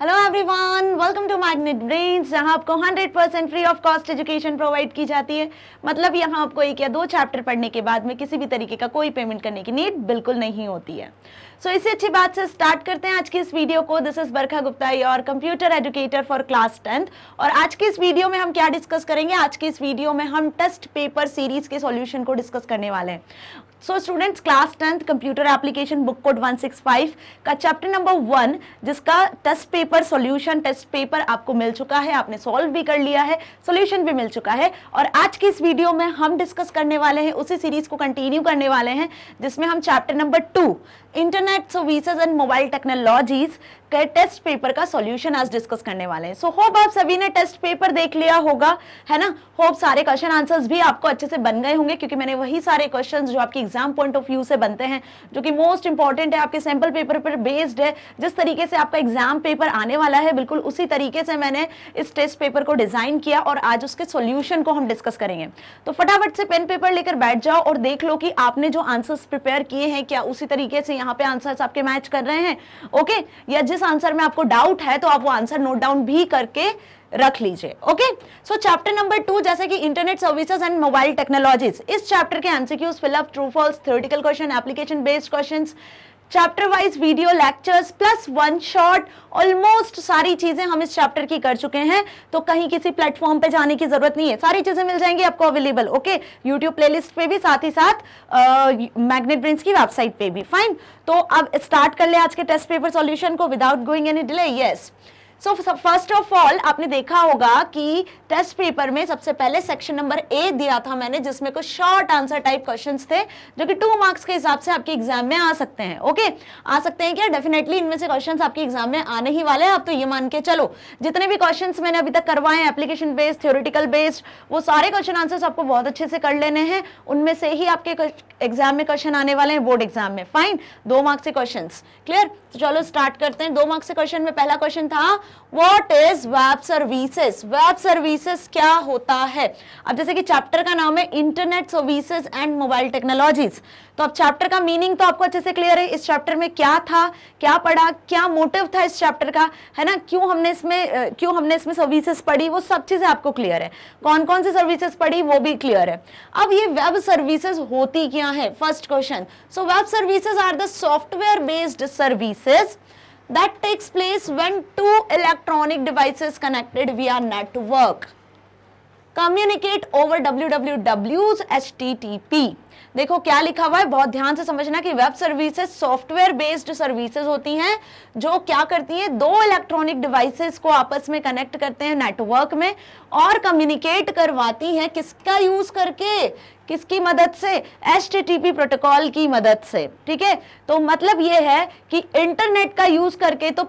Hello everyone welcome to Magnet Brains जहां आपको 100 percent free of cost education provide की जाती है मतलब यहां आपको एक या दो चैप्टर पढ़ने के बाद में किसी भी तरीके का कोई पेमेंट करने की नीड बिल्कुल नहीं होती है सो so, इसी अच्छी बात से स्टार्ट करते हैं आज की इस वीडियो को दिस इज बरखा गुप्ता और computer educator for class tenth और आज की इस वीडियो में हम क्या डिस्कस करेंगे आज की इस वीडियो में हम टेस्ट पेपर सीरीज के सोल्यूशन को डिस्कस करने वाले हैं so students class tenth computer application book code 165 का चैप्टर नंबर वन जिसका test paper solution test paper आपको मिल चुका है आपने सॉल्व भी कर लिया है सॉल्यूशन भी मिल चुका है और आज की इस वीडियो में हम डिस्कस करने वाले हैं उसी सीरीज को कंटिन्यू करने वाले हैं जिसमें हम chapter number two internet services and mobile technologies test paper का सॉल्यूशन आज डिस्कस करने वाले हैं सो होप आप सभी ने टेस्ट पेपर देख लिया होगा है ना होप सारे क्वेश्चन आंसर्स भी आपको अच्छे से बन गए होंगे क्योंकि मैंने वही सारे क्वेश्चन जो आपके एग्जाम पॉइंट ऑफ व्यू से बनते हैं जो कि मोस्ट इंपॉर्टेंट है आपके सैंपल पेपर पर बेस्ड है जिस तरीके से आपका एग्जाम पेपर आने वाला है बिल्कुल उसी तरीके से मैंने इस टेस्ट पेपर को डिजाइन किया और आज उसके सोल्यूशन को हम डिस्कस करेंगे तो फटाफट से पेन पेपर लेकर बैठ जाओ और देख लो कि आपने जो आंसर्स प्रिपेयर किए हैं क्या उसी तरीके से यहाँ पे आंसर्स आपके मैच कर रहे हैं ओके या जिस जिस आंसर में आपको डाउट है तो आप वो आंसर नोट डाउन भी करके रख लीजिए okay so chapter number two जैसे कि internet services and mobile technologies इस चैप्टर के MCQs fill up true false theoretical question application based questions chapter wise video lectures plus one shot almost सारी चीज़ें हम इस चैप्टर की कर चुके हैं तो कहीं किसी प्लेटफॉर्म पे जाने की ज़रूरत नहीं है सारी चीज़ें मिल जाएंगी आपको अवेलेबल ओके यूट्यूब प्लेलिस्ट पे भी साथ ही साथ मैग्नेट ब्रिंस की वेबसाइट पे भी फाइन तो अब स्टार्ट कर ले आज के टेस्ट पेपर सॉल्यूशन को without going any delay yes yes. So first of all आपने देखा होगा कि टेस्ट पेपर में सबसे पहले सेक्शन नंबर ए दिया था मैंने जिसमें कुछ शॉर्ट आंसर टाइप क्वेश्चंस थे जो कि टू मार्क्स के हिसाब से आपके एग्जाम में आ सकते हैं ओके okay? आ सकते हैं क्या डेफिनेटली इनमें से क्वेश्चंस आपके एग्जाम में आने ही वाले हैं आप तो ये मान के चलो जितने भी क्वेश्चन मैंने अभी तक करवाए एप्लीकेशन बेस्ड थ्योरिटिकल बेस्ड वो सारे क्वेश्चन आंसर्स आपको बहुत अच्छे से कर लेने हैं उनमें से ही आपके एग्जाम में क्वेश्चन आने वाले हैं बोर्ड एग्जाम में फाइन दो मार्क्स के क्वेश्चन क्लियर तो चलो स्टार्ट करते हैं दो मार्क्स के क्वेश्चन में पहला क्वेश्चन था what is web services web services क्या होता है अब जैसे कि चैप्टर का नाम है internet services and mobile technologies तो अब चैप्टर का मीनिंग तो आपको अच्छे से क्लियर है इस चैप्टर में क्या था क्या पढ़ा क्या मोटिव था इस चैप्टर का है ना क्यों हमने इसमें क्यों हमने इसमें सर्विसेज पढ़ी वो सब चीज़ें आपको क्लियर है कौन कौन सी सर्विसेज पढ़ी वो भी क्लियर है अब ये वेब सर्विसेज होती क्या है first question so web services are the software based services that takes place when two electronic devices connected via network communicate over WWW's HTTP देखो क्या लिखा हुआ है बहुत ध्यान से समझना कि web services software based services होती हैं जो क्या करती हैं दो इलेक्ट्रॉनिक डिवाइसेस को आपस में कनेक्ट करते हैं नेटवर्क में और कम्युनिकेट करवाती हैं किसका यूज करके किसकी मदद से एस प्रोटोकॉल की मदद से ठीक है तो मतलब ये है कि इंटरनेट का यूज करके तो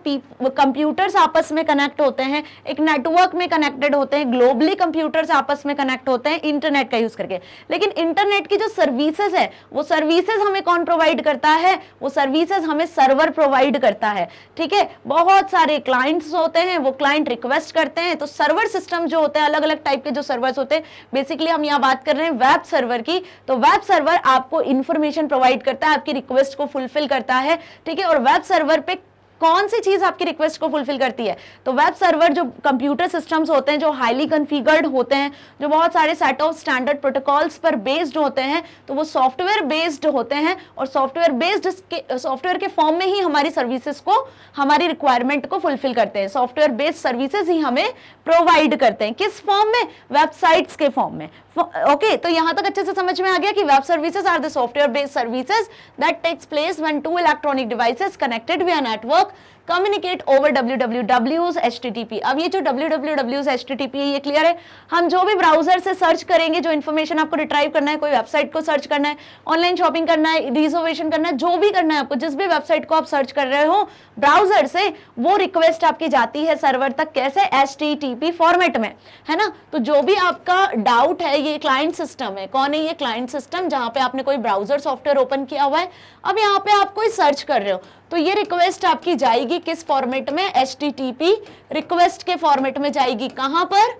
कंप्यूटर्स आपस में कनेक्ट होते हैं एक नेटवर्क में कनेक्टेड होते हैं ग्लोबली कंप्यूटर्स आपस में कनेक्ट होते हैं इंटरनेट का यूज करके लेकिन इंटरनेट की जो सर्विसेज है वो सर्विसेज हमें कौन प्रोवाइड करता है वो सर्विसेज हमें सर्वर प्रोवाइड करता है ठीक है बहुत सारे क्लाइंट्स होते हैं वो क्लाइंट रिक्वेस्ट करते हैं तो सर्वर सिस्टम जो होते हैं अलग अलग टाइप के जो सर्वर्स होते हैं बेसिकली हम यहाँ बात कर रहे हैं वेब सर्वर सर्वर की तो वेब सर्वर आपको इंफॉर्मेशन प्रोवाइड करता है आपकी रिक्वेस्ट को फुलफिल करता है ठीक है और वेब सर्वर पे कौन सी चीज़ आपकी रिक्वेस्ट को फुलफिल करती है तो वेब सर्वर जो कंप्यूटर सिस्टम्स होते हैं जो हाईली कन्फिगर्ड होते हैं जो बहुत सारे सेट ऑफ स्टैंडर्ड प्रोटोकॉल्स पर बेस्ड होते हैं तो वो सॉफ्टवेयर बेस्ड होते हैं और सॉफ्टवेयर बेस्ड सॉफ्टवेयर के फॉर्म में ही हमारी सर्विसेज को हमारी रिक्वायरमेंट को फुलफिल करते हैं सॉफ्टवेयर बेस्ड सर्विसेज ही हमें प्रोवाइड करते हैं किस फॉर्म में वेबसाइट्स के फॉर्म में ओके तो यहां तक अच्छे से समझ में आ गया कि web services are the software based services that takes place when two electronic devices connected via network communicate over W W डब्ल्यूज एच टी टी पी अब ये जो डब्ल्यू डब्ल्यू डब्ल्यूज एच टी टी पी है ये clear है हम जो भी ब्राउजर से सर्च करेंगे जो इन्फॉर्मेशन आपको रिट्राइव करना है कोई वेबसाइट को सर्च करना है ऑनलाइन शॉपिंग करना है रिजर्वेशन करना है जो भी करना है आपको जिस भी वेबसाइट को आप सर्च कर रहे हो ब्राउजर से वो रिक्वेस्ट आपकी जाती है सर्वर तक कैसे H T T P format में है ना तो जो भी आपका डाउट है ये क्लाइंट सिस्टम है कौन है ये क्लाइंट सिस्टम जहाँ पे आपने कोई ब्राउजर सॉफ्टवेयर ओपन किया हुआ है अब यहाँ पे आप कोई सर्च कर रहे हो तो ये रिक्वेस्ट आपकी जाएगी किस फॉर्मेट में एच रिक्वेस्ट के फॉर्मेट में जाएगी कहां पर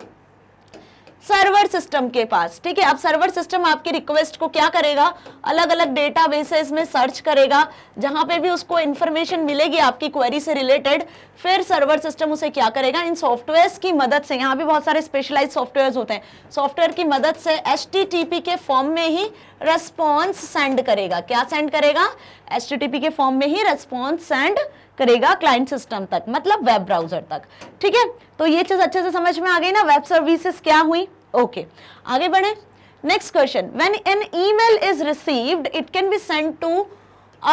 सर्वर सिस्टम के पास ठीक है अब सर्वर सिस्टम आपकी रिक्वेस्ट को क्या करेगा अलग अलग डेटा बेसेस में सर्च करेगा जहां पे भी उसको इंफॉर्मेशन मिलेगी आपकी क्वेरी से रिलेटेड फिर सर्वर सिस्टम उसे क्या करेगा इन सॉफ्टवेयर्स की मदद से यहाँ भी बहुत सारे स्पेशलाइज सॉफ्टवेयर होते हैं सॉफ्टवेयर की मदद से एस के फॉर्म में ही रेस्पॉन्स सेंड करेगा क्या सेंड करेगा एस के फॉर्म में ही रेस्पॉन्स सेंड करेगा क्लाइंट सिस्टम तक मतलब वेब ब्राउजर तक ठीक है तो ये चीज़ अच्छे से समझ में आ गई ना वेब सर्विसेस क्या हुई ओके okay. आगे बढ़े next question when an email is received it can be send to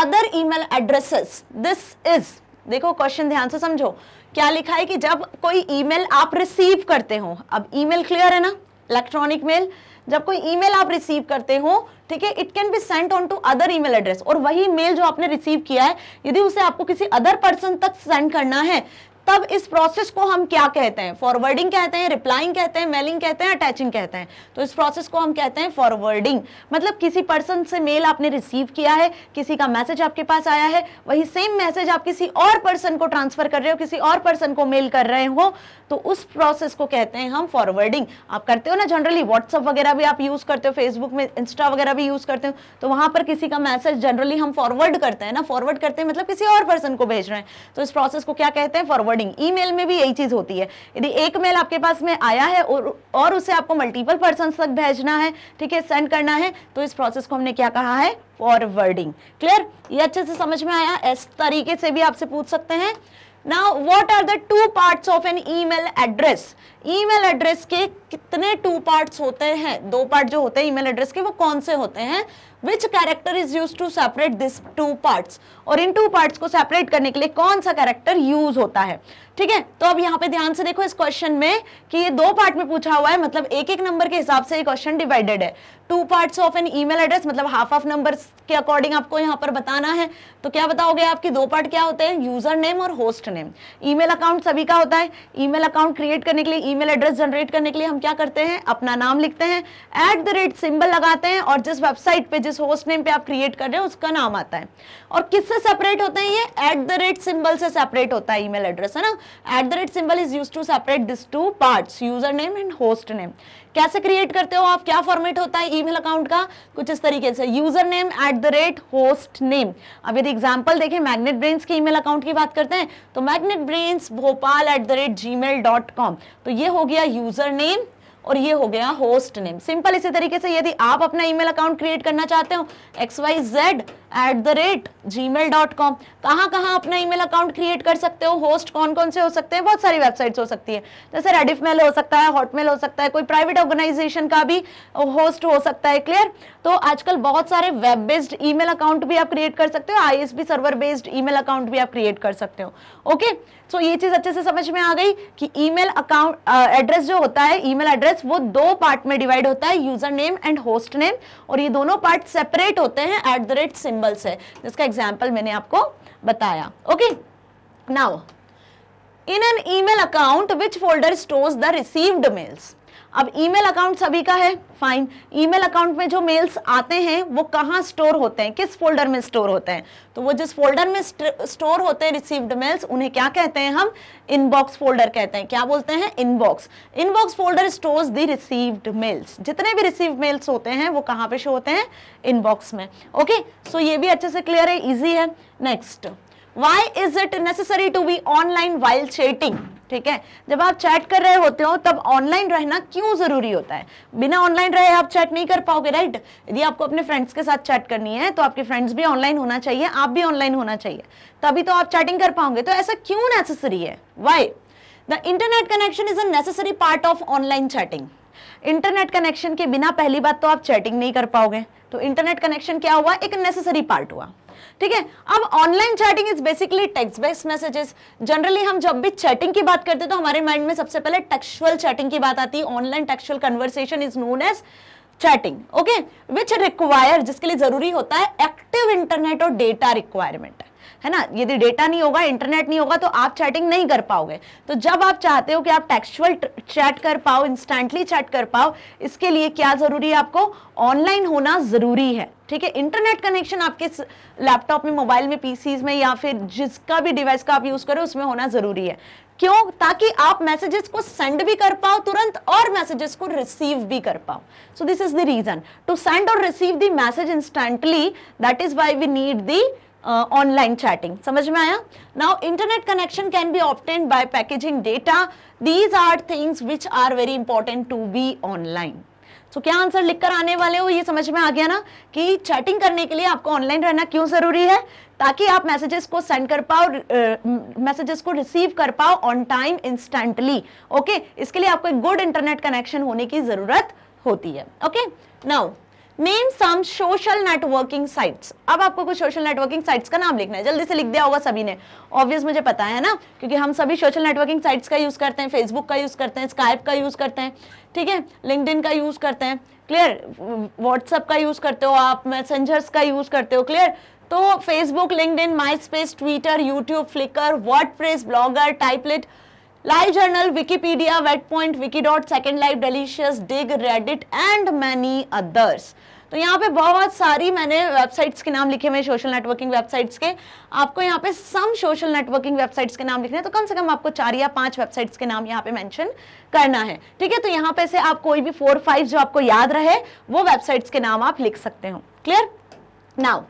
other email addresses this is देखो क्वेश्चन ध्यान से समझो क्या लिखा है कि जब कोई ईमेल आप रिसीव करते हो अब ईमेल क्लियर है ना इलेक्ट्रॉनिक मेल जब कोई ईमेल आप रिसीव करते हो ठीक है it can be sent on to other email address और वही मेल जो आपने रिसीव किया है यदि उसे आपको किसी अदर पर्सन तक सेंड करना है तब इस प्रोसेस को हम क्या कहते हैं फॉरवर्डिंग कहते हैं रिप्लाइंग कहते हैं मेलिंग कहते हैं अटैचिंग कहते हैं तो इस प्रोसेस को हम कहते हैं फॉरवर्डिंग मतलब किसी पर्सन से मेल आपने रिसीव किया है किसी का मैसेज आपके पास आया है वही सेम मैसेज आप किसी और पर्सन को ट्रांसफर कर रहे हो किसी और पर्सन को मेल कर रहे हो तो उस प्रोसेस को कहते हैं हम फॉरवर्डिंग आप करते हो ना जनरली व्हाट्सअप वगैरह भी आप यूज़ करते हो फेसबुक में इंस्टा वगैरह भी यूज़ करते हो तो वहां पर किसी का मैसेज जनरली हम फॉरवर्ड करते हैं ना फॉरवर्ड करते हैं मतलब किसी और पर्सन को भेज रहे हैं तो इस प्रोसेस को क्या कहते हैं फॉरवर्ड वर्डिंग ईमेल में भी यही चीज़ होती है यदि एक मेल आपके पास में आया है और और उसे आपको मल्टीपल पर्सन तक भेजना है ठीक है सेंड करना है तो इस प्रोसेस को हमने क्या कहा है फॉरवर्डिंग क्लियर ये अच्छे से समझ में आया इस तरीके से भी आपसे पूछ सकते हैं now what are the two parts of an email address email address के कितने टू पार्ट्स होते हैं दो पार्ट जो होते हैं ईमेल एड्रेस के वो कौन से होते हैं which character is use to separate this two parts और इन टू पार्ट्स को सेपरेट करने के लिए कौन सा कैरेक्टर यूज होता है ठीक है तो अब यहाँ पे ध्यान से देखो इस क्वेश्चन में कि ये दो पार्ट में पूछा हुआ है मतलब एक एक नंबर के हिसाब से ये क्वेश्चन डिवाइडेड है two parts of an email address मतलब हाफ ऑफ नंबर के अकॉर्डिंग आपको यहाँ पर बताना है तो क्या बताओगे आपके दो पार्ट क्या होते हैं यूजर नेम और होस्ट नेम ईमेल अकाउंट सभी का होता है ईमेल अकाउंट क्रिएट करने के लिए ईमेल एड्रेस जनरेट करने के लिए हम क्या करते हैं अपना नाम लिखते हैं एट द रेट सिंबल लगाते हैं और जिस वेबसाइट पे जिस जिस होस्ट नेम पे आप क्रिएट कर रहे हैं उसका नाम आता है और किससे सेपरेट होते हैं ये एट द रेट सिंबल से सेपरेट होता है ईमेल एड्रेस है ना at the rate symbol is use to separate this two parts user name and host name कैसे क्रिएट करते हो आप क्या फॉर्मेट होता है ईमेल अकाउंट का कुछ इस तरीके से user name at the rate host name अब यदि एग्जाम्पल देखें मैग्नेट ब्रेन्स के ईमेल अकाउंट की बात करते हैं तो magnet Brains Bhopal at the rate Gmail dot com तो ये हो गया यूजर नेम और ये हो गया होस्ट नेम सिंपल इसी तरीके से यदि आप अपना ईमेल अकाउंट क्रिएट करना चाहते हो X Y Z at the rate Gmail dot com कहाँ कहाँ अपना ईमेल अकाउंट क्रिएट कर सकते हो होस्ट कौन कौन से हो सकते हैं बहुत सारी वेबसाइट्स हो सकती है जैसे रेडिफ मेल हो सकता है हॉटमेल हो सकता है कोई प्राइवेट ऑर्गेनाइजेशन का भी होस्ट हो सकता है क्लियर तो आजकल बहुत सारे वेब बेस्ड ई अकाउंट भी आप क्रिएट कर सकते हो I server based e account भी आप क्रिएट कर सकते हो ओके सो ये चीज़ अच्छे से समझ में आ गई कि ईमेल अकाउंट एड्रेस जो होता है ईमेल एड्रेस वो दो पार्ट में डिवाइड होता है user name and host name और ये दोनों पार्ट सेपरेट होते हैं एट द रेट सिंबल से जिसका एग्जाम्पल मैंने आपको बताया okay now in an email account which folder stores the received mails अब ईमेल अकाउंट सभी का है फाइन ईमेल अकाउंट में जो मेल्स आते हैं वो कहाँ स्टोर होते हैं किस फोल्डर में स्टोर होते हैं तो वो जिस फोल्डर में स्टोर होते हैं रिसीव्ड मेल्स उन्हें क्या कहते हैं हम इनबॉक्स फोल्डर कहते हैं क्या बोलते हैं inbox inbox folder store the received mails जितने भी रिसीव मेल्स होते हैं वो कहाँ पे शो होते हैं इनबॉक्स में ओके okay? सो so ये भी अच्छे से क्लियर है ईजी है next why is it necessary to be online while chatting ठीक है जब आप चैट कर रहे होते हो तब ऑनलाइन रहना क्यों जरूरी होता है बिना ऑनलाइन रहे आप चैट नहीं कर पाओगे राइट यदि आपको अपने फ्रेंड्स के साथ चैट करनी है तो आपके फ्रेंड्स भी ऑनलाइन होना चाहिए आप भी ऑनलाइन होना चाहिए तभी तो आप चैटिंग कर पाओगे तो ऐसा क्यों नेसेसरी है why the internet connection is a necessary part of online chatting internet connection के बिना पहली बात तो आप चैटिंग नहीं कर पाओगे तो इंटरनेट कनेक्शन क्या हुआ एक नेसेसरी पार्ट हुआ ठीक है अब online chatting is basically text based messages generally हम जब भी चैटिंग की बात करते हैं तो हमारे माइंड में सबसे पहले टेक्सुअल चैटिंग की बात आती है online textual conversation is known as chatting okay which require जिसके लिए जरूरी होता है एक्टिव इंटरनेट और डेटा रिक्वायरमेंट है है ना यदि डेटा नहीं होगा इंटरनेट नहीं होगा तो आप चैटिंग नहीं कर पाओगे तो जब आप चाहते हो कि आप टेक्सुअल चैट कर पाओ इंस्टेंटली चैट कर पाओ इसके लिए क्या ज़रूरी है आपको ऑनलाइन होना ज़रूरी है ठीक है इंटरनेट कनेक्शन आपके लैपटॉप में मोबाइल में पीसीज में या फिर जिसका भी डिवाइस का आप यूज़ करो उसमें होना ज़रूरी है क्यों ताकि आप मैसेजेस को सेंड भी कर पाओ तुरंत और मैसेजेस को रिसीव भी कर पाओ so this is the reason to send और receive the message instantly that is why we need the online chatting समझ में आया now internet connection can be obtain by packaging data these are things which are very important to be online तो क्या answer लिखकर आने वाले हो ये समझ में आ गया ना कि चैटिंग करने के लिए आपको ऑनलाइन रहना क्यों ज़रूरी है ताकि आप मैसेजेस को सेंड कर पाओ मैसेजेस को रिसीव कर पाओ ऑन टाइम इंस्टेंटली ओके इसके लिए आपको एक गुड इंटरनेट कनेक्शन होने की ज़रूरत होती है okay now name some social networking sites अब आपको कुछ सोशल नेटवर्किंग साइट्स का नाम लिखना है जल्दी से लिख दिया होगा सभी ने ऑब्वियस मुझे पता है ना क्योंकि हम सभी सोशल नेटवर्किंग साइट्स का यूज़ करते हैं फेसबुक का यूज़ करते हैं स्काइप का यूज़ करते हैं ठीक है लिंकड का यूज़ करते हैं क्लियर व्हाट्सअप का यूज़ करते हो आप मैसेंजर्स का यूज़ करते हो क्लियर तो Facebook LinkedIn MySpace Twitter YouTube Flickr word Blogger typelet LiveJournal Wikipedia Wetpaint wiki dot Second Life Delicious Digg Reddit and many others तो यहाँ पे बहुत सारी मैंने वेबसाइट्स के नाम लिखे हुए सोशल नेटवर्किंग वेबसाइट्स के आपको यहाँ पे सम सोशल नेटवर्किंग वेबसाइट्स के नाम लिखने हैं तो कम से कम आपको चार या पांच वेबसाइट्स के नाम यहाँ पे मेंशन करना है ठीक है तो यहाँ पे से आप कोई भी फोर फाइव जो आपको याद रहे वो वेबसाइट्स के नाम आप लिख सकते हो clear now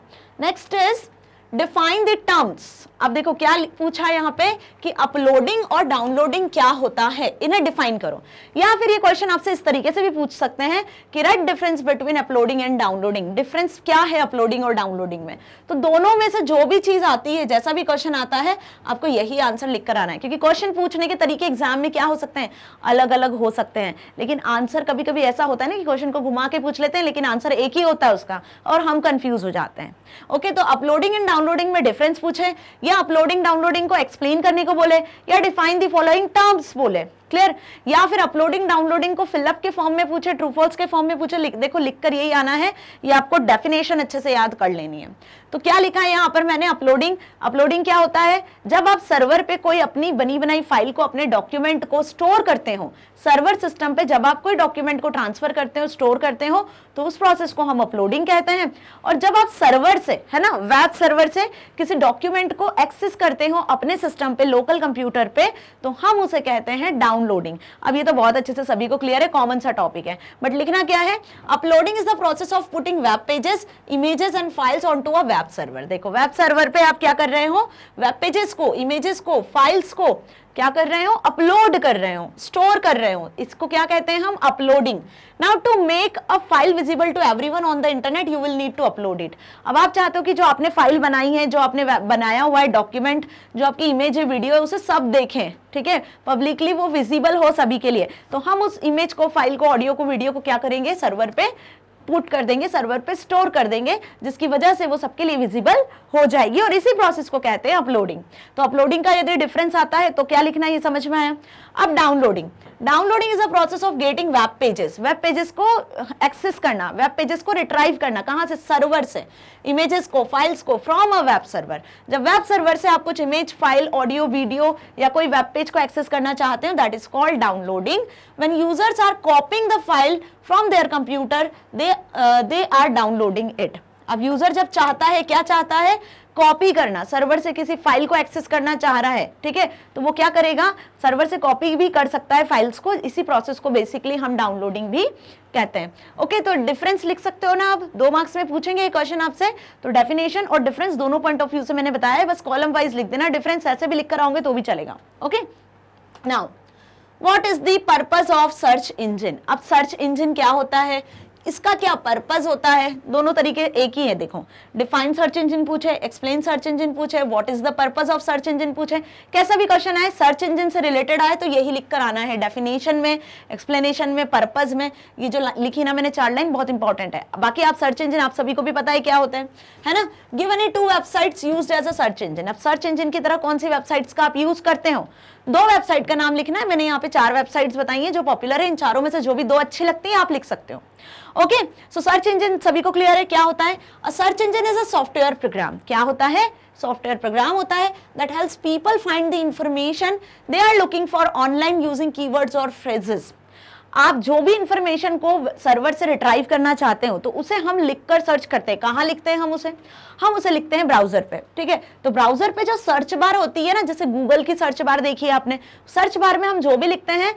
next is define the terms अब देखो क्या पूछा यहाँ पे कि अपलोडिंग और डाउनलोडिंग क्या होता है इन्हें डिफाइन करो या फिर ये क्वेश्चन आपसे इस तरीके से भी पूछ सकते हैं कि right difference between uploading and downloading difference क्या है अपलोडिंग और डाउनलोडिंग में तो दोनों में से जो भी चीज आती है जैसा भी क्वेश्चन आता है आपको यही आंसर लिख कर आना है क्योंकि क्वेश्चन पूछने के तरीके एग्जाम में क्या हो सकते हैं अलग अलग हो सकते हैं लेकिन आंसर कभी कभी ऐसा होता है ना कि क्वेश्चन को घुमा के पूछ लेते हैं लेकिन आंसर एक ही होता है उसका और हम कंफ्यूज हो जाते हैं ओके तो अपलोडिंग एंड डाउनलोडिंग में डिफरेंस पूछे या अपलोडिंग डाउनलोडिंग को एक्सप्लेन करने को बोले या डिफाइन दी फॉलोइंग टर्म्स बोले क्लियर या फिर अपलोडिंग डाउनलोडिंग को फिलअप के फॉर्म में पूछे ट्रू फॉल्स के फॉर्म में पूछे लिख देखो लिख कर यही आना है ये आपको डेफिनेशन अच्छे से याद कर लेनी है तो क्या लिखा है यहाँ पर मैंने अपलोडिंग अपलोडिंग क्या होता है जब आप सर्वर पे कोई अपनी बनी बनाई फाइल को अपने डॉक्यूमेंट को स्टोर करते हो सर्वर सिस्टम पे जब आप कोई डॉक्यूमेंट को ट्रांसफर करते हो स्टोर करते हो तो उस प्रोसेस को हम अपलोडिंग कहते हैं और जब आप सर्वर से है ना वेब सर्वर से किसी डॉक्यूमेंट को एक्सेस करते हो अपने सिस्टम पे लोकल कंप्यूटर पे तो हम उसे कहते हैं डाउन डाउनलोडिंग अब ये तो बहुत अच्छे से सभी को क्लियर है कॉमन सा टॉपिक है बट लिखना क्या है uploading is the process of putting web pages images and files on to a web server देखो वेब सर्वर पे आप क्या कर रहे हो वेब पेजेस को इमेजेस को फाइल्स को क्या कर रहे हो अपलोड कर रहे हो स्टोर कर रहे हो इसको क्या कहते हैं हम uploading now to make a file visible to everyone on the internet you will need to upload it अब आप चाहते हो कि जो आपने फाइल बनाई है जो आपने बनाया हुआ है डॉक्यूमेंट जो आपकी इमेज है वीडियो है उसे सब देखें ठीक है पब्लिकली वो विजिबल हो सभी के लिए तो हम उस इमेज को फाइल को ऑडियो को वीडियो को क्या करेंगे सर्वर पे पुट कर देंगे सर्वर पे स्टोर कर देंगे जिसकी वजह से वो सबके लिए विजिबल हो जाएगी और इसी प्रोसेस को कहते हैं अपलोडिंग तो अपलोडिंग का यदि डिफरेंस आता है तो क्या लिखना ये समझ में आया अब downloading downloading is a process of getting web pages web pages को एक्सेस करना वेब पेजेस को रिट्राइव करना कहाँ से सर्वर से इमेजेस को फाइल्स को फ्रॉम अ वेब सर्वर जब वेब सर्वर से आप कुछ इमेज फाइल ऑडियो वीडियो या कोई वेब पेज को एक्सेस करना चाहते हो that is called downloading when users are copying the file from their computer they uh, they are downloading it अब यूजर जब चाहता है क्या चाहता है कॉपी करना सर्वर से किसी फाइल को एक्सेस करना चाह रहा है ठीक है तो वो क्या करेगा सर्वर से कॉपी भी कर सकता है फाइल्स को इसी प्रोसेस को बेसिकली हम डाउनलोडिंग भी कहते हैं ओके तो डिफरेंस लिख सकते हो ना आप दो मार्क्स में पूछेंगे ये क्वेश्चन आपसे तो डेफिनेशन और डिफरेंस दोनों पॉइंट ऑफ व्यू से मैंने बताया है बस कॉलम वाइज लिख देना डिफरेंस ऐसे भी लिख कर आओगे तो भी चलेगा okay now what is the purpose of search engine अब सर्च इंजिन क्या होता है इसका क्या पर्पज होता है दोनों तरीके एक ही है देखो डिफाइन सर्च इंजिन पूछे एक्सप्लेन सर्च इंजिन पूछे what is the purpose of search engine पूछे कैसा भी क्वेश्चन आए सर्च इंजिन से रिलेटेड आए तो यही लिख कर आना है डेफिनेशन में एक्सप्लेनेशन में पर्पज में ये जो लिखी ना मैंने चार लाइन बहुत इंपॉर्टेंट है बाकी आप सर्च इंजिन आप सभी को भी पता है क्या होते हैं है ना given a two website use as a search engine अब सर्च इंजिन की तरह कौन सी वेबसाइट्स का आप यूज करते हो दो वेबसाइट का नाम लिखना है मैंने यहाँ पे चार वेबसाइट्स बताई हैं जो पॉपुलर है इन चारों में से जो भी दो अच्छी लगती हैं आप लिख सकते हो ओके सो सर्च इंजन सभी को क्लियर है क्या होता है search engine is a software program क्या होता है सॉफ्टवेयर प्रोग्राम होता है that helps people find the information they are looking for online using keywords और फ्रेजेस आप जो भी इंफॉर्मेशन को सर्वर से रिट्राइव करना चाहते हो तो उसे हम लिखकर सर्च करते हैं कहाँ लिखते हैं हम उसे हम उसे लिखते हैं ब्राउजर पे ठीक है तो ब्राउजर पे जो सर्च बार होती है ना जैसे गूगल की सर्च बार देखी है आपने सर्च बार में हम जो भी लिखते हैं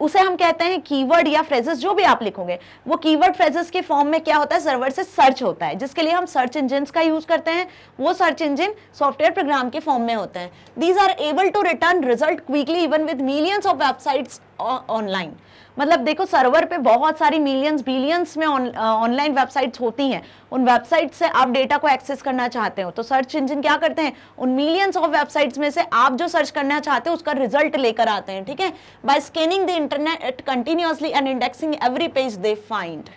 उसे हम कहते हैं कीवर्ड या फ्रेजेस जो भी आप लिखोगे वो कीवर्ड फ्रेजेस के फॉर्म में क्या होता है सर्वर से सर्च होता है जिसके लिए हम सर्च इंजिन का यूज करते हैं वो सर्च इंजिन सॉफ्टवेयर प्रोग्राम के फॉर्म में होते हैं these are able to return result quickly even with millions of websites online मतलब देखो सर्वर पे बहुत सारी मिलियंस बिलियंस में ऑनलाइन वेबसाइट्स uh, होती हैं उन वेबसाइट से आप डेटा को एक्सेस करना चाहते हो तो सर्च इंजन क्या करते हैं उन मिलियंस ऑफ वेबसाइट्स में से आप जो सर्च करना चाहते हो उसका रिजल्ट लेकर आते हैं ठीक है by scanning the internet continuously and indexing every page they find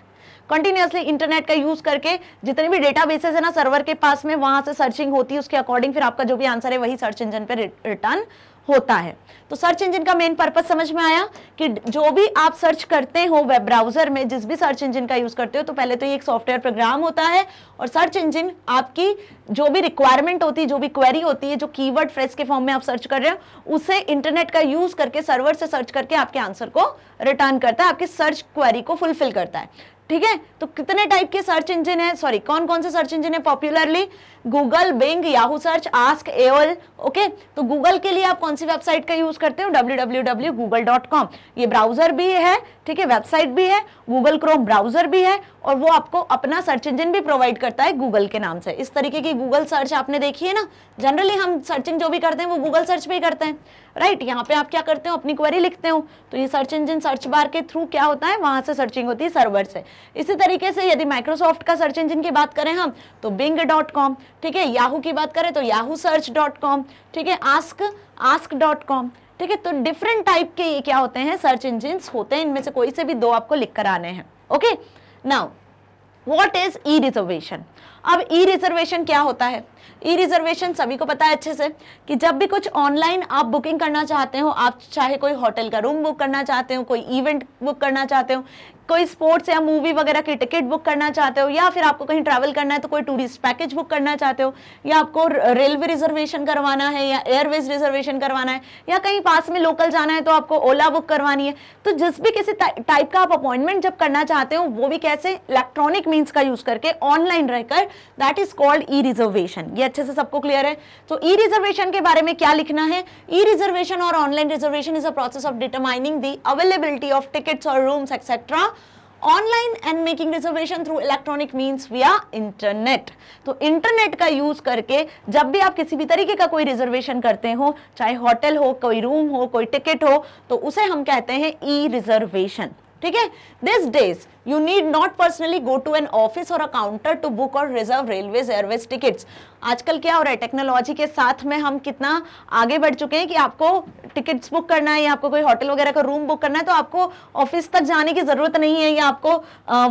continuously internet का यूज करके जितने भी डेटा है ना सर्वर के पास में वहां से सर्चिंग होती है उसके अकॉर्डिंग फिर आपका जो भी आंसर है वही सर्च इंजन पे रिटर्न होता है तो सर्च इंजन का मेन पर्पज समझ में आया कि जो भी आप सर्च करते हो वेब ब्राउजर में जिस भी सर्च इंजन का यूज़ करते हो तो पहले तो ये एक सॉफ्टवेयर प्रोग्राम होता है और सर्च इंजन आपकी जो भी रिक्वायरमेंट होती है जो भी क्वेरी होती है जो कीवर्ड फ्रेस के फॉर्म में आप सर्च कर रहे हो उसे इंटरनेट का यूज़ करके सर्वर से सर्च करके आपके आंसर को रिटर्न करता है आपकी सर्च क्वेरी को फुलफिल करता है ठीक है तो कितने टाइप के सर्च इंजन है सॉरी कौन कौन से सर्च इंजन है popularly Google Bing Yahoo search ask AOL okay तो गूगल के लिए आप कौन सी वेबसाइट का यूज करते हो डब्ल्यू ये ब्राउजर भी है ठीक है वेबसाइट भी है गूगल क्रोम ब्राउजर भी है और वो आपको अपना सर्च इंजन भी प्रोवाइड करता है गूगल के नाम से इस तरीके की गूगल सर्च आपने देखी है ना जनरली हम सर्चिंग जो भी करते हैं वो गूगल सर्च पे ही करते हैं राइट right, यहाँ पे आप क्या करते हो अपनी क्वेरी लिखते हो तो ये सर्च इंजन सर्च बार के थ्रू क्या होता है वहां से सर्चिंग होती है सर्वर से इसी तरीके से यदि माइक्रोसॉफ्ट का सर्च इंजन की बात करें हम तो बिंग डॉट कॉम ठीक है याहू की बात करें तो याहू सर्च डॉट कॉम ठीक है आस्क आस्क डॉट कॉम ठीक है तो डिफरेंट टाइप के ये क्या होते हैं सर्च इंजिन होते हैं इनमें से कोई से भी दो आपको लिख कर आने हैं okay now what is e reservation अब ई e रिजर्वेशन क्या होता है ई e रिजर्वेशन सभी को पता है अच्छे से कि जब भी कुछ ऑनलाइन आप बुकिंग करना चाहते हो आप चाहे कोई होटल का रूम बुक करना चाहते हो कोई इवेंट बुक करना चाहते हो कोई स्पोर्ट्स या मूवी वगैरह की टिकट बुक करना चाहते हो या फिर आपको कहीं ट्रैवल करना है तो कोई टूरिस्ट पैकेज बुक करना चाहते हो या आपको रेलवे रिजर्वेशन करवाना है या एयरवेज रिजर्वेशन करवाना है या कहीं पास में लोकल जाना है तो आपको ओला बुक करवानी है तो जिस भी किसी टाइप का आप अपॉइंटमेंट जब करना चाहते हो वो भी कैसे इलेक्ट्रॉनिक मीन्स का यूज करके ऑनलाइन रहकर that is called e reservation ये अच्छे से सबको क्लियर है तो ई रिजर्वेशन के बारे में क्या लिखना है ई रिजर्वेशन और online reservation is a process of determining the availability of tickets और rooms etcetera online and making reservation through electronic means via internet तो इंटरनेट का यूज करके जब भी आप किसी भी तरीके का कोई रिजर्वेशन करते हो चाहे होटल हो कोई रूम हो कोई टिकट हो तो उसे हम कहते हैं ई रिजर्वेशन ठीक है this days you need not personally go to an office और अ काउंटर टू बुक और रिजर्व रेलवे एयरवेज टिकट्स आजकल क्या हो रहा है टेक्नोलॉजी के साथ में हम कितना आगे बढ़ चुके हैं कि आपको टिकट्स बुक करना है या आपको कोई होटल वगैरह का रूम बुक करना है तो आपको ऑफिस तक जाने की ज़रूरत नहीं है या आपको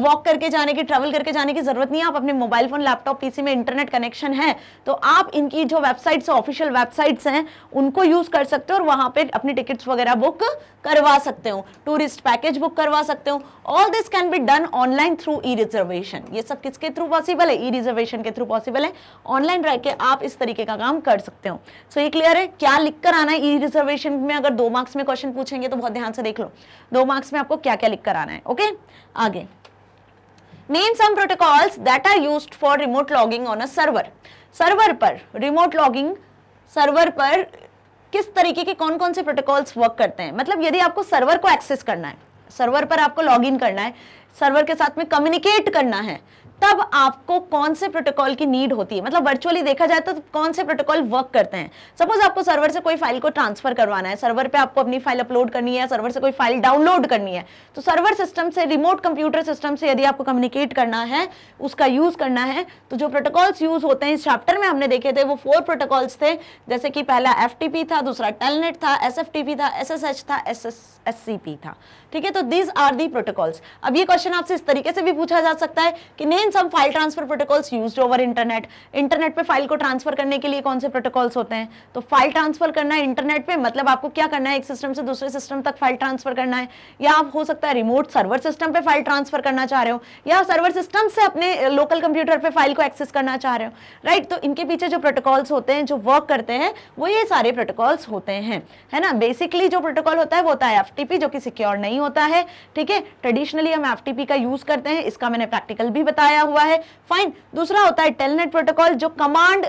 वॉक करके जाने की ट्रेवल करके जाने की ज़रूरत नहीं है आप अपने मोबाइल फ़ोन लैपटॉप पीसी में इंटरनेट कनेक्शन है तो आप इनकी जो वेबसाइट्स ऑफिशियल वेबसाइट्स हैं उनको यूज़ कर सकते हो और वहाँ पर अपनी टिकट्स वगैरह बुक करवा सकते हो टूरिस्ट पैकेज बुक करवा सकते हो all this can be done online through e reservation ये सब किसके थ्रू पॉसिबल है ई रिजर्वेशन के थ्रू पॉसिबल है ऑनलाइन रह के आप इस तरीके का काम कर सकते हो सो ये क्लियर है क्या लिख कर आना है ई रिजर्वेशन में अगर दो मार्क्स में क्वेश्चन पूछेंगे तो बहुत ध्यान से देख लो दो मार्क्स में आपको क्या क्या लिख कर आना है ओके okay? आगे name some protocols that are use for remote logging on a server server पर रिमोट लॉगिंग सर्वर पर किस तरीके के कौन कौन से प्रोटोकॉल्स वर्क करते हैं मतलब यदि आपको सर्वर को एक्सेस करना है सर्वर पर आपको लॉगिन करना है सर्वर के साथ में कम्युनिकेट करना है तब आपको कौन से प्रोटोकॉल की नीड होती है मतलब वर्चुअली देखा जाए तो कौन से प्रोटोकॉल वर्क करते हैं सपोज आपको सर्वर से कोई फाइल को ट्रांसफर करवाना है सर्वर पे आपको अपनी फाइल अपलोड करनी है सर्वर से कोई फाइल डाउनलोड करनी है तो सर्वर सिस्टम से रिमोट कंप्यूटर सिस्टम से यदि आपको कम्युनिकेट करना है उसका यूज करना है तो जो प्रोटोकॉल्स यूज होते हैं इस चैप्टर में हमने देखे थे वो फोर प्रोटोकॉल्स थे जैसे कि पहला एफ था दूसरा टेलनेट था एस था एस था एस था ठीक है तो दीज आर दी प्रोटोकॉल्स अब ये क्वेश्चन आपसे इस तरीके से भी पूछा जा सकता है कि नहीं again some file transfer protocols use over internet internet पे फाइल को ट्रांसफर करने के लिए कौन से प्रोटोकॉल्स होते हैं तो फाइल ट्रांसफर करना है इंटरनेट पे मतलब आपको क्या करना है एक सिस्टम से दूसरे सिस्टम तक फाइल ट्रांसफर करना है या आप हो सकता है रिमोट सर्वर सिस्टम पे फाइल ट्रांसफर करना चाह रहे हो या सर्वर सिस्टम से अपने लोकल कंप्यूटर पर फाइल को एक्सेस करना चाह रहे हो राइट right? तो इनके पीछे जो प्रोटोकॉल्स होते हैं जो वर्क करते हैं वो ये सारे प्रोटोकॉल्स होते हैं है ना बेसिकली जो प्रोटोकॉल होता है वो होता है एफ जो कि सिक्योर नहीं होता है ठीक है ट्रेडिशनली हम एफ का यूज करते हैं इसका मैंने प्रैक्टिकल भी बताया आया हुआ है फाइन दूसरा होता है टेलनेट प्रोटोकॉल जो कमांड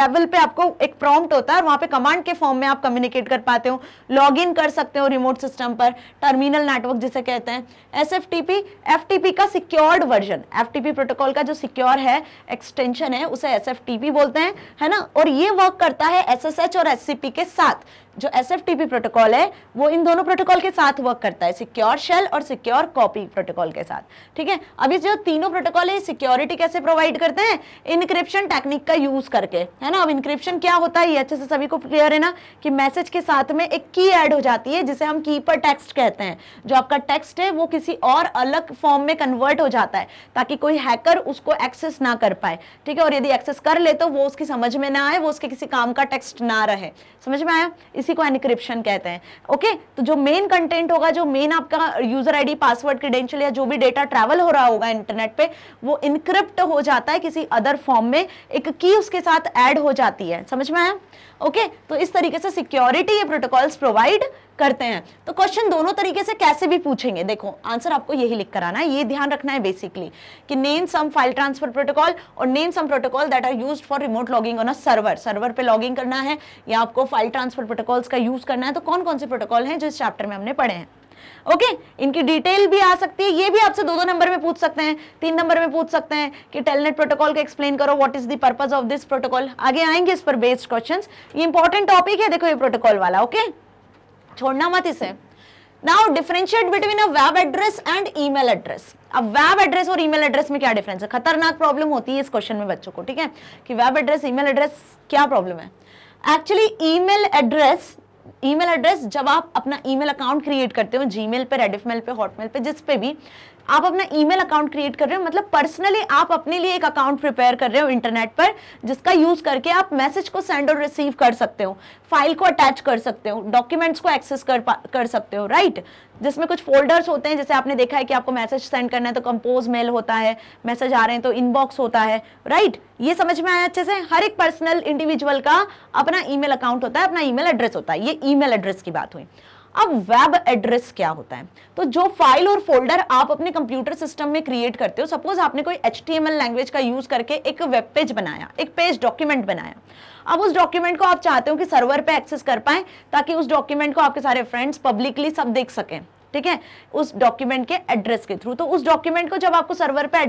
लेवल पे आपको एक प्रॉम्प्ट होता है और वहाँ पे कमांड के फॉर्म में आप कम्युनिकेट कर पाते हो लॉग इन कर सकते हो रिमोट सिस्टम पर टर्मिनल नेटवर्क जिसे कहते हैं S F T F T का secured version F T protocol का जो सिक्योर है एक्सटेंशन है उसे एस एफ टी बोलते हैं है ना और ये वर्क करता है एस एस एच और एस सी पी के साथ जो एस प्रोटोकॉल है वो इन दोनों प्रोटोकॉल के साथ वर्क करता है सिक्योर शेल और सिक्योर कॉपी प्रोटोकॉल के साथ ठीक है अब ये जो तीनों प्रोटोकॉल है सिक्योरिटी कैसे प्रोवाइड करते हैं इनक्रिप्शन टेक्निक का यूज करके है ना अब इनक्रिप्शन क्या होता है ये अच्छे से सभी को क्लियर है ना कि मैसेज के साथ में एक की एड हो जाती है जिसे हम की पर टेक्स्ट कहते हैं जो आपका टेक्स्ट है वो किसी और अलग फॉर्म में कन्वर्ट हो जाता है ताकि कोई हैकर उसको एक्सेस ना कर पाए ठीक है और यदि एक्सेस कर ले तो वो उसकी समझ में ना आए वो उसके किसी काम का टेक्स्ट ना रहे समझ में आया इसी को एनक्रिप्शन कहते हैं ओके तो जो मेन कंटेंट होगा जो मेन आपका यूजर आईडी पासवर्ड क्रेडेंशियल या जो भी डेटा ट्रैवल हो रहा होगा इंटरनेट पे वो इनक्रिप्ट हो जाता है किसी अदर फॉर्म में एक की उसके साथ ऐड हो जाती है समझ में आया ओके तो इस तरीके से सिक्योरिटी ये प्रोटोकॉल्स प्रोवाइड करते हैं तो क्वेश्चन दोनों तरीके से कैसे भी पूछेंगे देखो आंसर आपको यही लिख कराना है ये ध्यान रखना है बेसिकली कि name some file transfer protocol और name some protocol that are used for remote logging on a server server पे लॉगिंग करना है या आपको फाइल ट्रांसफर प्रोटोकॉल्स का यूज करना है तो कौन कौन से प्रोटोकॉल है जो इस चैप्टर में हमने पढ़े हैं ओके इनकी डिटेल भी आ सकती है ये भी आपसे दो दो नंबर में पूछ सकते हैं तीन नंबर में पूछ सकते हैं कि टेलनेट प्रोटोकॉल को एक्सप्लेन करो what is the purpose of this protocol आगे आएंगे इस पर बेस्ड क्वेश्चन ये इंपॉर्टेंट टॉपिक है देखो ये प्रोटोकॉल वाला ओके छोड़ना मत इसे now differentiate between a web address and email address अब वेब एड्रेस और ईमेल एड्रेस में क्या डिफरेंस है खतरनाक प्रॉब्लम होती है इस क्वेश्चन में बच्चों को ठीक है कि वेब एड्रेस ईमेल एड्रेस क्या प्रॉब्लम है actually email address email address जब आप अपना ईमेल अकाउंट क्रिएट करते हो जीमेल पे रेडिफ मेल पे हॉटमेल पे जिस पे भी आप अपना ईमेल अकाउंट क्रिएट कर रहे हो मतलब पर्सनली आप अपने लिए एक अकाउंट प्रिपेयर कर रहे हो इंटरनेट पर जिसका यूज करके आप मैसेज को सेंड और रिसीव कर सकते हो फाइल को अटैच कर सकते हो डॉक्यूमेंट्स को एक्सेस कर कर सकते हो राइट जिसमें कुछ फोल्डर्स होते हैं जैसे आपने देखा है कि आपको मैसेज सेंड करना है तो कंपोज मेल होता है मैसेज आ रहे हैं तो इनबॉक्स होता है राइट ये समझ में आया अच्छे से हर एक पर्सनल इंडिविजुअल का अपना ईमेल अकाउंट होता है अपना ईमेल एड्रेस होता है ये ईमेल एड्रेस की बात हुई अब वेब एड्रेस क्या होता है तो जो फाइल और फोल्डर आप अपने कंप्यूटर सिस्टम में क्रिएट करते हो सपोज आपने कोई एच लैंग्वेज का यूज करके एक वेब पेज बनाया एक पेज डॉक्यूमेंट बनाया अब उस डॉक्यूमेंट को आप चाहते हो कि सर्वर पे एक्सेस कर पाए ताकि उस डॉक्यूमेंट को आपके सारे फ्रेंड्स पब्लिकली सब देख सकें ठीक है उस डॉक्यूमेंट के एड्रेस के थ्रू तो उस डॉक्यूमेंट को जब आपको सर्वर पे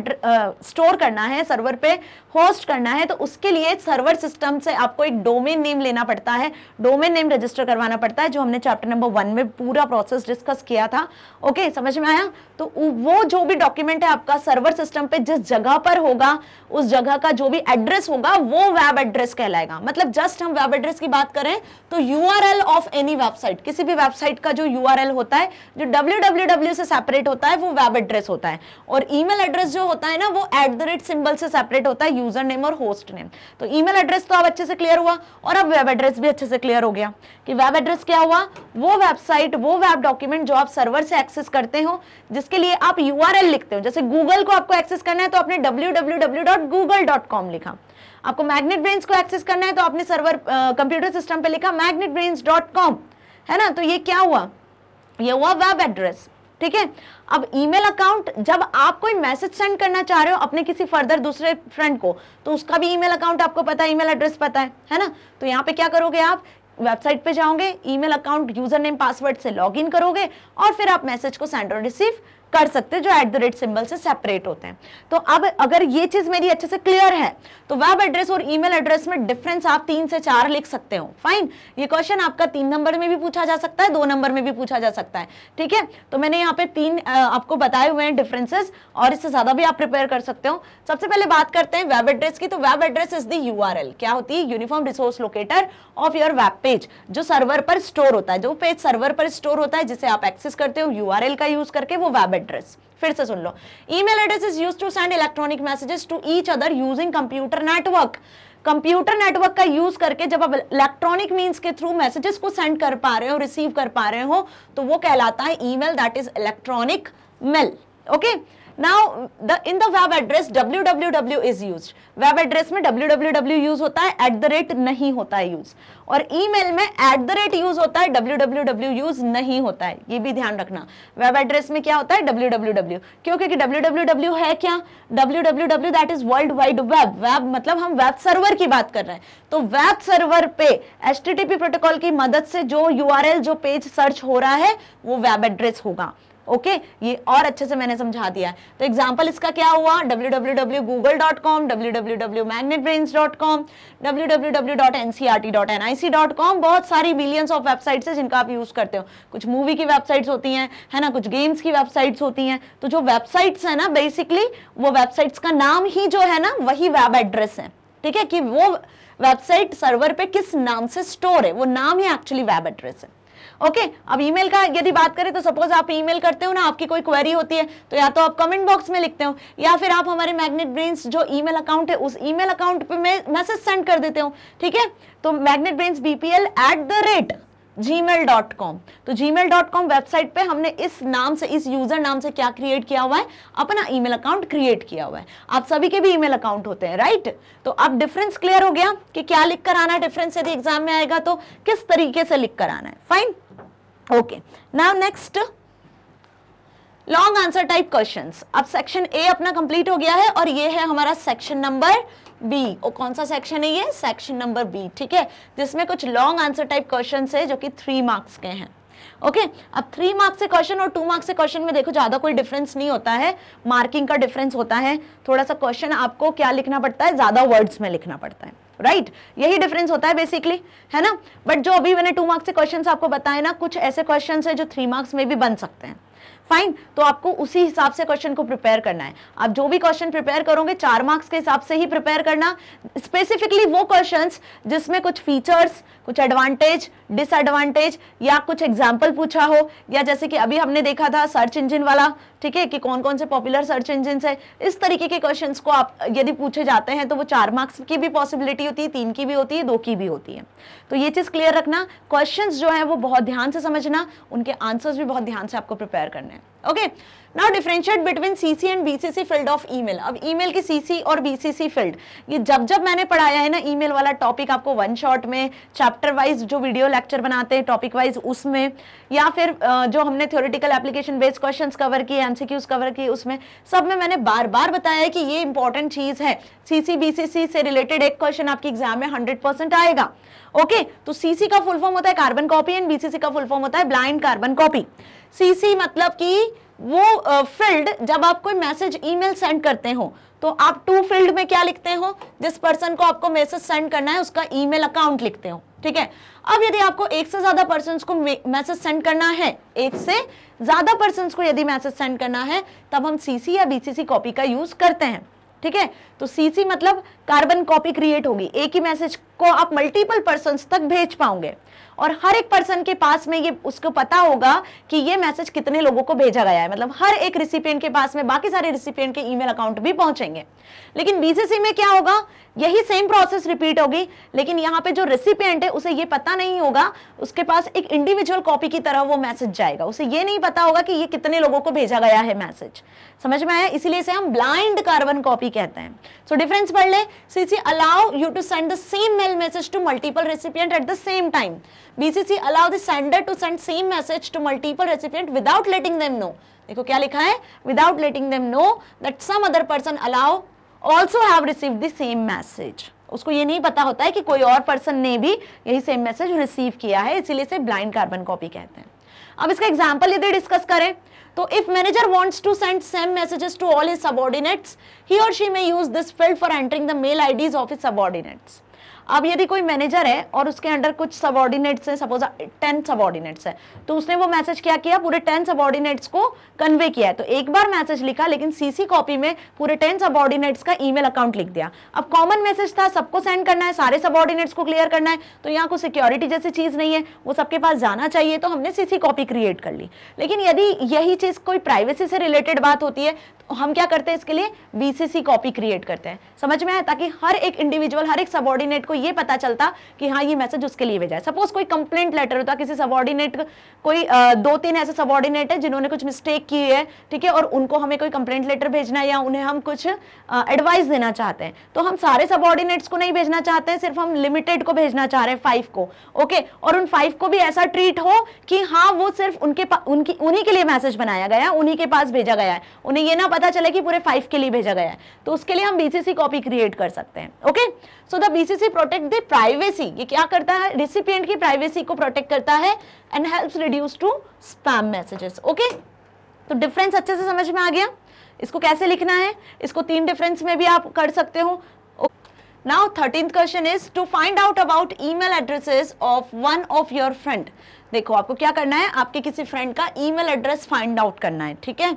स्टोर करना है सर्वर पे होस्ट करना है तो उसके लिए सर्वर सिस्टम से आपको एक डोमेन नेम लेना पड़ता है डोमेन नेम रजिस्टर करवाना पड़ता है जो हमने चैप्टर नंबर वन में पूरा प्रोसेस डिस्कस किया था ओके समझ में आया तो वो जो भी डॉक्यूमेंट है आपका सर्वर सिस्टम पे जिस जगह पर होगा उस जगह का जो भी एड्रेस होगा वो वेब एड्रेस कहलाएगा मतलब जस्ट हम वेब एड्रेस की बात करें तो यू ऑफ एनी वेबसाइट किसी भी वेबसाइट का जो यू होता है जो डब्ल्यू से सेपरेट होता है वो वेब एड्रेस होता है और ईमेल एड्रेस जो होता है ना वो एट द रेट सिंबल से सेपरेट होता है यूजर नेम और होस्ट नेम तो ईमेल एड्रेस तो अब अच्छे से क्लियर हुआ और अब वेब एड्रेस भी अच्छे से क्लियर हो गया कि वेब एड्रेस क्या हुआ वो वेबसाइट वो वेब डॉक्यूमेंट जो आप सर्वर से एक्सेस करते हो जिसके लिए आप यू लिखते हो जैसे गूगल को आपको एक्सेस करना है तो आपने डब्ल्यू लिखा आपको मैग्नेट ब्रेन्स को एक्सेस करना है तो आपने सर्वर कंप्यूटर सिस्टम पे लिखा मैग्नेट है ना तो ये क्या हुआ ये हुआ वेब एड्रेस ठीक है अब ईमेल अकाउंट जब आप कोई मैसेज सेंड करना चाह रहे हो अपने किसी फर्दर दूसरे फ्रेंड को तो उसका भी ईमेल अकाउंट आपको पता है ईमेल एड्रेस पता है है ना तो यहाँ पे क्या करोगे आप वेबसाइट पे जाओगे email account user name password से लॉग करोगे और फिर आप मैसेज को सेंड और रिसीव कर सकते हैं जो एट द रेट सिंबल से सेपरेट होते हैं तो अब अगर ये चीज़ मेरी अच्छे से क्लियर है तो वेब एड्रेस और ईमेल एड्रेस में डिफरेंस आप तीन से चार लिख सकते हो फाइन ये क्वेश्चन आपका तीन नंबर में भी पूछा जा सकता है दो नंबर में भी पूछा जा सकता है ठीक है तो मैंने यहाँ पे तीन आपको बताए हुए हैं डिफरेंसेस और इससे ज़्यादा भी आप प्रिपेयर कर सकते हो सबसे पहले बात करते हैं वेब एड्रेस की तो web address is the U क्या होती है uniform resource locator of your web page जो सर्वर पर स्टोर होता है जो पेज सर्वर पर स्टोर होता है जिसे आप एक्सेस करते हो यू का यूज करके वो वेब एड्रेस फिर से सुन लो email address is use to send electronic messages to each other using computer network computer network का यूज करके जब आप इलेक्ट्रॉनिक मीन्स के थ्रू मैसेजेस को सेंड कर पा रहे हो रिसीव कर पा रहे हो तो वो कहलाता है email that is electronic mail okay okay? Now the in the web address www is use web address में www यूज होता है एट द रेट नहीं होता है यूज और ईमेल में एट द रेट यूज होता है www यूज नहीं होता है ये भी ध्यान रखना वेब एड्रेस में क्या होता है www क्यों क्योंकि www है क्या www that is world wide web web मतलब हम वेब सर्वर की बात कर रहे हैं तो वेब सर्वर पे एच प्रोटोकॉल की मदद से जो यू जो पेज सर्च हो रहा है वो वेब एड्रेस होगा ओके ये और अच्छे से मैंने समझा दिया है तो एग्जाम्पल इसका क्या हुआ W W W Google dot com W W W dot com W W W dot N C R T dot N I C dot com बहुत सारी मिलियंस ऑफ वेबसाइट्स है जिनका आप यूज़ करते हो कुछ मूवी की वेबसाइट्स होती हैं है ना कुछ गेम्स की वेबसाइट्स होती हैं तो जो वेबसाइट्स है ना बेसिकली वो वेबसाइट्स का नाम ही जो है ना वही वेब एड्रेस है ठीक है कि वो वेबसाइट सर्वर पे किस नाम से स्टोर है वो नाम ही एक्चुअली वेब एड्रेस है ओके अब ईमेल का यदि बात करें तो सपोज आप ईमेल करते हो ना आपकी कोई क्वेरी होती है तो या तो आप कमेंट बॉक्स में लिखते हो या फिर आप हमारे मैग्नेट ब्रेन्स जो ईमेल अकाउंट है उस ईमेल अकाउंट पे मैसेज सेंड कर देते हो ठीक है तो magnet brains BPL at the rate dot com तो Gmail dot com website पर हमने इस नाम से इस यूजर नाम से क्या क्रिएट किया हुआ है अपना ईमेल अकाउंट क्रिएट किया हुआ है आप सभी के भी ईमेल अकाउंट होते हैं राइट तो अब डिफरेंस क्लियर हो गया कि क्या लिख कर आना है डिफरेंस यदि एग्जाम में आएगा तो किस तरीके से लिख कर आना है fine okay now next long answer type questions अब सेक्शन ए अपना कंप्लीट हो गया है और ये है हमारा सेक्शन नंबर बी और कौन सा सेक्शन है ये सेक्शन नंबर बी ठीक है जिसमें कुछ लॉन्ग आंसर टाइप क्वेश्चंस है जो कि थ्री मार्क्स के हैं ओके okay, अब थ्री मार्क्स से क्वेश्चन और टू मार्क्स से क्वेश्चन में देखो ज़्यादा कोई डिफरेंस नहीं होता है मार्किंग का डिफरेंस होता है थोड़ा सा क्वेश्चन आपको क्या लिखना पड़ता है ज़्यादा वर्ड्स में लिखना पड़ता है राइट right? यही डिफरेंस होता है बेसिकली है ना बट जो अभी मैंने टू मार्क्स के क्वेश्चन आपको बताए ना कुछ ऐसे क्वेश्चन है जो थ्री मार्क्स में भी बन सकते हैं फाइन तो आपको उसी हिसाब से क्वेश्चन को प्रिपेयर करना है आप जो भी क्वेश्चन प्रिपेयर करोगे चार मार्क्स के हिसाब से ही प्रिपेयर करना स्पेसिफिकली वो क्वेश्चंस जिसमें कुछ फीचर्स कुछ एडवांटेज डिसएडवांटेज या कुछ एग्जाम्पल पूछा हो या जैसे कि अभी हमने देखा था सर्च इंजिन वाला ठीक है कि कौन कौन से पॉपुलर सर्च इंजिन है इस तरीके के क्वेश्चन को आप यदि पूछे जाते हैं तो वो चार मार्क्स की भी पॉसिबिलिटी होती है तीन की भी होती है दो की भी होती है तो ये चीज़ क्लियर रखना क्वेश्चन जो है वो बहुत ध्यान से समझना उनके आंसर्स भी बहुत ध्यान से आपको प्रिपेयर करने हैं okay now differentiate between CC and BCC field of email अब ईमेल की सीसी और बीसीसी फील्ड ये जब जब मैंने पढ़ाया है ना ईमेल वाला टॉपिक आपको वन शॉट में चैप्टर वाइज जो वीडियो लेक्चर बनाते हैं टॉपिक वाइज उसमें या फिर जो हमने theoretical application based question cover किए एमसीक्यूज कवर किए उसमें सब में मैंने बार बार बताया है कि ये इंपॉर्टेंट चीज़ है सीसी बीसीसी से रिलेटेड एक क्वेश्चन आपकी एग्जाम में हंड्रेड आएगा ओके okay, तो सीसी का फुल फॉर्म होता है कार्बन कॉपी एंड बीसीसी का फुल फॉर्म होता है ब्लाइंड कार्बन कॉपी सीसी मतलब कि वो फील्ड uh, जब आप कोई मैसेज ईमेल सेंड करते हो तो आप टू फील्ड में क्या लिखते हो जिस पर्सन को आपको मैसेज सेंड करना है उसका ईमेल अकाउंट लिखते हो ठीक है अब यदि आपको एक से ज्यादा पर्सन को मैसेज सेंड करना है एक से ज्यादा पर्सन को यदि मैसेज सेंड करना है तब हम सीसी या बीसीसी कॉपी का यूज करते हैं ठीक है तो सीसी मतलब कार्बन कॉपी क्रिएट होगी एक ही मैसेज को आप मल्टीपल पर्सन तक भेज पाओगे और हर एक पर्सन के पास में ये उसको पता होगा कि ये मैसेज कितने लोगों को भेजा गया है मतलब हर एक रिसिपियंट के पास में बाकी सारे रिसिपियंट के ईमेल अकाउंट भी पहुंचेंगे लेकिन बीसीसी में क्या होगा यही सेम प्रोसेस रिपीट होगी लेकिन यहाँ पे जो रेसिपियंट है उसे ये पता नहीं होगा उसके पास एक इंडिविजुअल कॉपी की तरह वो मैसेज जाएगा उसे ये नहीं पता होगा कि ये कितने लोगों को भेजा गया है मैसेज समझ में आया इसीलिए इसे हम ब्लाइंड कार्बन कॉपी कहते हैं सो डिफरेंस पढ़ ले CC allow you to send the same mail message to multiple recipient at the same time BCC allow the sender to send same message to multiple recipient without letting them know देखो क्या लिखा है without letting them know that some other person allow also have receive the same message उसको ये नहीं पता होता है कि कोई और पर्सन ने भी यही सेम मैसेज रिसीव किया है इसीलिए से ब्लाइंड कार्बन कॉपी कहते हैं अब इसका एग्जाम्पल यदि डिस्कस करें तो if manager wants to send same messages to all his subordinates he और she may use this field for entering the mail IDs of his subordinates अब यदि कोई मैनेजर है और उसके अंडर कुछ सबॉर्डिनेट्स हैं सपोज टेन सबॉर्डिनेट्स हैं तो उसने वो मैसेज क्या किया पूरे टेन सबॉर्डिनेट्स को कन्वे किया है तो एक बार मैसेज लिखा लेकिन सीसी कॉपी में पूरे टेन सबॉर्डिनेट्स का ईमेल अकाउंट लिख दिया अब कॉमन मैसेज था सबको सेंड करना है सारे सबॉर्डिनेट्स को क्लियर करना है तो यहाँ कोई सिक्योरिटी जैसी चीज़ नहीं है वो सबके पास जाना चाहिए तो हमने सीसी कॉपी क्रिएट कर ली लेकिन यदि यही चीज़ कोई प्राइवेसी से रिलेटेड बात होती है हम क्या करते हैं इसके लिए बीसीसी कॉपी क्रिएट करते हैं समझ में आया ताकि हर एक इंडिविजुअल हर एक सबॉर्डिनेट को ये पता चलता कि हाँ ये मैसेज उसके लिए भेजा है सपोज कोई कंप्लेंट लेटर होता किसी सबॉर्डिनेट कोई आ, दो तीन ऐसे सबॉर्डिनेट है जिन्होंने कुछ मिस्टेक की है ठीक है और उनको हमें कोई कंप्लेंट लेटर भेजना है या उन्हें हम कुछ एडवाइस देना चाहते हैं तो हम सारे सबॉर्डिनेट्स को नहीं भेजना चाहते हैं सिर्फ हम लिमिटेड को भेजना चाह रहे हैं फाइव को ओके और उन फाइव को भी ऐसा ट्रीट हो कि हाँ वो सिर्फ उनके उनकी उन्हीं के लिए मैसेज बनाया गया उन्हीं के पास भेजा गया है उन्हें ये ना पता चले कि पूरे फाइव के लिए भेजा गया है तो उसके लिए हम बीसीसी कॉपी क्रिएट कर सकते हैं okay so the BCC protect the privacy ये क्या करता है रिसिपियंट की प्राइवेसी को प्रोटेक्ट करता है and help reduce to spam messages okay तो डिफरेंस अच्छे से समझ में आ गया इसको कैसे लिखना है इसको तीन डिफरेंस में भी आप कर सकते हो now 13th question is to find out about email addresses of one of your friend देखो आपको क्या करना है आपके किसी फ्रेंड का ईमेल एड्रेस फाइंड आउट करना है ठीक है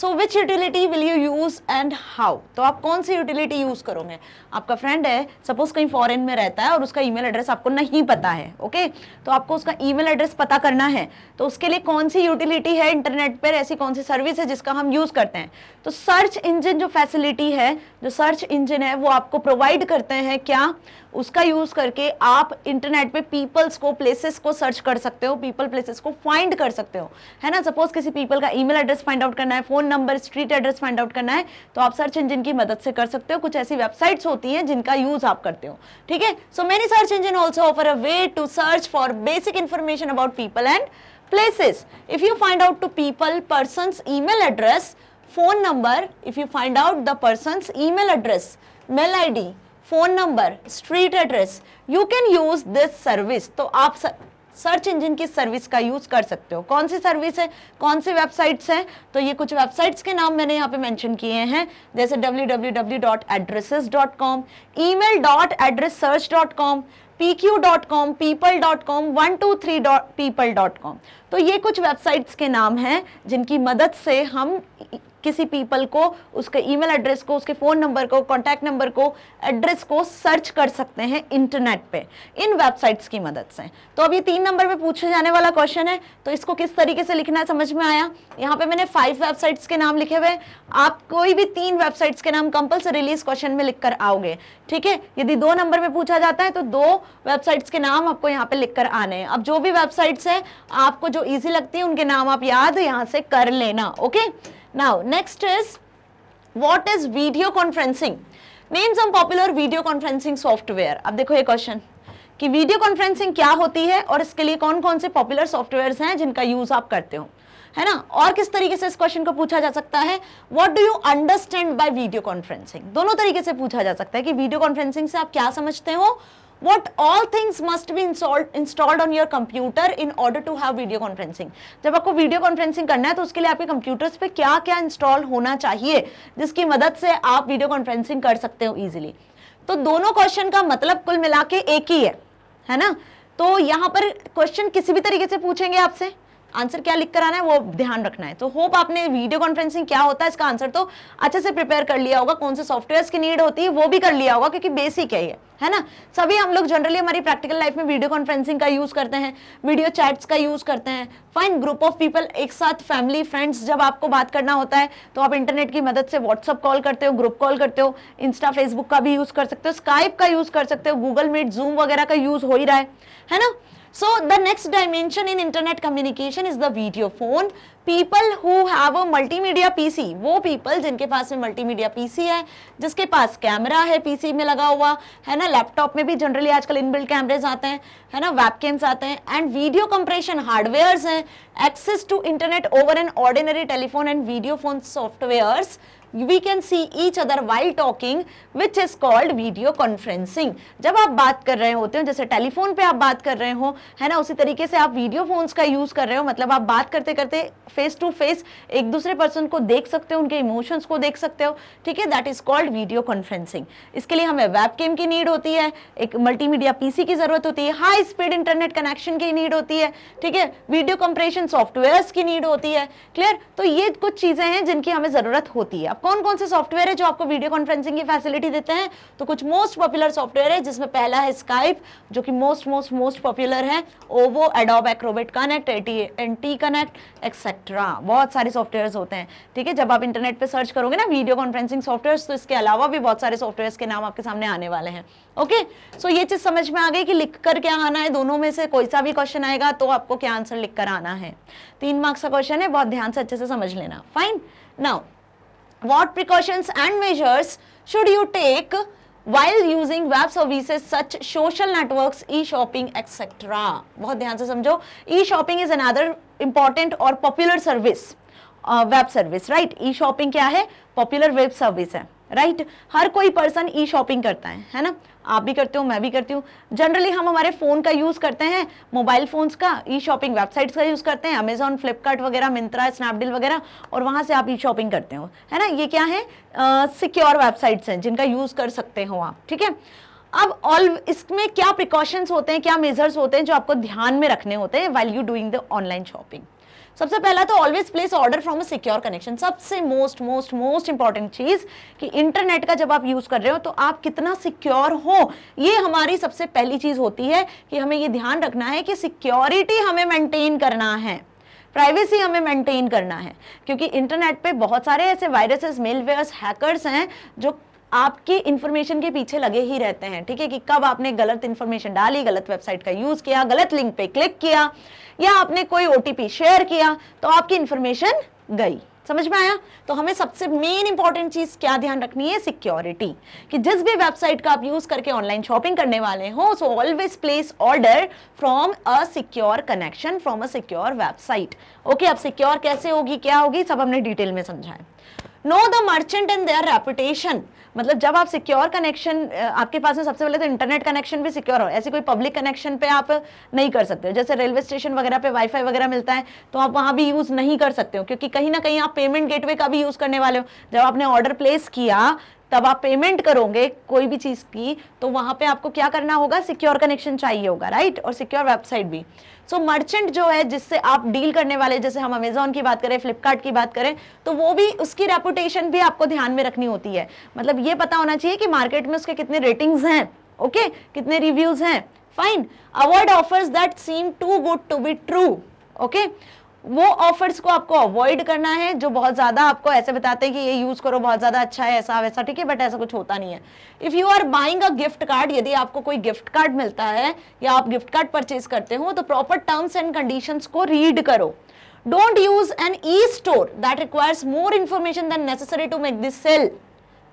so which utility will you use and how तो आप कौन सी यूटिलिटी यूज़ करोगे आपका फ्रेंड है सपोज कहीं फॉरेन में रहता है और उसका ईमेल एड्रेस आपको नहीं पता है ओके okay? तो आपको उसका ईमेल एड्रेस पता करना है तो उसके लिए कौन सी यूटिलिटी है इंटरनेट पर ऐसी कौन सी सर्विस है जिसका हम यूज़ करते हैं तो सर्च इंजन जो फैसिलिटी है जो सर्च इंजन है वो आपको प्रोवाइड करते हैं क्या उसका यूज करके आप इंटरनेट पे पीपल्स को प्लेसेस को सर्च कर सकते हो पीपल प्लेसेस को फाइंड कर सकते हो है ना सपोज किसी पीपल का ईमेल एड्रेस फाइंड आउट करना है phone number street address find out करना है तो आप सर्च इंजन की मदद से कर सकते हो कुछ ऐसी वेबसाइट्स होती हैं जिनका यूज आप करते हो ठीक है so many search engine also offer a way to search for basic information about people and places if you find out to people person's email address phone number if you find out the person's email address mail id phone number street address you can use this service तो आप sir, search engine की service का use कर सकते हो कौन सी service है कौन सी वेबसाइट्स हैं तो ये कुछ वेबसाइट्स के नाम मैंने यहाँ पे मेंशन किए हैं जैसे www.addresses.com email.addresssearch.com pq.com people.com 123.people.com तो ये कुछ वेबसाइट्स के नाम हैं जिनकी मदद से हम किसी पीपल को उसके ईमेल एड्रेस को उसके फ़ोन नंबर को कॉन्टैक्ट नंबर को एड्रेस को सर्च कर सकते हैं इंटरनेट पे इन वेबसाइट्स की मदद से तो अब ये तीन नंबर पे पूछे जाने वाला क्वेश्चन है तो इसको किस तरीके से लिखना है समझ में आया यहाँ पे मैंने फाइव वेबसाइट्स के नाम लिखे हुए आप कोई भी तीन वेबसाइट्स के नाम कंपल्सरीली इस क्वेश्चन में लिख आओगे ठीक है यदि दो नंबर पर पूछा जाता है तो दो वेबसाइट्स के नाम आपको यहाँ पे लिख कर आने हैं अब जो भी वेबसाइट्स हैं आपको जो ईजी लगती है उनके नाम आप याद यहाँ से कर लेना okay Now, next is what is video conferencing? Name some popular video conferencing software. अब देखो ये question कि video conferencing क्या होती है और इसके लिए कौन कौन से popular softwares हैं जिनका use आप करते हो है ना और किस तरीके से इस क्वेश्चन को पूछा जा सकता है what do you understand by video conferencing दोनों तरीके से पूछा जा सकता है कि वीडियो कॉन्फ्रेंसिंग से आप क्या समझते हो what all things must be installed installed on your computer in order to have video conferencing जब आपको video conferencing करना है तो उसके लिए आपके computers पे क्या क्या install होना चाहिए जिसकी मदद से आप video conferencing कर सकते हो easily तो दोनों question का मतलब कुल मिला के एक ही है है ना तो यहाँ पर क्वेश्चन किसी भी तरीके से पूछेंगे आपसे आंसर क्या लिख कर आना है वो ध्यान रखना है तो होप आपने वीडियो कॉन्फ्रेंसिंग क्या होता है इसका आंसर तो अच्छे से प्रिपेयर कर लिया होगा कौन से सॉफ्टवेयर की नीड होती है वो भी कर लिया होगा क्योंकि बेसिक है ये है ना सभी हम लोग जनरली हमारी प्रैक्टिकल लाइफ में वीडियो कॉन्फ्रेंसिंग का यूज़ करते हैं वीडियो चैट्स का यूज़ करते हैं फाइन ग्रुप ऑफ पीपल एक साथ फैमिली फ्रेंड्स जब आपको बात करना होता है तो आप इंटरनेट की मदद से व्हाट्सअप कॉल करते हो ग्रुप कॉल करते हो इंस्टा फेसबुक का भी यूज़ कर सकते हो स्काइप का यूज़ कर सकते हो गूगल मीट जूम वगैरह का यूज़ हो ही रहा है है ना So the next dimension in internet communication is the video phone. People who have a multimedia PC, वो people जिनके पास में multimedia PC है जिसके पास कैमरा है PC में लगा हुआ है ना लैपटॉप में भी जनरली आजकल इनबिल्ट कैमरेज आते हैं है ना वेबकैम्स आते हैं एंड वीडियो कंप्रेशन हार्डवेयर्स हैं access to internet over an ordinary telephone and video phone softwares we can see each other while talking which is called video conferencing जब आप बात कर रहे होते हो जैसे टेलीफोन पे आप बात कर रहे हो है ना उसी तरीके से आप वीडियो फोन्स का यूज कर रहे हो मतलब आप बात करते करते फेस टू फेस एक दूसरे पर्सन को देख सकते हो उनके इमोशंस को देख सकते हो ठीक है that is called video conferencing इसके लिए हमें वेब केम की नीड होती है एक मल्टीमीडिया पीसी की जरूरत होती है हाई स्पीड इंटरनेट कनेक्शन की नीड होती है ठीक है वीडियो कंप्रेशन सॉफ्टवेयर की नीड होती है क्लियर तो ये कुछ चीजें हैं जिनकी हमें जरूरत होती है आपको कौन कौन से सॉफ्टवेयर है जो आपको वीडियो कॉन्फ्रेंसिंग की फैसिलिटी देते हैं तो कुछ मोस्ट पॉपुलर सॉफ्टवेयर है जिसमें पहला है स्काइप जो कि मोस्ट मोस्ट मोस्ट पॉपुलर है ओवो Adobe Acrobat connect AT and T connect etcetera बहुत सारे सॉफ्टवेयर होते हैं ठीक है जब आप इंटरनेट पर सर्च करोगे ना वीडियो कॉन्फ्रेंसिंग सॉफ्टवेयर तो इसके अलावा भी बहुत सारे सॉफ्टवेयर के नाम आपके सामने आने वाले हैं ओके सो ये चीज़ समझ में आ गई कि लिख कर क्या आना है दोनों में से कोई सा भी क्वेश्चन आएगा तो आपको क्या आंसर लिख कर आना है तीन मार्क्स का क्वेश्चन है बहुत ध्यान से अच्छे से समझ लेना fine now what precautions and measures should you take while using web services such social networks, e-shopping, etc. bahut dhyan se samjho e-shopping is another important or popular service uh, web service right e shopping kya hai popular web service hai right? har koi person e shopping karta hai hai na आप भी करते हो मैं भी करती हूँ generally हम हमारे फ़ोन का यूज़ करते हैं मोबाइल फ़ोन्स का ई शॉपिंग वेबसाइट्स का यूज़ करते हैं अमेजोन फ्लिपकार्ट वगैरह मिंत्रा स्नैपडील वगैरह और वहां से आप ई शॉपिंग करते हो है ना ये क्या है सिक्योर वेबसाइट्स हैं जिनका यूज़ कर सकते हो आप ठीक है अब ऑल इसमें क्या प्रिकॉशंस होते हैं क्या मेजर्स होते हैं जो आपको ध्यान में रखने होते हैं well you doing the online shopping सबसे पहला तो always place order from a secure connection सबसे मोस्ट मोस्ट मोस्ट इंपॉर्टेंट चीज कि इंटरनेट का जब आप यूज कर रहे हो तो आप कितना सिक्योर हो ये हमारी सबसे पहली चीज होती है कि हमें ये ध्यान रखना है कि सिक्योरिटी हमें मेंटेन करना है प्राइवेसी हमें मेंटेन करना है क्योंकि इंटरनेट पे बहुत सारे ऐसे वायरसेस मेलवेयर्स हैकर्स हैं जो आपकी इन्फॉर्मेशन के पीछे लगे ही रहते हैं ठीक है कि कब आपने गलत इन्फॉर्मेशन डाली गलत वेबसाइट का यूज किया गलत लिंक पे क्लिक किया या आपने कोई ओटीपी शेयर किया तो आपकी इंफॉर्मेशन गई समझ में आया तो हमें सबसे मेन इंपॉर्टेंट चीज क्या ध्यान रखनी है सिक्योरिटी कि जिस भी वेबसाइट का आप यूज करके ऑनलाइन शॉपिंग करने वाले हो so always place order from a secure connection from a secure website okay अब सिक्योर कैसे होगी क्या होगी सब हमने डिटेल में समझाया know the merchant and their reputation मतलब जब आप सिक्योर कनेक्शन आपके पास में सबसे पहले तो इंटरनेट कनेक्शन भी सिक्योर हो ऐसे कोई पब्लिक कनेक्शन पे आप नहीं कर सकते जैसे रेलवे स्टेशन वगैरह पे वाईफाई वगैरह मिलता है तो आप वहाँ भी यूज़ नहीं कर सकते हो क्योंकि कहीं ना कहीं आप पेमेंट गेटवे का भी यूज़ करने वाले हो जब आपने ऑर्डर प्लेस किया तब आप पेमेंट करोगे कोई भी चीज़ की तो वहाँ पे आपको क्या करना होगा सिक्योर कनेक्शन चाहिए होगा राइट और सिक्योर वेबसाइट भी सो so, मर्चेंट जो है जिससे आप डील करने वाले जैसे हम अमेजोन की बात करें फ्लिपकार्ट की बात करें तो वो भी उसकी रेपुटेशन भी आपको ध्यान में रखनी होती है मतलब ये पता होना चाहिए कि मार्केट में उसके कितने रेटिंग्स हैं ओके okay? कितने रिव्यूज़ हैं fine avoid offers that seem too good to be true okay वो ऑफर्स को आपको अवॉइड करना है जो बहुत ज़्यादा आपको ऐसे बताते हैं कि ये यूज़ करो बहुत ज़्यादा अच्छा है ऐसा वैसा ठीक है बट ऐसा कुछ होता नहीं है if you are buying a gift card यदि आपको कोई गिफ्ट कार्ड मिलता है या आप गिफ्ट कार्ड परचेज करते हो तो प्रॉपर टर्म्स एंड कंडीशन को रीड करो don't use an e store that requires more information than necessary to make this sale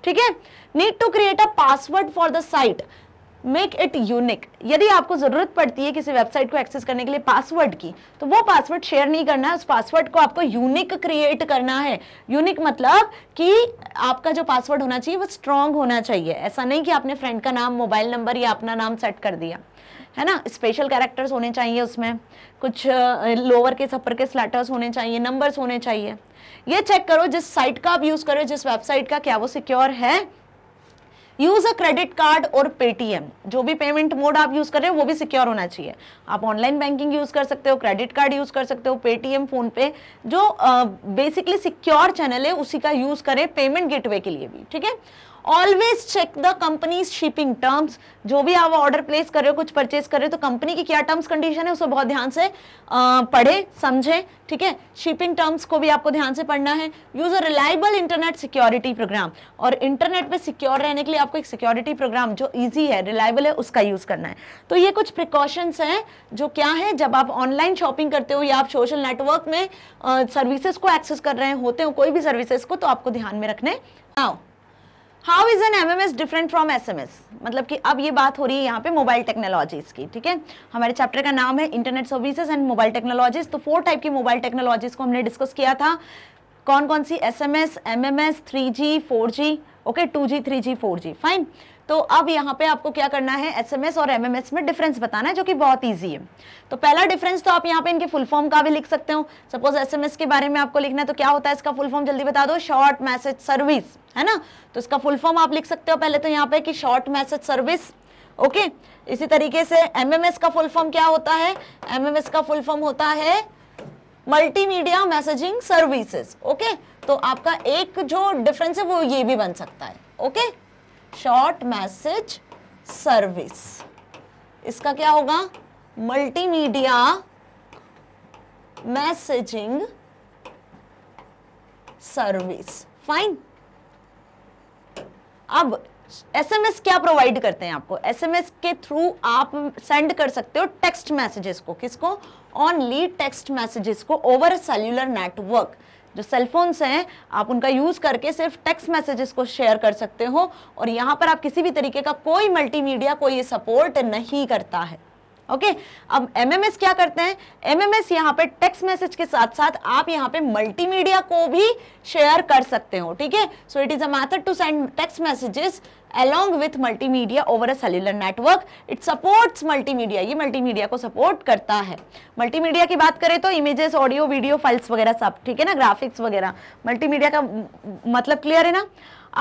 ठीक है need to create a password for the site make it unique यदि आपको ज़रूरत पड़ती है किसी वेबसाइट को एक्सेस करने के लिए पासवर्ड की तो वो पासवर्ड शेयर नहीं करना है उस पासवर्ड को आपको यूनिक क्रिएट करना है यूनिक मतलब कि आपका जो पासवर्ड होना चाहिए वो स्ट्रांग होना चाहिए ऐसा नहीं कि आपने फ्रेंड का नाम मोबाइल नंबर या अपना नाम सेट कर दिया है ना स्पेशल कैरेक्टर्स होने चाहिए उसमें कुछ लोअर के सपर के स्लैटर्स होने चाहिए नंबर्स होने चाहिए ये चेक करो जिस साइट का आप यूज़ करो जिस वेबसाइट का क्या वो सिक्योर है यूज अ क्रेडिट कार्ड और पेटीएम जो भी पेमेंट मोड आप यूज कर रहे हो वो भी सिक्योर होना चाहिए आप ऑनलाइन बैंकिंग यूज कर सकते हो क्रेडिट कार्ड यूज कर सकते हो पेटीएम फोन पे जो बेसिकली सिक्योर चैनल है उसी का यूज करें पेमेंट गेटवे के लिए भी ठीक है always check the companies shipping terms जो भी आप ऑर्डर प्लेस कर रहे हो कुछ परचेज कर रहे हो तो कंपनी की क्या टर्म्स कंडीशन है उसे बहुत ध्यान से पढ़े समझे ठीक है शिपिंग टर्म्स को भी आपको ध्यान से पढ़ना है use a reliable internet security program और इंटरनेट पे सिक्योर रहने के लिए आपको एक सिक्योरिटी प्रोग्राम जो इजी है रिलायबल है उसका यूज़ करना है तो ये कुछ प्रिकॉशंस हैं जो क्या है जब आप ऑनलाइन शॉपिंग करते हो या आप सोशल नेटवर्क में सर्विसेज को एक्सेस कर रहे होते हो कोई भी सर्विसेज को तो आपको ध्यान में रखने आओ how is an M M S different from S M S मतलब कि अब ये बात हो रही है यहाँ पे मोबाइल टेक्नोलॉजीज की ठीक है हमारे चैप्टर का नाम है internet services and mobile technologies तो फोर टाइप की मोबाइल टेक्नोलॉजीज को हमने डिस्कस किया था कौन कौन सी S M S M M S three G four G okay two G three G four G fine तो अब यहाँ पे आपको क्या करना है एसएमएस और एमएमएस में डिफरेंस बताना है जो कि बहुत इजी है तो पहला डिफरेंस तो आप यहाँ पे इनके फुल फॉर्म का भी लिख सकते हो सपोज एसएमएस के बारे में आपको लिखना है तो क्या होता है इसका फुल फॉर्म जल्दी बता दो शॉर्ट मैसेज सर्विस है ना तो इसका फुल फॉर्म आप लिख सकते हो पहले तो यहाँ पे कि शॉर्ट मैसेज सर्विस ओके इसी तरीके से एमएमएस का फुल फॉर्म क्या होता है एमएमएस का फुल फॉर्म होता है मल्टीमीडिया मैसेजिंग सर्विसेज ओके तो आपका एक जो डिफरेंस है वो ये भी बन सकता है ओके शॉर्ट मैसेज सर्विस इसका क्या होगा मल्टीमीडिया मैसेजिंग सर्विस फाइन अब एसएमएस क्या प्रोवाइड करते हैं आपको एसएमएस के थ्रू आप सेंड कर सकते हो टेक्स्ट मैसेजेस को किसको ऑनली टेक्स्ट मैसेजेस को ओवर सेल्यूलर नेटवर्क जो सेलफोन्स हैं आप उनका यूज़ करके सिर्फ टेक्स्ट मैसेजेस को शेयर कर सकते हो और यहाँ पर आप किसी भी तरीके का कोई मल्टीमीडिया को ये सपोर्ट नहीं करता है ओके अब एमएमएस क्या करते हैं एमएमएस यहाँ पे टेक्स्ट मैसेज के साथ साथ आप यहाँ पे मल्टीमीडिया को भी शेयर कर सकते हो ठीक है so it is a method to send text messages along with multimedia over a cellular network. It supports multimedia. ये multimedia को support करता है multimedia की बात करें तो images, audio, video, files वगैरह सब ठीक है ना graphics वगैरह multimedia का मतलब clear है ना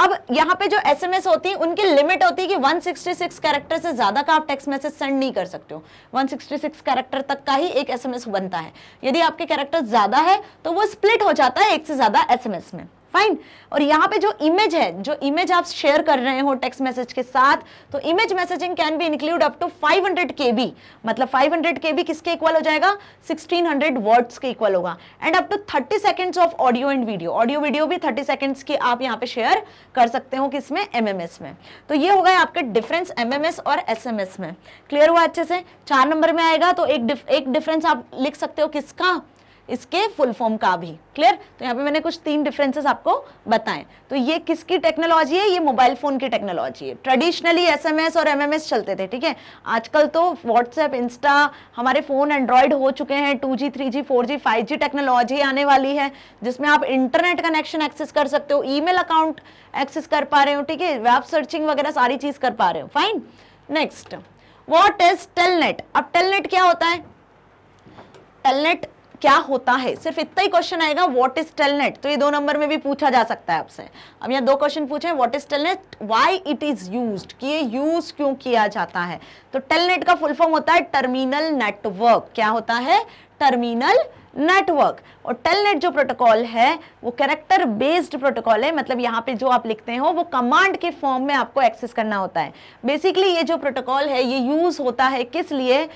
अब यहाँ पे जो एसएमएस होती है उनकी लिमिट होती है कि 166 कैरेक्टर से ज़्यादा का आप टेक्स्ट मैसेज सेंड नहीं कर सकते हो 166 कैरेक्टर तक का ही एक एसएमएस बनता है यदि आपके कैरेक्टर ज़्यादा है तो वो स्प्लिट हो जाता है एक से ज़्यादा एसएमएस में फाइन और यहाँ पे जो इमेज है जो इमेज आप शेयर कर रहे हो टेक्स्ट मैसेज के साथ तो image messaging can be include up to 500 hundred K B मतलब 500 हंड्रेड के बी किसके इक्वल हो जाएगा 1600 हंड्रेड वर्ड्स के इक्वल होगा and up to 30 seconds of audio and video audio video भी 30 सेकेंड्स की आप यहाँ पे शेयर कर सकते हो किसमें एम में तो ये होगा आपके डिफरेंस एम और एस में क्लियर हुआ अच्छे से चार नंबर में आएगा तो एक डिफ, एक डिफरेंस आप लिख सकते हो किसका इसके फुल फॉर्म का भी क्लियर तो यहाँ पे मैंने कुछ तीन डिफरेंसेस आपको बताए तो ये किसकी टेक्नोलॉजी है ये मोबाइल फ़ोन की टेक्नोलॉजी है ट्रेडिशनली एसएमएस और एमएमएस चलते थे ठीक है आजकल तो व्हाट्सएप इंस्टा हमारे फ़ोन एंड्रॉयड हो चुके हैं two G three G four G five G technology आने वाली है जिसमें आप इंटरनेट कनेक्शन एक्सेस कर सकते हो ई अकाउंट एक्सेस कर पा रहे हो ठीक है वेब सर्चिंग वगैरह सारी चीज़ कर पा रहे हो fine next what is Telnet अब टेलनेट क्या होता है टेलनेट क्या होता है सिर्फ इतना ही क्वेश्चन आएगा व्हाट इज टेलनेट तो ये दो नंबर में भी पूछा जा सकता है आपसे अब यहाँ दो क्वेश्चन पूछे what is Telnet why it is used कि ये यूज क्यों किया जाता है तो टेलनेट का फुल फॉर्म होता है टर्मिनल नेटवर्क क्या होता है टर्मिनल नेटवर्क और टेलनेट जो प्रोटोकॉल है वो कैरेक्टर बेस्ड प्रोटोकॉल है मतलब यहाँ पे जो आप लिखते हो वो कमांड के फॉर्म में आपको एक्सेस करना होता है बेसिकली ये जो प्रोटोकॉल है ये यूज होता है किस लिए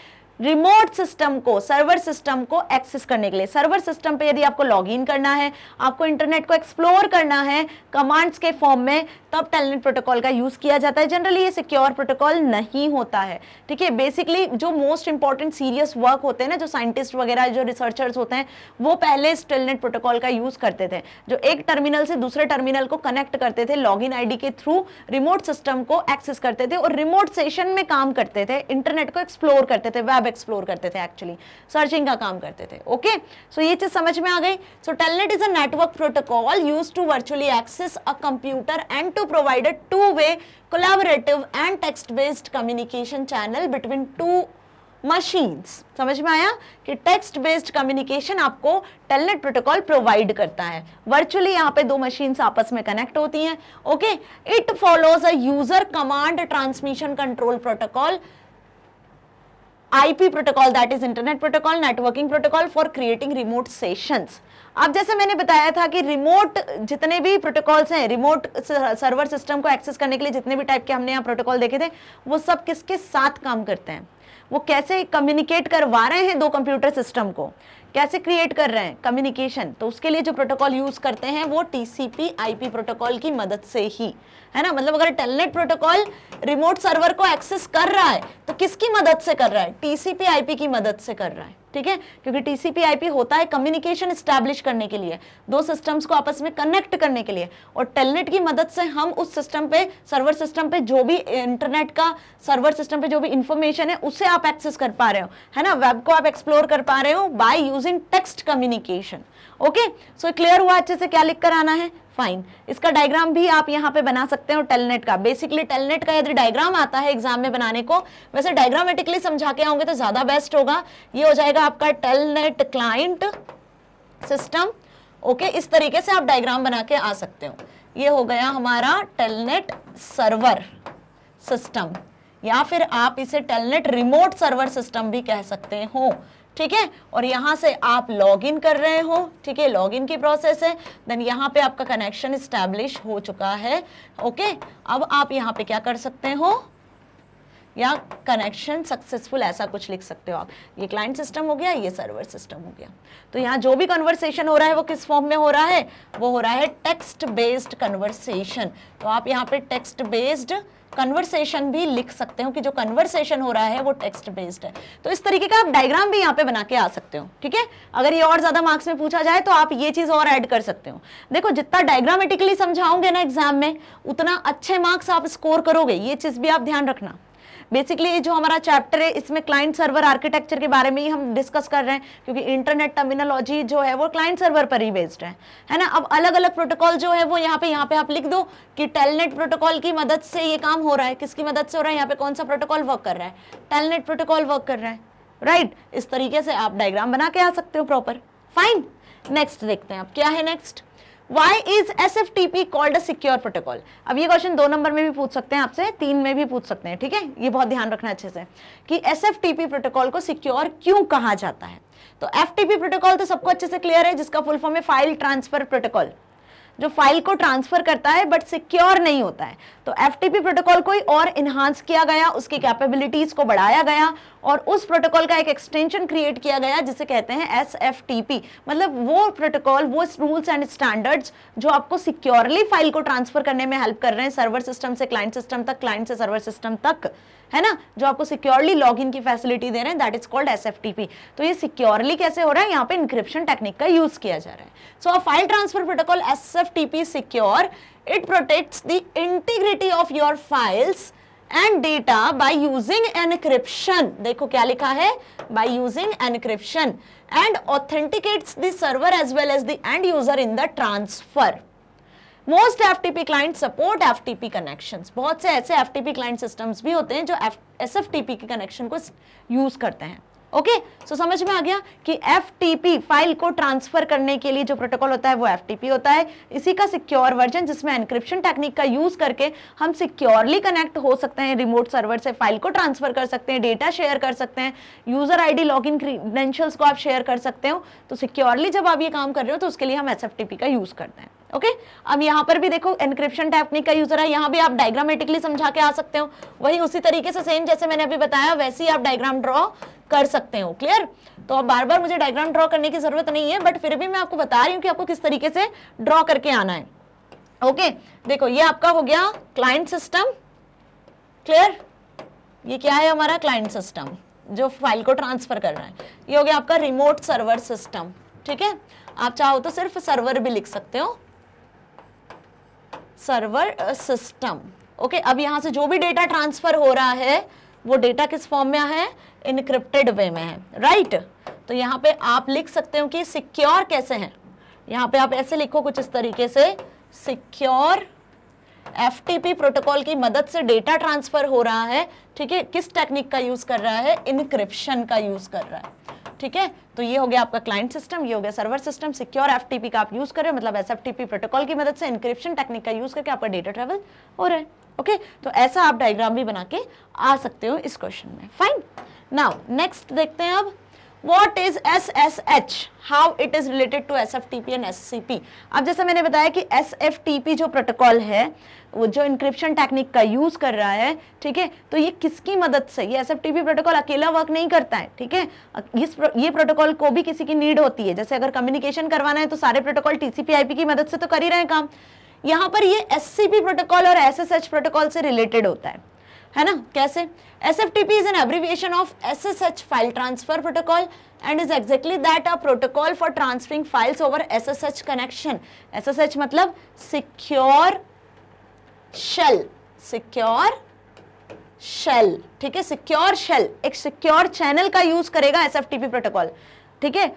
रिमोट सिस्टम को सर्वर सिस्टम को एक्सेस करने के लिए सर्वर सिस्टम पे यदि आपको लॉगिन करना है आपको इंटरनेट को एक्सप्लोर करना है कमांड्स के फॉर्म में तब टेलनेट प्रोटोकॉल का यूज़ किया जाता है जनरली ये सिक्योर प्रोटोकॉल नहीं होता है ठीक है बेसिकली जो मोस्ट इंपॉर्टेंट सीरियस वर्क होते हैं ना जो साइंटिस्ट वगैरह जो रिसर्चर्स होते हैं वो पहले इस टेलनेट प्रोटोकॉल का यूज़ करते थे जो एक टर्मिनल से दूसरे टर्मिनल को कनेक्ट करते थे लॉग इन के थ्रू रिमोट सिस्टम को एक्सेस करते थे और रिमोट सेशन में काम करते थे इंटरनेट को एक्सप्लोर करते थे वेब एक्सप्लोर करते थे एक्चुअली सर्चिंग का काम करते थे ओके सो ये चीज़ समझ में आ गई so Telnet is a network protocol use to virtually access a computer and to provide a two way collaborative and text based communication channel between two machines समझ में आया कि टेक्स्ट बेस्ड कम्युनिकेशन आपको टेलनेट प्रोटोकॉल प्रोवाइड करता है virtually यहाँ पे दो मशीन्स आपस में कनेक्ट होती हैं okay it follows a user command transmission control protocol IP protocol that is internet protocol networking protocol for creating remote sessions अब जैसे मैंने बताया था कि रिमोट जितने भी प्रोटोकॉल्स हैं रिमोट सर्वर सिस्टम को एक्सेस करने के लिए जितने भी टाइप के हमने यहाँ प्रोटोकॉल देखे थे वो सब किसके साथ काम करते हैं वो कैसे कम्युनिकेट करवा रहे हैं दो कंप्यूटर सिस्टम को कैसे क्रिएट कर रहे हैं कम्युनिकेशन तो उसके लिए जो प्रोटोकॉल यूज करते हैं वो टीसीपी आईपी प्रोटोकॉल की मदद से ही है ना मतलब अगर टेलनेट प्रोटोकॉल रिमोट सर्वर को एक्सेस कर रहा है तो किसकी मदद से कर रहा है टीसीपी आईपी की मदद से कर रहा है ठीक है क्योंकि टीसीपी आईपी होता है कम्युनिकेशन स्टैब्लिश करने के लिए दो सिस्टम्स को आपस में कनेक्ट करने के लिए और टेलनेट की मदद से हम उस सिस्टम पे सर्वर सिस्टम पे जो भी इंटरनेट का सर्वर सिस्टम पे जो भी इंफॉर्मेशन है उसे आप एक्सेस कर पा रहे हो है ना वेब को आप एक्सप्लोर कर पा रहे हो by using text communication okay so clear हुआ अच्छे से क्या लिख कर आना है फाइन इसका डायग्राम भी आप यहाँ पे बना सकते हैं टेलनेट का बेसिकली टेलनेट का यदि डायग्राम आता है एग्जाम में बनाने को वैसे डायग्रामेटिकली समझा के आऊंगे तो ज़्यादा बेस्ट होगा ये हो जाएगा आपका टेलनेट क्लाइंट सिस्टम ओके इस तरीके से आप डायग्राम बना के आ सकते हो ये हो गया हमारा टेलनेट सर्वर सिस्टम या फिर आप इसे टेलनेट रिमोट सर्वर सिस्टम भी कह सकते हो ठीक है और यहां से आप लॉग इन कर रहे हो ठीक है लॉग इन की प्रोसेस है देन यहाँ पे आपका कनेक्शन स्टैब्लिश हो चुका है ओके अब आप यहाँ पे क्या कर सकते हो या कनेक्शन सक्सेसफुल ऐसा कुछ लिख सकते हो आप ये क्लाइंट सिस्टम हो गया ये सर्वर सिस्टम हो गया तो यहाँ जो भी कन्वर्सेशन हो रहा है वो किस फॉर्म में हो रहा है वो हो रहा है टेक्स्ट बेस्ड कन्वर्सेशन तो आप यहाँ पे टेक्स्ट बेस्ड कन्वर्सेशन भी लिख सकते हो कि जो कन्वर्सेशन हो रहा है वो टेक्स्ट बेस्ड है तो इस तरीके का आप डायग्राम भी यहाँ पे बना के आ सकते हो ठीक है अगर ये और ज्यादा मार्क्स में पूछा जाए तो आप ये चीज और ऐड कर सकते हो देखो जितना डायग्रामेटिकली समझाओगे ना एग्जाम में उतना अच्छे मार्क्स आप स्कोर करोगे ये चीज भी आप ध्यान रखना बेसिकली जो हमारा चैप्टर है इसमें क्लाइंट सर्वर आर्किटेक्चर के बारे में ही हम डिस्कस कर रहे हैं क्योंकि इंटरनेट टर्मिनोलॉजी जो है वो क्लाइंट सर्वर पर ही बेस्ड है है ना अब अलग अलग प्रोटोकॉल जो है वो यहाँ पे यहाँ पे आप लिख दो कि टेलनेट प्रोटोकॉल की मदद से ये काम हो रहा है किसकी मदद से हो रहा है यहाँ पे कौन सा प्रोटोकॉल वर्क कर रहा है टेलनेट प्रोटोकॉल वर्क कर रहा है राइट right? इस तरीके से आप डायग्राम बना के आ सकते हो प्रॉपर फाइन नेक्स्ट देखते हैं आप क्या है next why is S F T P called secure protocol अब ये क्वेश्चन दो नंबर में भी पूछ सकते हैं आपसे तीन में भी पूछ सकते हैं ठीक है ये बहुत ध्यान रखना अच्छे से कि S F T P protocol को सिक्योर क्यों कहा जाता है तो एफ टी पी प्रोटोकॉल तो सबको अच्छे से क्लियर है जिसका फुल फॉर्म है फाइल ट्रांसफर प्रोटोकॉल जो फाइल को ट्रांसफर करता है बट सिक्योर नहीं होता है तो एफ प्रोटोकॉल को और इन्हांस किया गया उसकी कैपेबिलिटीज को बढ़ाया गया और उस प्रोटोकॉल का एक एक्सटेंशन क्रिएट किया गया जिसे कहते हैं एस मतलब वो प्रोटोकॉल वो रूल्स एंड स्टैंडर्ड्स जो आपको सिक्योरली फाइल को ट्रांसफर करने में हेल्प कर रहे हैं सर्वर सिस्टम से क्लाइंट सिस्टम तक क्लाइंट से सर्वर सिस्टम तक है ना जो आपको सिक्योरली लॉग इन की फैसिलिटी दे रहे हैं दैट इज कॉल्ड एस तो ये सिक्योरली कैसे हो रहा है यहाँ पे इंक्रिप्शन टेक्निक का यूज किया जा रहा है so a file transfer protocol S F T P secure it protects the integrity of your files and data by using encryption देखो क्या लिखा है by using encryption and authenticates the server as well as the end user in the transfer most F TP client support F TP connection बहुत से ऐसे F TP client systems भी होते हैं जो एफ एस टीपी के connection को use करते हैं ओके okay? सो so, समझ में आ गया कि एफ फाइल को ट्रांसफर करने के लिए जो प्रोटोकॉल होता है वो एफ होता है इसी का सिक्योर वर्जन जिसमें एनक्रिप्शन टेक्निक का यूज करके हम सिक्योरली कनेक्ट हो सकते हैं रिमोट सर्वर से फाइल को ट्रांसफर कर सकते हैं डेटा शेयर कर सकते हैं user I D log credentials को आप शेयर कर सकते हो तो सिक्योरली जब आप ये काम कर रहे हो तो उसके लिए हम एस का यूज करते हैं ओके okay? अब यहाँ पर भी देखो एनक्रिप्शन टेक्निक का यूजर है यहाँ भी आप डायग्रामेटिकली समझा के आ सकते हो वही उसी तरीके से सेम जैसे मैंने अभी बताया वैसे ही आप डायग्राम ड्रॉ कर सकते हो क्लियर तो अब बार बार मुझे डायग्राम ड्रॉ करने की जरूरत नहीं है बट फिर भी मैं आपको बता रही हूँ कि आपको किस तरीके से ड्रॉ करके आना है ओके okay, देखो ये आपका हो गया क्लाइंट सिस्टम क्लियर ये क्या है हमारा क्लाइंट सिस्टम जो फाइल को ट्रांसफर करना है ये हो गया आपका रिमोट सर्वर सिस्टम ठीक है आप चाहो तो सिर्फ सर्वर भी लिख सकते हो सर्वर सिस्टम ओके अब यहां से जो भी डेटा ट्रांसफर हो रहा है वो डेटा किस फॉर्म में है इनक्रिप्टेड वे में है राइट तो यहाँ पे आप लिख सकते हो कि सिक्योर कैसे हैं यहाँ पे आप ऐसे लिखो कुछ इस तरीके से सिक्योर एफ प्रोटोकॉल की मदद से डेटा ट्रांसफर हो रहा है ठीक है किस टेक्निक का यूज कर रहा है इनक्रिप्शन का यूज कर रहा है ठीक है तो ये हो गया आपका क्लाइंट सिस्टम ये हो गया सर्वर सिस्टम सिक्योर एफ का आप यूज कर रहे हो मतलब एस प्रोटोकॉल की मदद से इनक्रिप्शन टेक्निक का यूज करके आपका डेटा ट्रेवल हो रहा है ओके okay? तो ऐसा आप डायग्राम भी बना के आ सकते हो इस क्वेश्चन में फाइन नाउ नेक्स्ट देखते हैं अब what is S S H how it is related to S F T P and S C P अब जैसे मैंने बताया कि एस एफ टी पी जो प्रोटोकॉल है वो जो इंक्रिप्शन टेक्निक का यूज़ कर रहा है ठीक है तो ये किसकी मदद से ये S F T P protocol अकेला वर्क नहीं करता है ठीक है इस ये प्रोटोकॉल को भी किसी की नीड होती है जैसे अगर कम्युनिकेशन करवाना है तो सारे protocol T C P I P की मदद से तो कर ही रहे हैं काम यहाँ पर ये एस प्रोटोकॉल और एस प्रोटोकॉल से रिलेटेड होता है है ना कैसे S F T P is an abbreviation of S S H file transfer protocol and is exactly that a protocol for transferring files over S S H connection S S H मतलब secure shell secure shell ठीक है secure shell एक secure channel का use करेगा S F T P protocol ठीक है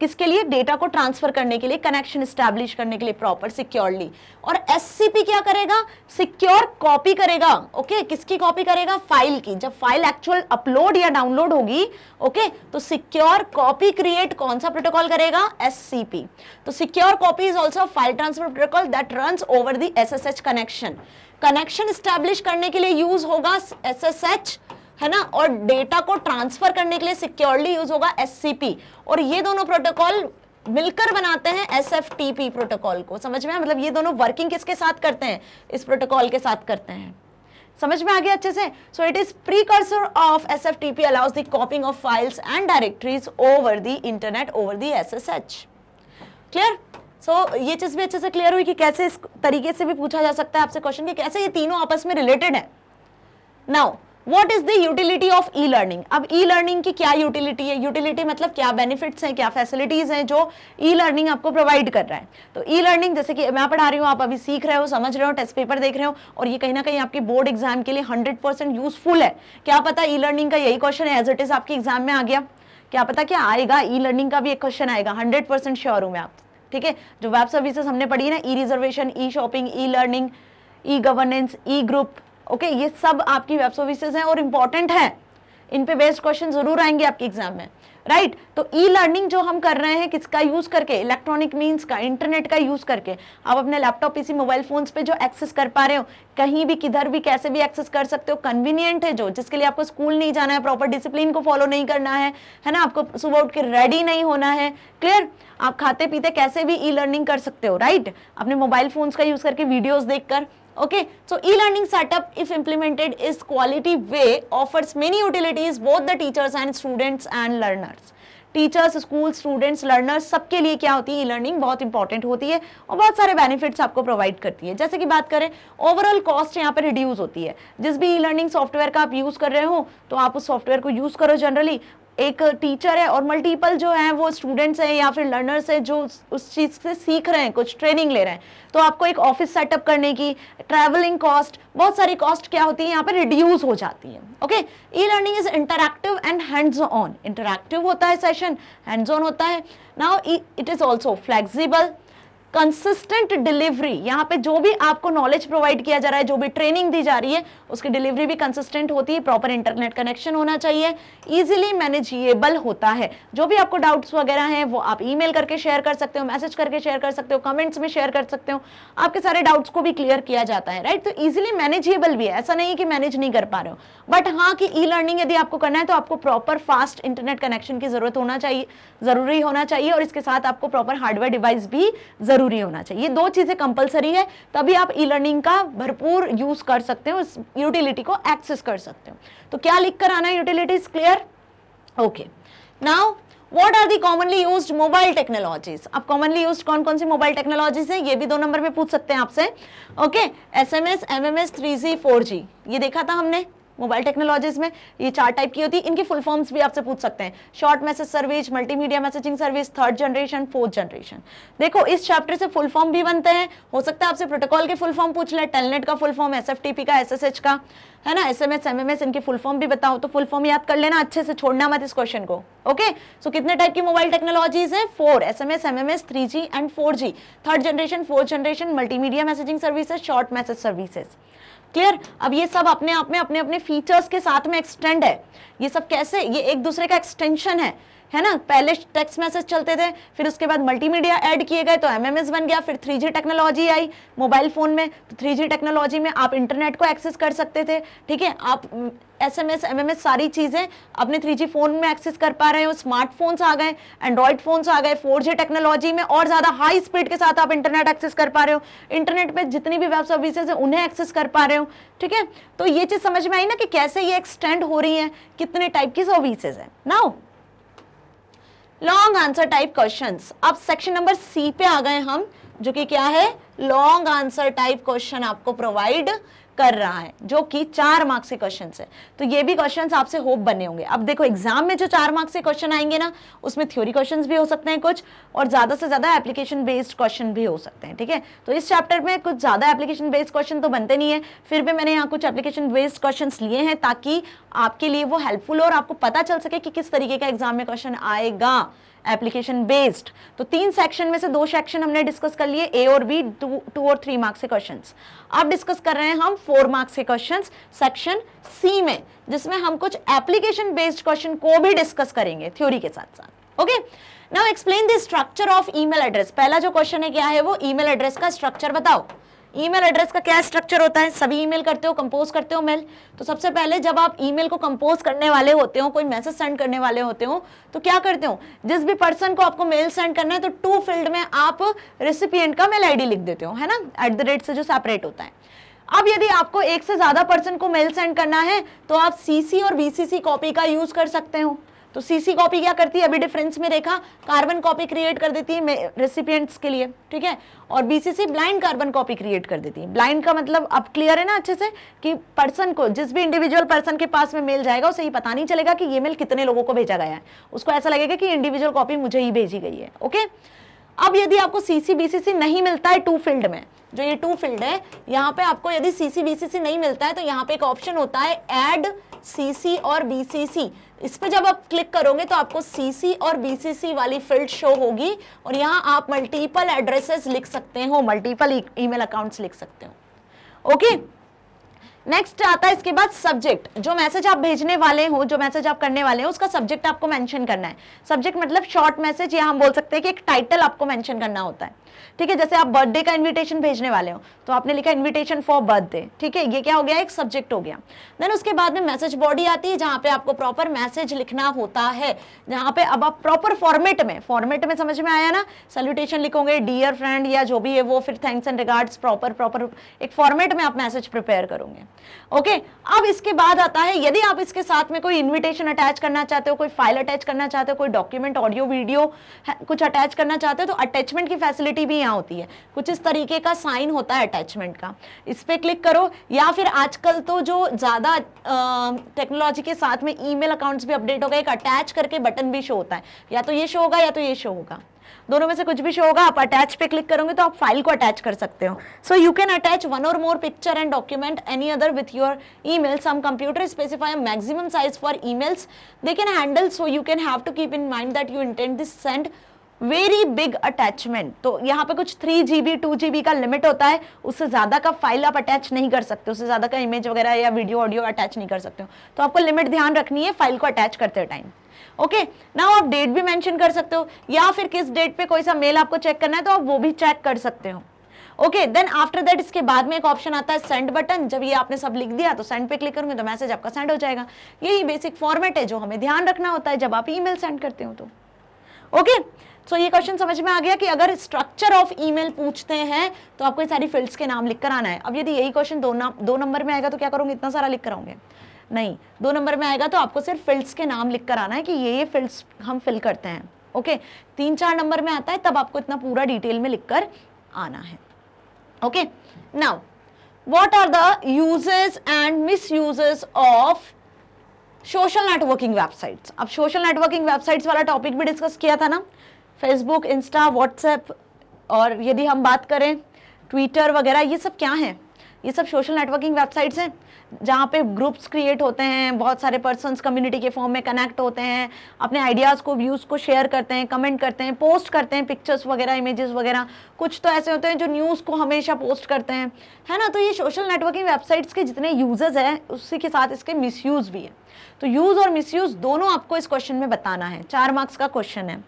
किसके लिए डेटा को ट्रांसफर करने के लिए कनेक्शन स्टैब्लिश करने के लिए प्रॉपर सिक्योरली और एससीपी क्या करेगा सिक्योर कॉपी करेगा ओके किसकी कॉपी करेगा फाइल की जब फाइल एक्चुअल अपलोड या डाउनलोड होगी ओके तो सिक्योर कॉपी क्रिएट कौन सा प्रोटोकॉल करेगा एससीपी तो secure copy is also file transfer protocol that run over the S connection connection establish करने के लिए यूज होगा एस है ना और डेटा को ट्रांसफर करने के लिए सिक्योरली यूज होगा एस और ये दोनों प्रोटोकॉल मिलकर बनाते हैं एस प्रोटोकॉल को समझ में मतलब ये दोनों वर्किंग किसके साथ करते हैं इस प्रोटोकॉल के साथ करते हैं समझ में आ गया अच्छे से so it is precursor of S F T P allows dropping copying of files and directories over the internet over the S S H clear so ये चीज़ भी अच्छे से क्लियर हुई कि कैसे इस तरीके से भी पूछा जा सकता है आपसे क्वेश्चन कि कैसे ये तीनों आपस में रिलेटेड है now what is the utility of E learning अब ई e लर्निंग की क्या यूटिलिटी है यूटिलिटी मतलब क्या बेनिफिट्स हैं क्या फैसिलिटीज़ हैं जो ई e लर्निंग आपको प्रोवाइड कर रहा है तो ई e लर्निंग जैसे कि मैं पढ़ा रही हूँ आप अभी सीख रहे हो समझ रहे हो टेस्ट पेपर देख रहे हो और ये कहीं ना कहीं आपके बोर्ड एग्जाम के लिए हंड्रेड परसेंट यूजफुल है क्या पता ई लर्निंग का यही क्वेश्चन है एज इट इज़ आपके एग्जाम में आ गया क्या पता क्या आएगा ई लर्निंग का भी एक क्वेश्चन आएगा हंड्रेड परसेंट श्योर हूँ मैं आप ठीक है जो वेब सर्विसेस हमने पढ़ी ना E reservation E shopping E learning E governance E group okay ये सब आपकी वेब सर्विसेज हैं और इंपॉर्टेंट हैं इन पे बेस्ड क्वेश्चन जरूर आएंगे आपके एग्जाम में राइट right? तो ई लर्निंग जो हम कर रहे हैं किसका यूज करके इलेक्ट्रॉनिक मीन्स का इंटरनेट का यूज करके आप अपने लैपटॉप इसी मोबाइल फोन्स पे जो एक्सेस कर पा रहे हो कहीं भी किधर भी कैसे भी एक्सेस कर सकते हो कन्वीनियंट है जो जिसके लिए आपको स्कूल नहीं जाना है प्रॉपर डिसिप्लिन को फॉलो नहीं करना है है ना आपको सुबह उठ के रेडी नहीं होना है क्लियर आप खाते पीते कैसे भी ई लर्निंग कर सकते हो राइट right? अपने मोबाइल फोन्स का यूज करके वीडियोज देखकर okay so e-learning setup if implemented is quality way offers many utilities both the teachers and students and learners teachers school students learners सबके लिए क्या होती है ई लर्निंग बहुत इंपॉर्टेंट होती है और बहुत सारे बेनिफिट्स आपको प्रोवाइड करती है जैसे कि बात करें ओवरऑल कॉस्ट यहाँ पर रिड्यूस होती है जिस भी ई लर्निंग सॉफ्टवेयर का आप यूज़ कर रहे हो तो आप उस सॉफ्टवेयर को यूज़ करो जनरली एक टीचर है और मल्टीपल जो है वो स्टूडेंट्स हैं या फिर लर्नर्स हैं जो उस चीज़ से सीख रहे हैं कुछ ट्रेनिंग ले रहे हैं तो आपको एक ऑफिस सेटअप करने की ट्रैवलिंग कॉस्ट बहुत सारी कॉस्ट क्या होती है यहाँ पर रिड्यूस हो जाती है okay E learning is interactive and hands on interactive होता है सेशन हैंड्स ऑन होता है now it is also flexible consistent delivery यहाँ पे जो भी आपको नॉलेज प्रोवाइड किया जा रहा है जो भी ट्रेनिंग दी जा रही है उसकी डिलीवरी भी कंसिस्टेंट होती है प्रॉपर इंटरनेट कनेक्शन होना चाहिए इजिली मैनेजिएबल होता है जो भी आपको डाउट्स वगैरह हैं वो आप ईमेल करके शेयर कर सकते हो मैसेज करके शेयर कर सकते हो कमेंट्स में शेयर कर सकते हो आपके सारे डाउट्स को भी क्लियर किया जाता है राइट तो ईजिली मैनेजिएबल भी है ऐसा नहीं कि मैनेज नहीं कर पा रहे हो बट हाँ कि ई लर्निंग यदि आपको करना है तो आपको प्रॉपर फास्ट इंटरनेट कनेक्शन की जरूरत होना चाहिए जरूरी होना चाहिए और इसके साथ आपको प्रॉपर हार्डवेयर डिवाइस भी जरूर ज़रूरी होना चाहिए ये दो चीज़ें कंपलसरी है तभी आप ई लर्निंग का भरपूर यूज़ कर सकते हो इस यूटिलिटी को एक्सेस कर सकते हो तो क्या लिख कर आना utilities clear okay now what are the commonly use mobile technologies आप कॉमनली यूज कौन कौन सी मोबाइल टेक्नोलॉजीज है ये भी दो नंबर में पूछ सकते हैं आपसे okay S M S M M S three G four G ये देखा था हमने मोबाइल टेक्नोलॉजीज में ये चार टाइप की होती है इनकी फुल फॉर्म्स भी आपसे पूछ सकते हैं short message service multimedia messaging service third generation fourth generation देखो इस चैप्टर से फुल फॉर्म भी बनते हैं हो सकता है आपसे प्रोटोकॉल के फुल फॉर्म पूछ ले टेलनेट का फुल फॉर्म एस का एस का है ना एस एम एस एम इनकी फुल फॉर्म भी बताओ तो फुल फॉर्म याद कर लेना अच्छे से छोड़ना मत इस क्वेश्चन को ओके सो so, कितने टाइप की मोबाइल टेक्नोलॉजीज हैं four S M S M M S three G and four G third generation fourth generation multimedia messaging services short message services clear अब ये सब अपने आप में अपने अपने फीचर्स के साथ में एक्सटेंड है ये सब कैसे ये एक दूसरे का एक्सटेंशन है है ना पहले टेक्स्ट मैसेज चलते थे फिर उसके बाद मल्टीमीडिया ऐड किए गए तो एमएमएस बन गया फिर जी टेक्नोलॉजी आई मोबाइल फ़ोन में तो जी टेक्नोलॉजी में आप इंटरनेट को एक्सेस कर सकते थे ठीक है आप S M S M M S सारी चीज़ें अपने थ्री जी फ़ोन में एक्सेस कर पा रहे हो स्मार्टफोन्स आ गए एंड्रॉयड फ़ोन्स आ गए फोर जी टेक्नोलॉजी में और ज़्यादा हाई स्पीड के साथ आप इंटरनेट एक्सेस कर पा रहे हो इंटरनेट पर जितनी भी वेब सर्विसेज हैं उन्हें एक्सेस कर पा रहे हो ठीक है तो ये चीज़ समझ में आई ना कि कैसे ये एक्सटेंड हो रही है कितने टाइप की सर्विसेज हैं ना लॉन्ग आंसर टाइप क्वेश्चन अब सेक्शन नंबर सी पे आ गए हम जो कि क्या है लॉन्ग आंसर टाइप क्वेश्चन आपको प्रोवाइड कर रहा है जो कि चार मार्क्स के क्वेश्चन है तो ये भी क्वेश्चन आपसे होप बने होंगे अब देखो एग्जाम में जो चार मार्क्स के क्वेश्चन आएंगे ना उसमें थ्योरी क्वेश्चन भी हो सकते हैं कुछ और ज़्यादा से ज़्यादा एप्लीकेशन बेस्ड क्वेश्चन भी हो सकते हैं ठीक है थीके? तो इस चैप्टर में कुछ ज़्यादा एप्लीकेशन बेस्ड क्वेश्चन तो बनते नहीं है फिर भी मैंने यहाँ कुछ एप्लीकेशन बेस्ड क्वेश्चन लिए हैं ताकि आपके लिए वो हेल्पफुल हो और आपको पता चल सके कि किस तरीके का एग्जाम में क्वेश्चन आएगा एप्लीकेशन बेस्ड तो तीन सेक्शन में से दो सेक्शन हमने डिस्कस कर लिए ए और बी टू और थ्री मार्क्स के क्वेश्चंस अब डिस्कस कर रहे हैं हम फोर मार्क्स के क्वेश्चंस सेक्शन सी में जिसमें हम कुछ एप्लीकेशन बेस्ड क्वेश्चन को भी डिस्कस करेंगे थ्योरी के साथ साथ okay now explain the structure of email address पहला जो क्वेश्चन है क्या है वो ईमेल एड्रेस का स्ट्रक्चर बताओ ईमेल एड्रेस का क्या स्ट्रक्चर होता है सभी ईमेल करते हो कंपोज करते हो मेल तो सबसे पहले जब आप ईमेल को कंपोज करने वाले होते हो कोई मैसेज सेंड करने वाले होते हो तो क्या करते हो जिस भी पर्सन को आपको मेल सेंड करना है तो टू फील्ड में आप रेसिपियंट का मेल आईडी लिख देते हो है ना एट द रेट से जो सेपरेट होता है अब यदि आपको एक से ज़्यादा पर्सन को मेल सेंड करना है तो आप सीसी और बीसीसी कॉपी का यूज़ कर सकते हो तो सीसी कॉपी क्या करती है अभी डिफरेंस में देखा कार्बन कॉपी क्रिएट कर देती है रेसिपियंट्स के लिए ठीक है और BCC blind carbon copy create कर देती है ब्लाइंड का मतलब अब क्लियर है ना अच्छे से कि पर्सन को जिस भी इंडिविजुअल पर्सन के पास में मेल जाएगा उसे ये पता नहीं चलेगा कि ये मेल कितने लोगों को भेजा गया है उसको ऐसा लगेगा कि इंडिविजुअल कॉपी मुझे ही भेजी गई है ओके अब यदि आपको सीसी बीसीसी नहीं मिलता है टू फील्ड में जो ये टू फील्ड है यहाँ पे आपको यदि सीसी बीसीसी नहीं मिलता है तो यहाँ पे एक ऑप्शन होता है एड सीसी और बीसीसी इस पर जब आप क्लिक करोगे तो आपको सीसी और बीसीसी वाली फील्ड शो होगी और यहाँ आप मल्टीपल एड्रेसेस लिख सकते हो मल्टीपल ईमेल अकाउंट्स लिख सकते हो ओके okay? नेक्स्ट आता है इसके बाद सब्जेक्ट जो मैसेज आप भेजने वाले हो जो मैसेज आप करने वाले हो उसका सब्जेक्ट आपको मेंशन करना है सब्जेक्ट मतलब शॉर्ट मैसेज या हम बोल सकते हैं कि एक टाइटल आपको मेंशन करना होता है ठीक है जैसे आप बर्थडे का इनविटेशन भेजने वाले हो तो आपने लिखा इनविटेशन फॉर बर्थडे ठीक है ये क्या हो गया एक सब्जेक्ट हो गया देन उसके बाद में मैसेज बॉडी आती है जहाँ पे आपको प्रॉपर मैसेज लिखना होता है जहां पे अब आप प्रॉपर फॉर्मेट में फॉर्मेट में समझ में आया ना सल्यूटेशन लिखोगे डियर फ्रेंड या जो भी है वो फिर thanks and regards proper proper एक फॉर्मेट में आप मैसेज प्रिपेयर करोगे ओके अब इसके बाद आता है यदि आप इसके साथ में कोई इन्विटेशन अटैच करना चाहते हो कोई फाइल अटैच करना चाहते हो कोई डॉक्यूमेंट ऑडियो वीडियो कुछ अटैच करना चाहते हो तो अटैचमेंट की फैसिलिटी भी यहाँ होती है कुछ इस तरीके का साइन होता है अटैचमेंट का इस पर क्लिक करो या फिर आजकल तो जो ज़्यादा टेक्नोलॉजी के साथ में ई अकाउंट्स भी अपडेट हो गए एक अटैच करके बटन भी शो होता है या तो ये शो होगा या तो ये शो होगा दोनों में से कुछ भी शो होगा आप अटैच पे क्लिक करोगे तो आप फाइल को अटैच कर सकते हो so you can attach one और more picture and document any other with your email some computer specify maximum size for emails they can handle so you can have to keep in mind that you intent this send very big attachment तो यहाँ पे कुछ three G B two G B का limit होता है उससे ज़्यादा का फाइल आप अटैच नहीं कर सकते उससे ज़्यादा का इमेज वगैरह या वीडियो ऑडियो अटैच नहीं कर सकते हो तो आपको लिमिट ध्यान रखनी है फाइल को अटैच करते टाइम ओके ना आप डेट भी मेंशन कर सकते हो या फिर किस डेट पे कोई सा मेल आपको चेक करना है तो आप वो भी चेक कर सकते हो ओके देन आफ्टर दैट इसके बाद में एक ऑप्शन आता है सेंड बटन जब ये आपने सब लिख दिया तो सेंड पे क्लिक करूंगे तो मैसेज आपका सेंड हो जाएगा यही बेसिक फॉर्मेट है जो हमें ध्यान रखना होता है जब आप ईमेल सेंड करते हो तो ओके सो ये क्वेश्चन समझ में आ गया कि अगर स्ट्रक्चर ऑफ ईमेल पूछते हैं तो आपको ये सारी फील्ड्स के नाम लिख कर आना है अब यदि यही क्वेश्चन दो, नंबर में आएगा तो क्या करूंगे इतना सारा लिख कराओगे नहीं दो नंबर में आएगा तो आपको सिर्फ फील्ड्स के नाम लिख कर आना है कि ये ये फील्ड्स हम फिल करते हैं ओके तीन चार नंबर में आता है तब आपको इतना पूरा डिटेल में लिख कर आना है okay now what are the and misuses of social networking websites अब सोशल नेटवर्किंग वेबसाइट्स वाला टॉपिक भी डिस्कस किया था ना फेसबुक इंस्टा व्हाट्सएप और यदि हम बात करें ट्विटर वगैरह ये सब क्या हैं ये सब सोशल नेटवर्किंग वेबसाइट्स हैं जहाँ पे ग्रुप्स क्रिएट होते हैं बहुत सारे पर्सन कम्युनिटी के फॉर्म में कनेक्ट होते हैं अपने आइडियाज़ को व्यूज़ को शेयर करते हैं कमेंट करते हैं पोस्ट करते हैं पिक्चर्स वगैरह इमेजेस वगैरह कुछ तो ऐसे होते हैं जो न्यूज़ को हमेशा पोस्ट करते हैं है ना तो ये सोशल नेटवर्किंग वेबसाइट्स के जितने यूजर्स हैं उसी के साथ इसके मिसयूज़ भी है तो यूज़ और मिसयूज़ दोनों आपको इस क्वेश्चन में बताना है चार मार्क्स का क्वेश्चन है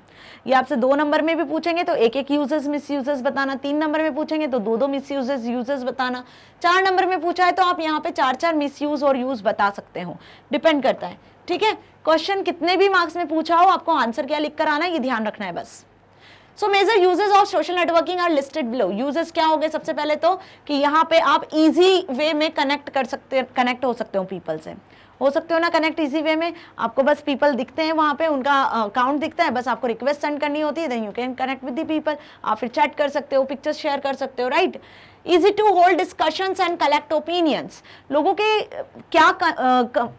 ये आपसे दो नंबर में भी पूछेंगे तो एक एक यूजेस मिस यूजेस बताना तीन नंबर में पूछेंगे तो दो दो मिस यूजेस यूजेस बताना चार नंबर में पूछा है तो आप यहाँ पे चार चार मिस यूज और यूज बता सकते हो डिपेंड करता है ठीक है क्वेश्चन कितने भी मार्क्स में पूछा हो आपको आंसर क्या लिख कर आना ये ध्यान रखना है बस so major uses of social networking are listed below uses क्या हो गए सबसे पहले तो कि यहाँ पे आप इजी वे में कनेक्ट कर सकते कनेक्ट हो सकते हो पीपल से हो सकते हो ना कनेक्ट इसी वे में आपको बस पीपल दिखते हैं वहाँ पे उनका अकाउंट दिखता है बस आपको रिक्वेस्ट सेंड करनी होती है then you can connect with the people आप फिर चैट कर सकते हो पिक्चर्स शेयर कर सकते हो right easy to hold discussions and collect opinions लोगों के क्या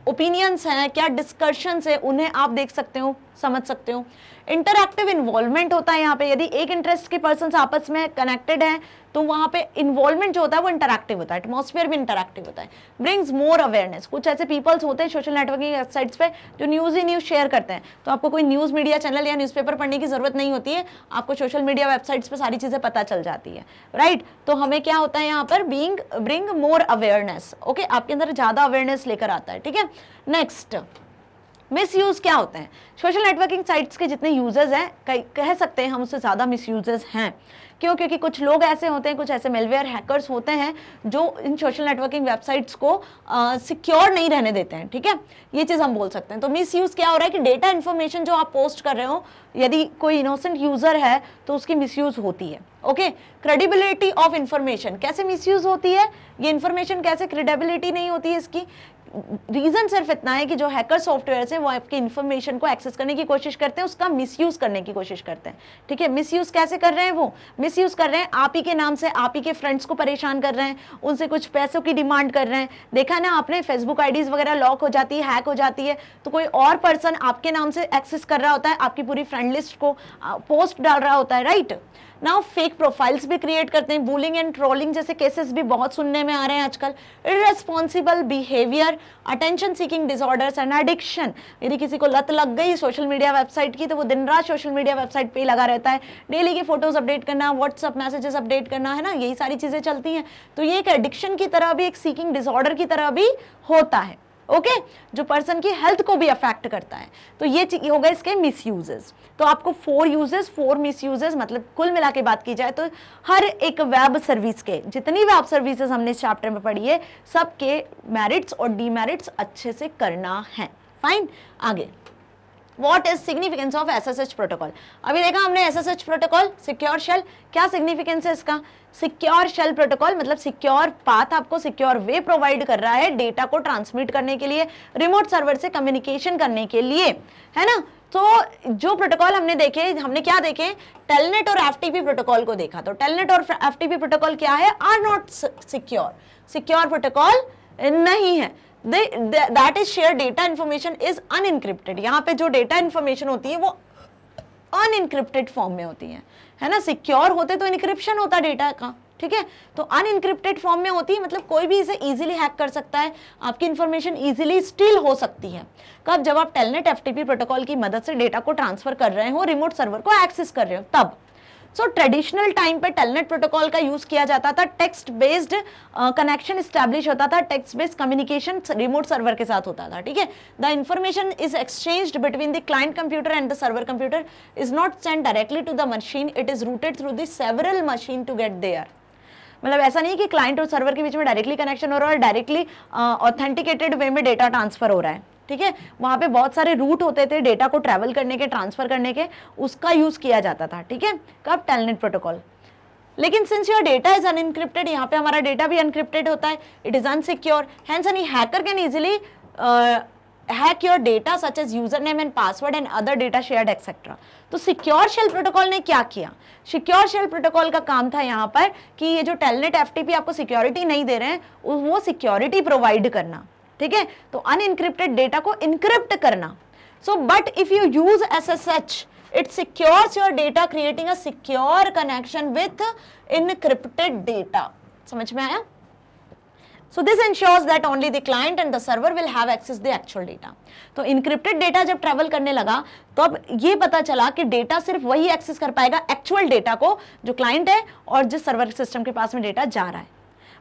ओपिनियंस हैं क्या डिस्कशंस हैं उन्हें आप देख सकते हो समझ सकते हो इंटरक्टिव इन्वॉल्वमेंट होता है यहाँ पे यदि एक इंटरेस्ट के पर्सन आपस में कनेक्टेड हैं तो वहाँ पे इन्वॉल्वमेंट जो होता है वो इंटरक्टिव होता है एटमोसफियर भी इंटरक्टिव होता है ब्रिंग्स मोर अवेयरनेस कुछ ऐसे पीपल्स होते हैं सोशल नेटवर्किंग वेबसाइट्स पे जो न्यूज़ ही न्यूज़ शेयर करते हैं तो आपको कोई न्यूज़ मीडिया चैनल या न्यूज़पेपर पढ़ने की ज़रूरत नहीं होती है आपको सोशल मीडिया वेबसाइट्स पर सारी चीज़ें पता चल जाती है राइट right? तो हमें क्या होता है यहाँ पर being bring more awareness okay आपके अंदर ज़्यादा अवेयरनेस लेकर आता है ठीक है नेक्स्ट मिस यूज़ क्या होते हैं सोशल नेटवर्किंग साइट्स के जितने यूज़र्स हैं कह, कह सकते हैं हम उससे ज़्यादा मिस यूज़र्स हैं क्यों क्योंकि कुछ लोग ऐसे होते हैं कुछ ऐसे मेलवेयर हैकर्स होते हैं जो इन सोशल नेटवर्किंग वेबसाइट्स को सिक्योर नहीं रहने देते हैं ठीक है ये चीज़ हम बोल सकते हैं तो मिस यूज़ क्या हो रहा है कि डेटा इन्फॉर्मेशन जो आप पोस्ट कर रहे हो यदि कोई इनोसेंट यूज़र है तो उसकी मिस होती है ओके क्रेडिबिलिटी ऑफ इन्फॉर्मेशन कैसे मिस होती है ये इन्फॉर्मेशन कैसे क्रेडिबिलिटी नहीं होती है इसकी रीज़न सिर्फ इतना है कि जो हैकर सॉफ्टवेयर है वो आपकी इन्फॉर्मेशन को एक्सेस करने की कोशिश करते हैं उसका मिसयूज़ करने की कोशिश करते हैं ठीक है मिसयूज़ कैसे कर रहे हैं वो मिसयूज़ कर रहे हैं आप ही के नाम से आप ही के फ्रेंड्स को परेशान कर रहे हैं उनसे कुछ पैसों की डिमांड कर रहे हैं देखा ना आपने फेसबुक आईडीज़ वगैरह लॉक हो जाती है हैक हो जाती है तो कोई और पर्सन आपके नाम से एक्सेस कर रहा होता है आपकी पूरी फ्रेंड लिस्ट को पोस्ट डाल रहा होता है राइट ना फेक प्रोफाइल्स भी क्रिएट करते हैं बुलिंग एंड ट्रोलिंग जैसे केसेस भी बहुत सुनने में आ रहे हैं आजकल irresponsible behaviour attention seeking disorders and addiction यदि किसी को लत लग गई सोशल मीडिया वेबसाइट की तो वो दिन रात सोशल मीडिया वेबसाइट पर ही लगा रहता है डेली की फोटोज अपडेट करना व्हाट्सअप मैसेजेस अपडेट करना है ना यही सारी चीज़ें चलती हैं तो ये एक एडिक्शन की तरह भी एक सीकिंग डिसऑर्डर की तरह भी होता है ओके जो पर्सन की हेल्थ को भी अफेक्ट करता है तो ये होगा इसके मिस यूजेस तो आपको four uses four misuses मतलब कुल मिला के बात की जाए तो हर एक वेब सर्विस के जितनी वेब सर्विसेज हमने इस चैप्टर में पढ़ी है सबके मेरिट्स और डीमेरिट्स अच्छे से करना है फाइन आगे what is significance of S S H protocol अभी देखा हमने S S H protocol secure shell क्या सिग्निफिकेंस है इसका सिक्योर शेल प्रोटोकॉल मतलब सिक्योर पाथ आपको सिक्योर वे प्रोवाइड कर रहा है डेटा को ट्रांसमिट करने के लिए रिमोट सर्वर से कम्युनिकेशन करने के लिए है ना तो जो प्रोटोकॉल हमने देखे हमने क्या देखे टेलनेट और एफटीपी प्रोटोकॉल को देखा तो टेलनेट और एफटीपी प्रोटोकॉल क्या है are not secure secure protocol नहीं है that is share data information is unencrypted यहाँ पे जो डेटा इन्फॉर्मेशन होती है वो अनइनक्रिप्टेड फॉर्म में होती है है ना सिक्योर होते तो इनक्रिप्शन होता डेटा का ठीक है तो अनइनक्रिप्टेड फॉर्म में होती है मतलब कोई भी इसे इजीली हैक कर सकता है आपकी इन्फॉर्मेशन इजीली स्टील हो सकती है कब तो जब आप टेलनेट एफटीपी प्रोटोकॉल की मदद से डेटा को ट्रांसफर कर रहे हो रिमोट सर्वर को एक्सेस कर रहे हो तब सो ट्रेडिशनल टाइम पे टेलनेट प्रोटोकॉल का यूज़ किया जाता था टेक्स्ट बेस्ड कनेक्शन स्टैब्लिश होता था text based communication remote server के साथ होता था ठीक है the information is exchange between the client computer and the server computer is not send directly to the machine it is routed through the several machine to get there मतलब ऐसा नहीं है कि क्लाइंट और सर्वर के बीच में directly connection हो रहा है और डायरेक्टली ऑथेंटिकेटेड वे में डेटा ट्रांसफर हो रहा है ठीक है वहां पे बहुत सारे रूट होते थे डेटा को ट्रेवल करने के ट्रांसफ़र करने के उसका यूज़ किया जाता था ठीक है कब टेलनेट प्रोटोकॉल लेकिन since your data is unencrypted यहाँ पे हमारा डेटा भी अनक्रिप्टेड होता है it is unsecure hence any hacker can easily hack your data such as user name and password and other data share etcetera तो secure shell protocol ने क्या किया सिक्योर शेल प्रोटोकॉल का काम था यहाँ पर कि ये जो टेलनेट एफ आपको सिक्योरिटी नहीं दे रहे हैं वो सिक्योरिटी प्रोवाइड करना ठीक है तो अनइनक्रिप्टेड डेटा को इनक्रिप्ट करना so but if you use S S H it secures your data creating a secure connection with encrypted data समझ में आया So this ensures that only the client and the server will have access the actual data. so encrypted data jab travel karne laga to ab ye pata chala ki data sirf wahi access kar payega actual data ko jo client hai aur jis server system ke paas mein data ja raha hai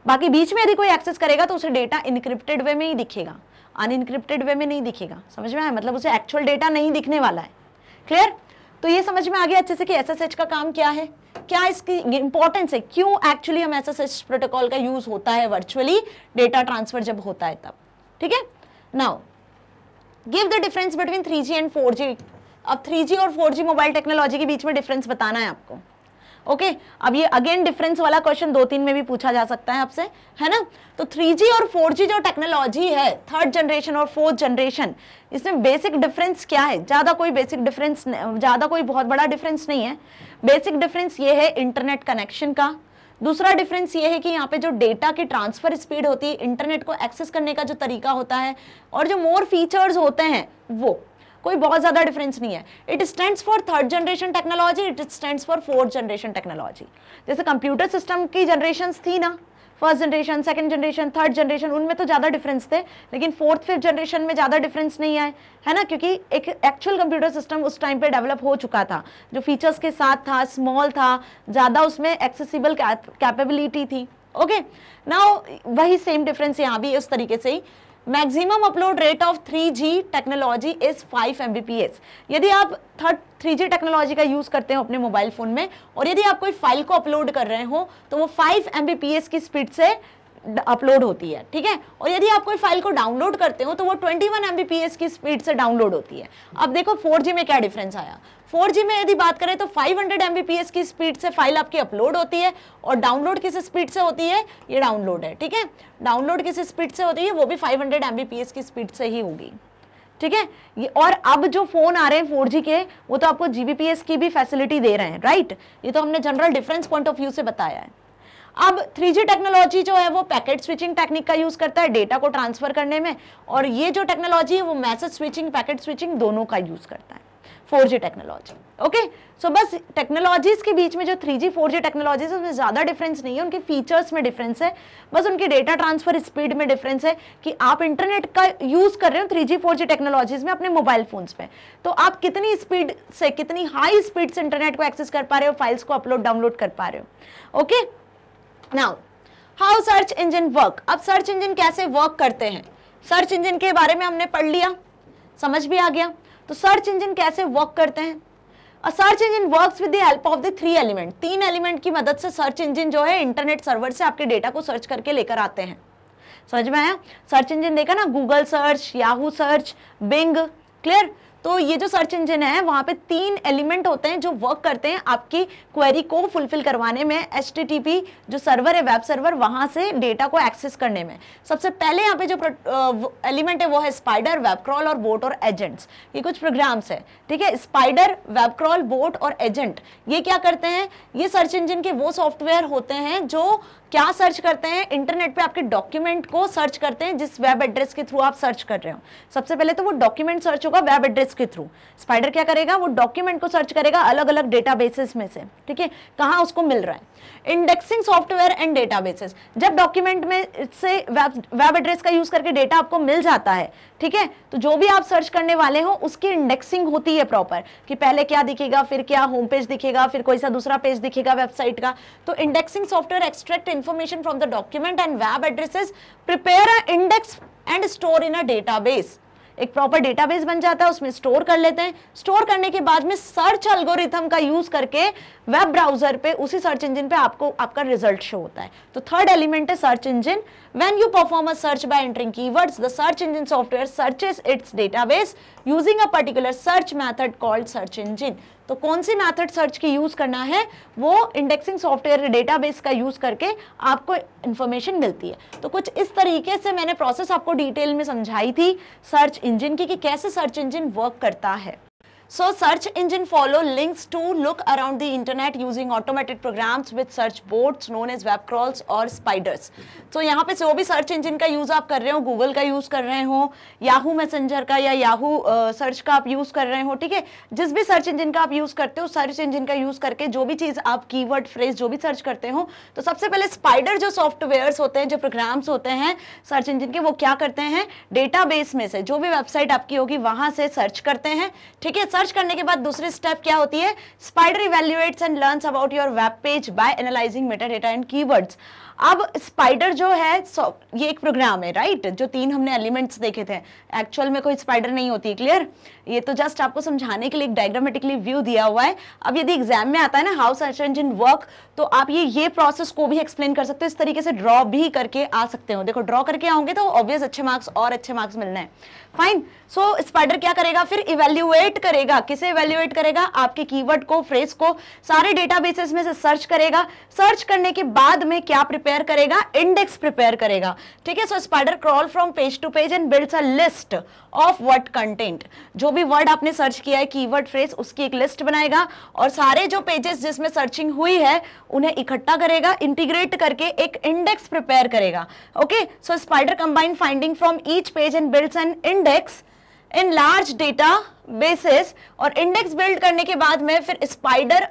बाकी बीच में यदि कोई access करेगा तो उसे data encrypted वे में ही दिखेगा unencrypted वे में नहीं दिखेगा समझ में आया मतलब उसे एक्चुअल डेटा नहीं दिखने वाला है क्लियर तो ये समझ में आ गया अच्छे से कि एसएसएच का काम क्या है क्या इसकी इंपॉर्टेंस है क्यों एक्चुअली हम एस प्रोटोकॉल का यूज होता है वर्चुअली डेटा ट्रांसफर जब होता है तब ठीक है now give the difference between three and four अब थ्री और फोर मोबाइल टेक्नोलॉजी के बीच में डिफरेंस बताना है आपको ओके okay? अब ये अगेन डिफरेंस वाला क्वेश्चन दो तीन में भी पूछा जा सकता है आपसे है ना तो 3G और 4G जो टेक्नोलॉजी है थर्ड जनरेशन और फोर्थ जनरेशन इसमें बेसिक डिफरेंस क्या है ज़्यादा कोई बेसिक डिफरेंस ज़्यादा कोई बहुत बड़ा डिफरेंस नहीं है बेसिक डिफरेंस ये है इंटरनेट कनेक्शन का दूसरा डिफरेंस ये है कि यहाँ पे जो डेटा की ट्रांसफर स्पीड होती है इंटरनेट को एक्सेस करने का जो तरीका होता है और जो मोर फीचर्स होते हैं वो कोई बहुत ज़्यादा डिफरेंस नहीं है it stand for third generation technology it stand for fourth generation technology जैसे कंप्यूटर सिस्टम की जनरेशन थी ना first generation second generation third generation उनमें तो ज़्यादा डिफरेंस थे लेकिन फोर्थ फिफ्थ जनरेशन में ज़्यादा डिफरेंस नहीं आए है ना क्योंकि एक एक्चुअल कंप्यूटर सिस्टम उस टाइम पे डेवलप हो चुका था जो फीचर्स के साथ था स्मॉल था ज़्यादा उसमें एक्सेसिबल कैपेबिलिटी थी ओके okay? ना वही सेम डिफरेंस यहाँ भी उस तरीके से ही maximum upload rate of 3G technology is 5 Mbps यदि आप थर्ड 3G टेक्नोलॉजी का यूज़ करते हो अपने मोबाइल फ़ोन में और यदि आप कोई फाइल को अपलोड कर रहे हो तो वो 5 Mbps की स्पीड से अपलोड होती है ठीक है और यदि आप कोई फाइल को डाउनलोड करते हो तो वो 21 वन की स्पीड से डाउनलोड होती है अब देखो 4G में क्या डिफरेंस आया 4G में यदि बात करें तो 500 हंड्रेड की स्पीड से फाइल आपकी अपलोड होती है और डाउनलोड किस स्पीड से होती है ये डाउनलोड है ठीक है डाउनलोड किस स्पीड से होती है वो भी 500 हंड्रेड की स्पीड से ही होगी ठीक है ये और अब जो फोन आ रहे हैं 4G के वो तो आपको जीबीपीएस की भी फैसिलिटी दे रहे हैं राइट ये तो हमने general difference point of view से बताया है अब 3G टेक्नोलॉजी जो है वो पैकेट स्विचिंग टेक्निक का यूज़ करता है डेटा को ट्रांसफ़र करने में और ये जो टेक्नोलॉजी है वो मैसेज स्विचिंग पैकेट स्विचिंग दोनों का यूज़ करता है 4G टेक्नोलॉजी ओके सो बस टेक्नोलॉजीज के बीच में जो 3G 4G टेक्नोलॉजीज है उसमें ज़्यादा डिफरेंस नहीं है उनके फीचर्स में डिफरेंस है बस उनके डेटा ट्रांसफ़र स्पीड में डिफरेंस है कि आप इंटरनेट का यूज़ कर रहे हो 3G 4G टेक्नोलॉजीज में अपने मोबाइल फ़ोन्स पे तो आप कितनी स्पीड से कितनी हाई स्पीड से इंटरनेट को एक्सेस कर पा रहे हो फाइल्स को अपलोड डाउनलोड कर पा रहे हो okay okay? Now how search engine work अब सर्च इंजन कैसे वर्क करते हैं सर्च इंजन के बारे में हमने पढ़ लिया समझ भी आ गया तो सर्च इंजन कैसे वर्क करते हैं search engine works with the help of the three element तीन एलिमेंट की मदद से सर्च इंजन जो है इंटरनेट सर्वर से आपके डेटा को सर्च करके लेकर आते हैं समझ में आया सर्च इंजन देखा ना Google search Yahoo search Bing clear तो ये जो सर्च इंजन है वहाँ पे तीन एलिमेंट होते हैं जो वर्क करते हैं आपकी क्वेरी को फुलफिल करवाने में एच जो सर्वर है वेब सर्वर वहाँ से डेटा को एक्सेस करने में सबसे पहले यहाँ पे जो एलिमेंट है वो है स्पाइडर वेब क्रॉल और बोट और एजेंट्स ये कुछ प्रोग्राम्स है ठीक है स्पाइडर वेब क्रॉल बोट और एजेंट ये क्या करते हैं ये सर्च इंजन के वो सॉफ्टवेयर होते हैं जो क्या सर्च करते हैं इंटरनेट पे आपके डॉक्यूमेंट को सर्च करते हैं जिस वेब एड्रेस के थ्रू आप सर्च कर रहे हो सबसे पहले तो वो डॉक्यूमेंट सर्च होगा वेब एड्रेस के थ्रू स्पाइडर क्या करेगा वो डॉक्यूमेंट को सर्च करेगा अलग अलग डेटाबेसिस में से ठीक है कहाँ उसको मिल रहा है इंडेक्सिंग सॉफ्टवेयर एंड डेटा जब डॉक्यूमेंट में से वेब एड्रेस का यूज़ करके डेटा आपको मिल जाता है ठीक है तो जो भी आप सर्च करने वाले हो उसकी इंडेक्सिंग होती है प्रॉपर कि पहले क्या दिखेगा फिर क्या होम पेज दिखेगा फिर कोई सा दूसरा पेज दिखेगा वेबसाइट का तो indexing software extract information from the document and web addresses prepare a index and store in a database एक प्रॉपर डेटाबेस बन जाता है उसमें स्टोर कर लेते हैं स्टोर करने के बाद में सर्च अल्गोरिथम का यूज करके वेब ब्राउजर पे उसी सर्च इंजन पे आपको आपका रिजल्ट शो होता है तो थर्ड एलिमेंट है search engine when you perform a search by entering keywords the search engine software searches its database using a particular search method called search engine तो कौन सी मैथड सर्च की use करना है वो इंडेक्सिंग सॉफ्टवेयर डेटाबेस का use करके आपको इंफॉर्मेशन मिलती है तो कुछ इस तरीके से मैंने प्रोसेस आपको डिटेल में समझाई थी सर्च इंजन की कि कैसे सर्च इंजन वर्क करता है so search engine follow links to look around the internet using automated programs with search boards known as web crawls और स्पाइडर्स सो यहाँ पे जो भी सर्च इंजन का यूज आप कर रहे हो गूगल का यूज कर रहे हो याहू मैसेंजर का या याहू सर्च uh, का आप यूज कर रहे हो ठीक है जिस भी सर्च इंजन का आप यूज करते हो सर्च इंजन का यूज करके जो भी चीज आप की वर्ड फ्रेज जो भी सर्च करते हो तो सबसे पहले स्पाइडर जो सॉफ्टवेयर होते हैं जो प्रोग्राम्स होते हैं सर्च इंजिन के वो क्या करते हैं डेटा बेस में से जो भी वेबसाइट आपकी होगी वहां से सर्च करते हैं ठीक है सर्च करने के बाद दूसरी स्टेप क्या होती है spider evaluates and learns about your web page by analysing meta data and keywords अब स्पाइडर जो है ये एक प्रोग्राम है राइट जो तीन हमने एलिमेंट्स देखे थे एक्चुअल में कोई स्पाइडर नहीं होती क्लियर ये तो जस्ट आपको समझाने के लिए एक डायग्रामेटिकली व्यू दिया हुआ है अब यदि एग्जाम में आता है ना हाउस सर्च इंजन वर्क तो आप ये ये प्रोसेस को भी एक्सप्लेन कर सकते हो इस तरीके से ड्रॉ भी करके आ सकते हो देखो ड्रॉ करके आओगे तो ऑब्वियस अच्छे मार्क्स और अच्छे मार्क्स मिलने हैं फाइन सो स्पाइडर क्या करेगा फिर इवेल्युएट करेगा किसे इवेल्युएट करेगा आपके कीवर्ड को फ्रेज को सारे डेटाबेसेस में से सर्च करेगा सर्च करने के बाद में क्या प्रिपेयर करेगा इंडेक्स प्रिपेयर करेगा ठीक है so spider crawl from page to page and builds a list of word content जो भी वर्ड आपने सर्च किया है कीवर्ड फ्रेज उसकी एक लिस्ट बनाएगा और सारे जो पेजेस जिसमें सर्चिंग हुई है उन्हें इकट्ठा करेगा इंटीग्रेट करके एक इंडेक्स प्रिपेयर करेगा okay so spider combine finding from each page and builds an index in large data basis और इंडेक्स बिल्ड करने के बाद में फिर स्पाइडर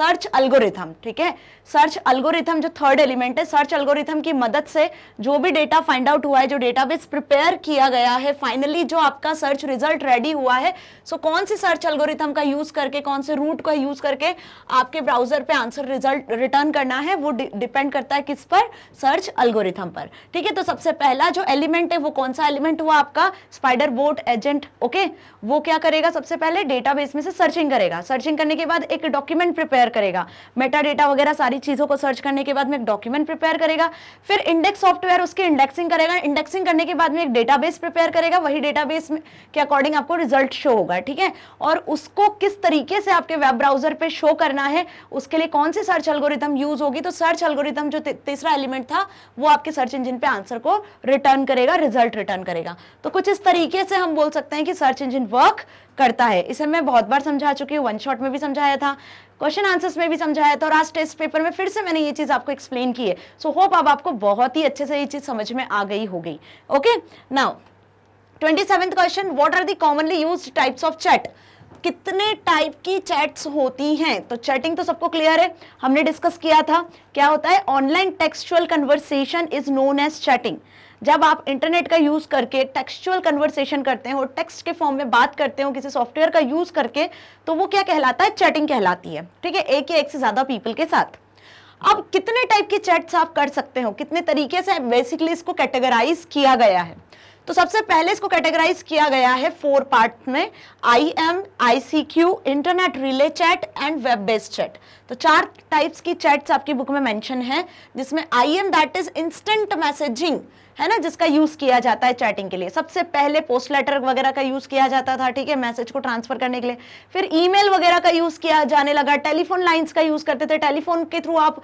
सर्च अल्गोरिथम ठीक है सर्च अल्गोरिथम जो थर्ड एलिमेंट है सर्च अल्गोरिथम की मदद से जो भी डेटा फाइंड आउट हुआ है जो डेटाबेस प्रिपेयर किया गया है फाइनली जो आपका सर्च रिजल्ट रेडी हुआ है सो so कौन से सर्च अल्गोरिथम का यूज करके कौन से रूट का यूज करके आपके ब्राउजर पे आंसर रिजल्ट रिटर्न करना है वो डिपेंड करता है किस पर सर्च अल्गोरिथम पर ठीक है तो सबसे पहला जो एलिमेंट है वो कौन सा एलिमेंट हुआ आपका स्पाइडर बोट एजेंट ओके वो क्या करेगा सबसे पहले डेटाबेस में से सर्चिंग करेगा सर्चिंग करने के बाद एक डॉक्यूमेंट प्रिपेयर करेगा मेटा डेटा वगैरह सारी चीज़ों को सर्च करने के बाद में एक डॉक्यूमेंट प्रिपेयर करेगा फिर इंडेक्स सॉफ्टवेयर उसकी इंडेक्सिंग करेगा इंडेक्सिंग करने के बाद में एक डेटाबेस प्रिपेयर करेगा वही डेटाबेस के अकॉर्डिंग आपको रिजल्ट शो होगा ठीक है और उसको किस तरीके से आपके वेब ब्राउजर पे शो करना है उसके लिए कौन सी सर्च अलगोरिदम यूज होगी तो सर्च अलगोरिदम जो तीसरा एलिमेंट था वो आपके सर्च इंजिन पे आंसर को रिटर्न करेगा रिजल्ट रिटर्न करेगा तो कुछ इस तरीके से हम बोल सकते हैं कि सर्च इंजिन वर्क करता है इसे मैं बहुत बार समझा चुकी हूँ वन शॉट में भी समझाया था क्वेश्चन आंसर्स में भी समझाया था और आज टेस्ट पेपर में फिर से मैंने ये चीज़ आपको एक्सप्लेन की है सो so, होप अब आपको बहुत ही अच्छे से ये चीज़ समझ में आ गई होगी okay now twenty seventh question what are the commonly use types of chat कितने टाइप की चैट्स होती हैं तो चैटिंग तो सबको क्लियर है हमने डिस्कस किया था क्या होता है online textual conversation is known as chatting जब आप इंटरनेट का यूज़ करके टेक्सचुअल कन्वर्सेशन करते हो टेक्स्ट के फॉर्म में बात करते हो किसी सॉफ्टवेयर का यूज़ करके तो वो क्या कहलाता है चैटिंग कहलाती है ठीक है एक या एक से ज़्यादा पीपल के साथ अब कितने टाइप की चैट्स आप कर सकते हो कितने तरीके से बेसिकली इसको कैटेगराइज किया गया है तो सबसे पहले इसको कैटेगराइज किया गया है फोर पार्ट में I M I C Q internet relay chat and web based chat तो चार टाइप्स की चैट्स आपकी बुक में मेंशन है जिसमें I M that is instant messaging है ना जिसका यूज किया जाता है चैटिंग के लिए सबसे पहले पोस्ट लेटर वगैरह का यूज किया जाता था ठीक है मैसेज को ट्रांसफर करने के लिए फिर ईमेल वगैरह का यूज किया जाने लगा टेलीफोन लाइन का यूज करते थे टेलीफोन के थ्रू आप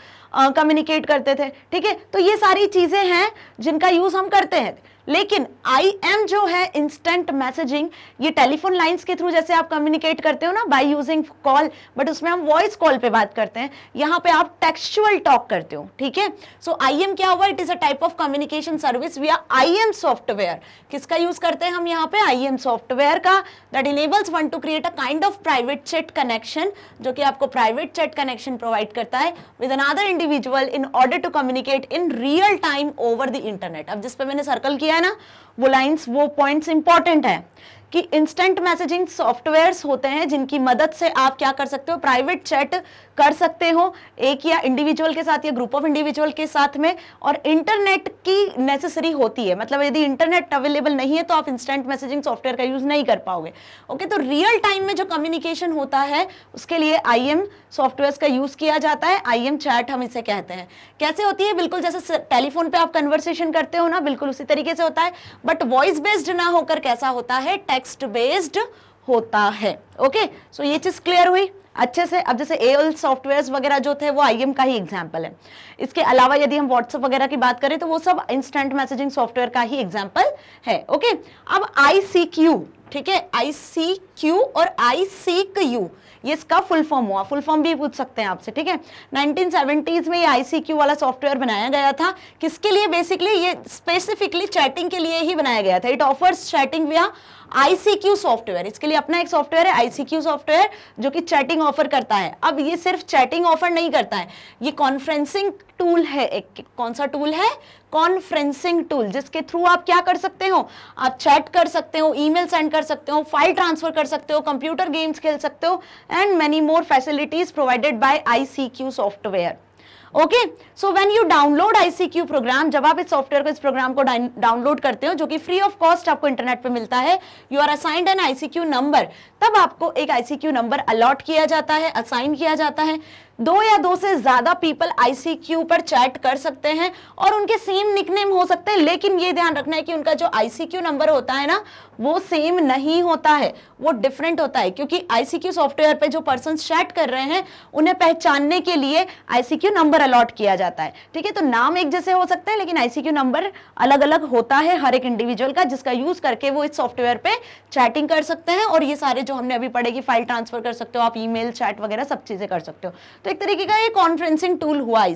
कम्युनिकेट करते थे ठीक है तो ये सारी चीजें हैं जिनका यूज हम करते हैं लेकिन आई एम जो है इंस्टेंट मैसेजिंग ये टेलीफोन लाइंस के थ्रू जैसे आप कम्युनिकेट करते हो ना बाय यूजिंग कॉल बट उसमें हम वॉइस कॉल पे बात करते हैं यहाँ पे आप टेक्सचुअल टॉक करते हो ठीक है सो आई एम क्या हुआ it is a type of communication service we are I M software किसका यूज करते हैं हम यहाँ पे एम सॉफ्टवेयर का that enables one to create a kind of private chat connection जो कि आपको प्राइवेट चेट कनेक्शन प्रोवाइड करता है with another individual in order to communicate in real time over the internet अब जिसपे मैंने सर्कल किया है ना वो लाइंस वो पॉइंट्स इंपॉर्टेंट है कि इंस्टेंट मैसेजिंग सॉफ्टवेयर्स होते हैं जिनकी मदद से आप क्या कर सकते हो प्राइवेट चैट कर सकते हो एक या इंडिविजुअल के साथ या ग्रुप ऑफ इंडिविजुअल के साथ में और इंटरनेट की नेसेसरी होती है मतलब यदि इंटरनेट अवेलेबल नहीं है तो आप इंस्टेंट मैसेजिंग सॉफ्टवेयर का यूज़ नहीं कर पाओगे ओके तो रियल टाइम में जो कम्युनिकेशन होता है उसके लिए आई एम सॉफ्टवेयर का यूज़ किया जाता है आई एम चैट हम इसे कहते हैं कैसे होती है बिल्कुल जैसे टेलीफोन पर आप कन्वर्सेशन करते हो ना बिल्कुल उसी तरीके से होता है बट वॉइस बेस्ड ना होकर कैसा होता है टेक्स्ट बेस्ड होता है ओके सो ये चीज़ क्लियर हुई अच्छे से अब जैसे एल सॉफ्टवेयर वगैरह जो थे वो आईएम का ही एग्जाम्पल है इसके अलावा यदि हम व्हाट्सएप वगैरह की बात करें तो वो सब इंस्टेंट मैसेजिंग सॉफ्टवेयर का ही एग्जाम्पल है ओके अब आई ठीक है आई और आई यू ये इसका फुल फॉर्म हुआ फुल फॉर्म भी पूछ सकते हैं आपसे ठीक है 1970s में ये आईसीक्यू वाला सॉफ्टवेयर बनाया गया था किसके लिए बेसिकली ये स्पेसिफिकली चैटिंग के लिए ही बनाया गया था it offers chatting via ICQ software इसके लिए अपना एक सॉफ्टवेयर है आईसीक्यू सॉफ्टवेयर जो कि चैटिंग ऑफर करता है अब ये सिर्फ चैटिंग ऑफर नहीं करता है ये कॉन्फ्रेंसिंग टूल है एक कौन सा टूल है कॉन्फ्रेंसिंग टूल जिसके थ्रू आप क्या कर सकते हो आप चैट कर सकते हो ईमेल सेंड कर सकते हो फाइल ट्रांसफर कर सकते हो कंप्यूटर गेम्स खेल सकते हो and many more facilities provided by ICQ software okay so when you download ICQ program जब आप इस सॉफ्टवेयर को इस प्रोग्राम को डाउनलोड करते हो जो कि फ्री ऑफ कॉस्ट आपको इंटरनेट पे मिलता है you are assigned an ICQ number तब आपको एक आईसीक्यू नंबर अलॉट किया जाता है असाइन किया जाता है दो या दो से ज्यादा पीपल आईसीक्यू पर चैट कर सकते हैं और उनके सेम निकनेम हो सकते हैं लेकिन ये ध्यान रखना है कि उनका जो आईसीक्यू नंबर होता है ना वो सेम नहीं होता है वो डिफरेंट होता है क्योंकि आईसीक्यू सॉफ्टवेयर पे जो पर्सन चैट कर रहे हैं उन्हें पहचानने के लिए आईसीक्यू नंबर अलॉट किया जाता है ठीक है तो नाम एक जैसे हो सकते हैं लेकिन आईसीक्यू नंबर अलग अलग होता है हर एक इंडिविजुअल का जिसका यूज करके वो इस सॉफ्टवेयर पे चैटिंग कर सकते हैं और ये सारे जो हमने अभी पढ़े कि फाइल ट्रांसफर कर सकते हो आप ई चैट वगैरह सब चीजें कर सकते हो तो एक तरीके का ये कॉन्फ्रेंसिंग टूल हुआ आई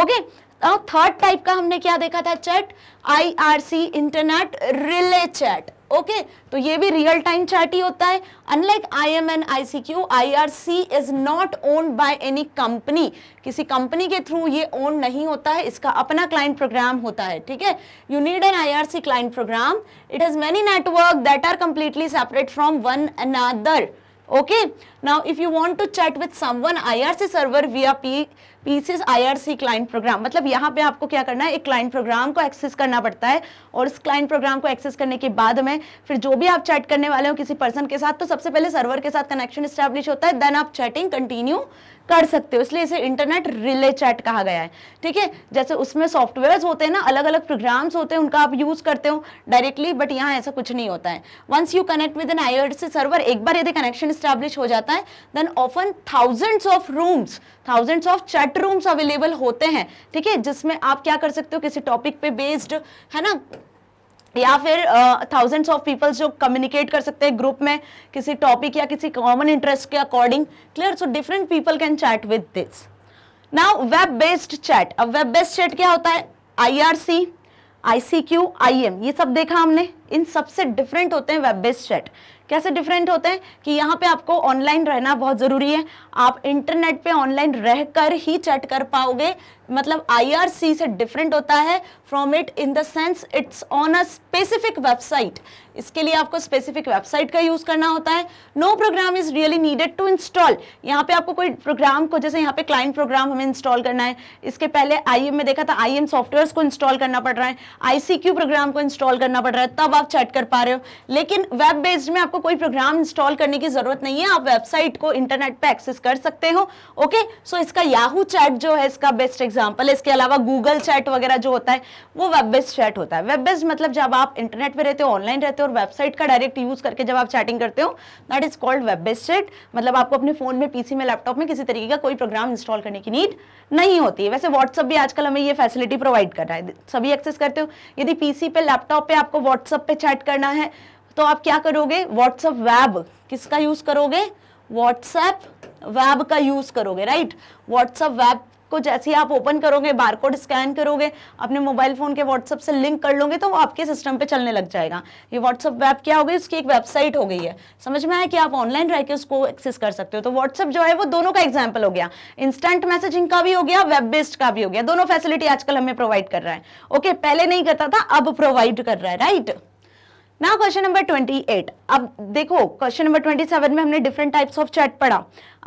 ओके और थर्ड टाइप का हमने क्या देखा था chat IRC internet relay chat okay तो ये भी रियल टाइम चैट ही होता है unlike I M N I C Q I R C is not owned by any company किसी कंपनी के थ्रू ये ओन नहीं होता है इसका अपना क्लाइंट प्रोग्राम होता है ठीक है you need an I R C client program it has many network that are completely separate from one another okay now if you want to chat with someone irc server via p PCs IRC client program मतलब यहाँ पे आपको क्या करना है एक client program को access करना पड़ता है और इस क्लाइंट प्रोग्राम को एक्सेस करने के बाद में फिर जो भी आप चैट करने वाले हो किसी पर्सन के साथ तो सबसे पहले सर्वर के साथ कनेक्शन स्टैब्लिश होता है देन आप चैटिंग कंटिन्यू कर सकते हो इसलिए इसे इंटरनेट रिले चैट कहा गया है ठीक है जैसे उसमें सॉफ्टवेयर्स होते हैं ना अलग अलग प्रोग्राम्स होते हैं उनका आप यूज़ करते हो डायरेक्टली बट यहाँ ऐसा कुछ नहीं होता है once you connect with an I C server एक बार यदि कनेक्शन स्टैब्लिश हो जाता है then often thousands of rooms thousands of chat rooms available होते हैं ठीक है जिसमें आप क्या कर सकते हो किसी टॉपिक पे बेस्ड है ना या फिर थाउजेंड्स ऑफ पीपल्स जो कम्युनिकेट कर सकते हैं ग्रुप में किसी टॉपिक या किसी कॉमन इंटरेस्ट के according clear so different people can chat with this now web based chat अब वेब बेस्ड चैट क्या होता है आईआरसी आईसीक्यू आईएम ये सब देखा हमने इन सबसे डिफरेंट होते हैं वेब बेस्ड चैट कैसे डिफरेंट होते हैं कि यहाँ पे आपको ऑनलाइन रहना बहुत ज़रूरी है आप इंटरनेट पे ऑनलाइन रहकर ही चैट कर पाओगे मतलब आईआरसी से डिफरेंट होता है from it in the sense it's on a specific website इसके लिए आपको स्पेसिफिक वेबसाइट का यूज़ करना होता है no program is really needed to install यहाँ पे आपको कोई प्रोग्राम को जैसे यहाँ पे क्लाइंट प्रोग्राम हमें इंस्टॉल करना है इसके पहले आई में देखा था आई सॉफ्टवेयर्स को इंस्टॉल करना पड़ रहा है आईसी प्रोग्राम को इंस्टॉल करना पड़ रहा है तब आप चैट कर पा रहे हो लेकिन वेब बेस्ड में आपको कोई प्रोग्राम इंस्टॉल करने की ज़रूरत नहीं है आप वेबसाइट को इंटरनेट पर एक्सेस कर सकते हो ओके सो इसका याहू चैट जो है इसका बेस्ट एग्जाम्पल है इसके अलावा गूगल चैट वगैरह जो होता है वो वेब बेस्ड चैट होता है वेब बेस्ड मतलब जब आप इंटरनेट पर रहते हो ऑनलाइन रहते हो और वेबसाइट का डायरेक्ट यूज करके जब आप चैटिंग करते हो that is called web based chat मतलब आपको अपने फोन में पीसी में लैपटॉप में किसी तरीके का कोई प्रोग्राम इंस्टॉल करने की नीड नहीं होती है वैसे व्हाट्सअप भी आजकल हमें ये फैसिलिटी प्रोवाइड कर रहा है सभी एक्सेस करते हो यदि पीसी पे लैपटॉप पे आपको व्हाट्सअप पे चैट करना है तो आप क्या करोगे व्हाट्सअप वैब किसका यूज करोगे व्हाट्सएप वैब का यूज करोगे राइट व्हाट्सएप वैब को जैसे ही आप ओपन करोगे बारकोड स्कैन करोगे अपने मोबाइल फ़ोन के व्हाट्सअप से लिंक कर लोगे तो वो आपके सिस्टम पे चलने लग जाएगा ये व्हाट्सअप ऐप क्या हो गई उसकी एक वेबसाइट हो गई है समझ में आया कि आप ऑनलाइन रह के उसको एक्सेस कर सकते हो तो व्हाट्सअप जो है वो दोनों का एग्जाम्पल हो गया इंस्टेंट मैसेजिंग का भी हो गया वेब बेस्ड का भी हो गया दोनों फैसिलिटी आजकल हमें प्रोवाइड कर रहा है ओके पहले नहीं करता था अब प्रोवाइड कर रहा है राइट ना क्वेश्चन नंबर 28 अब देखो क्वेश्चन नंबर 27 में हमने डिफरेंट टाइप्स ऑफ चैट पढ़ा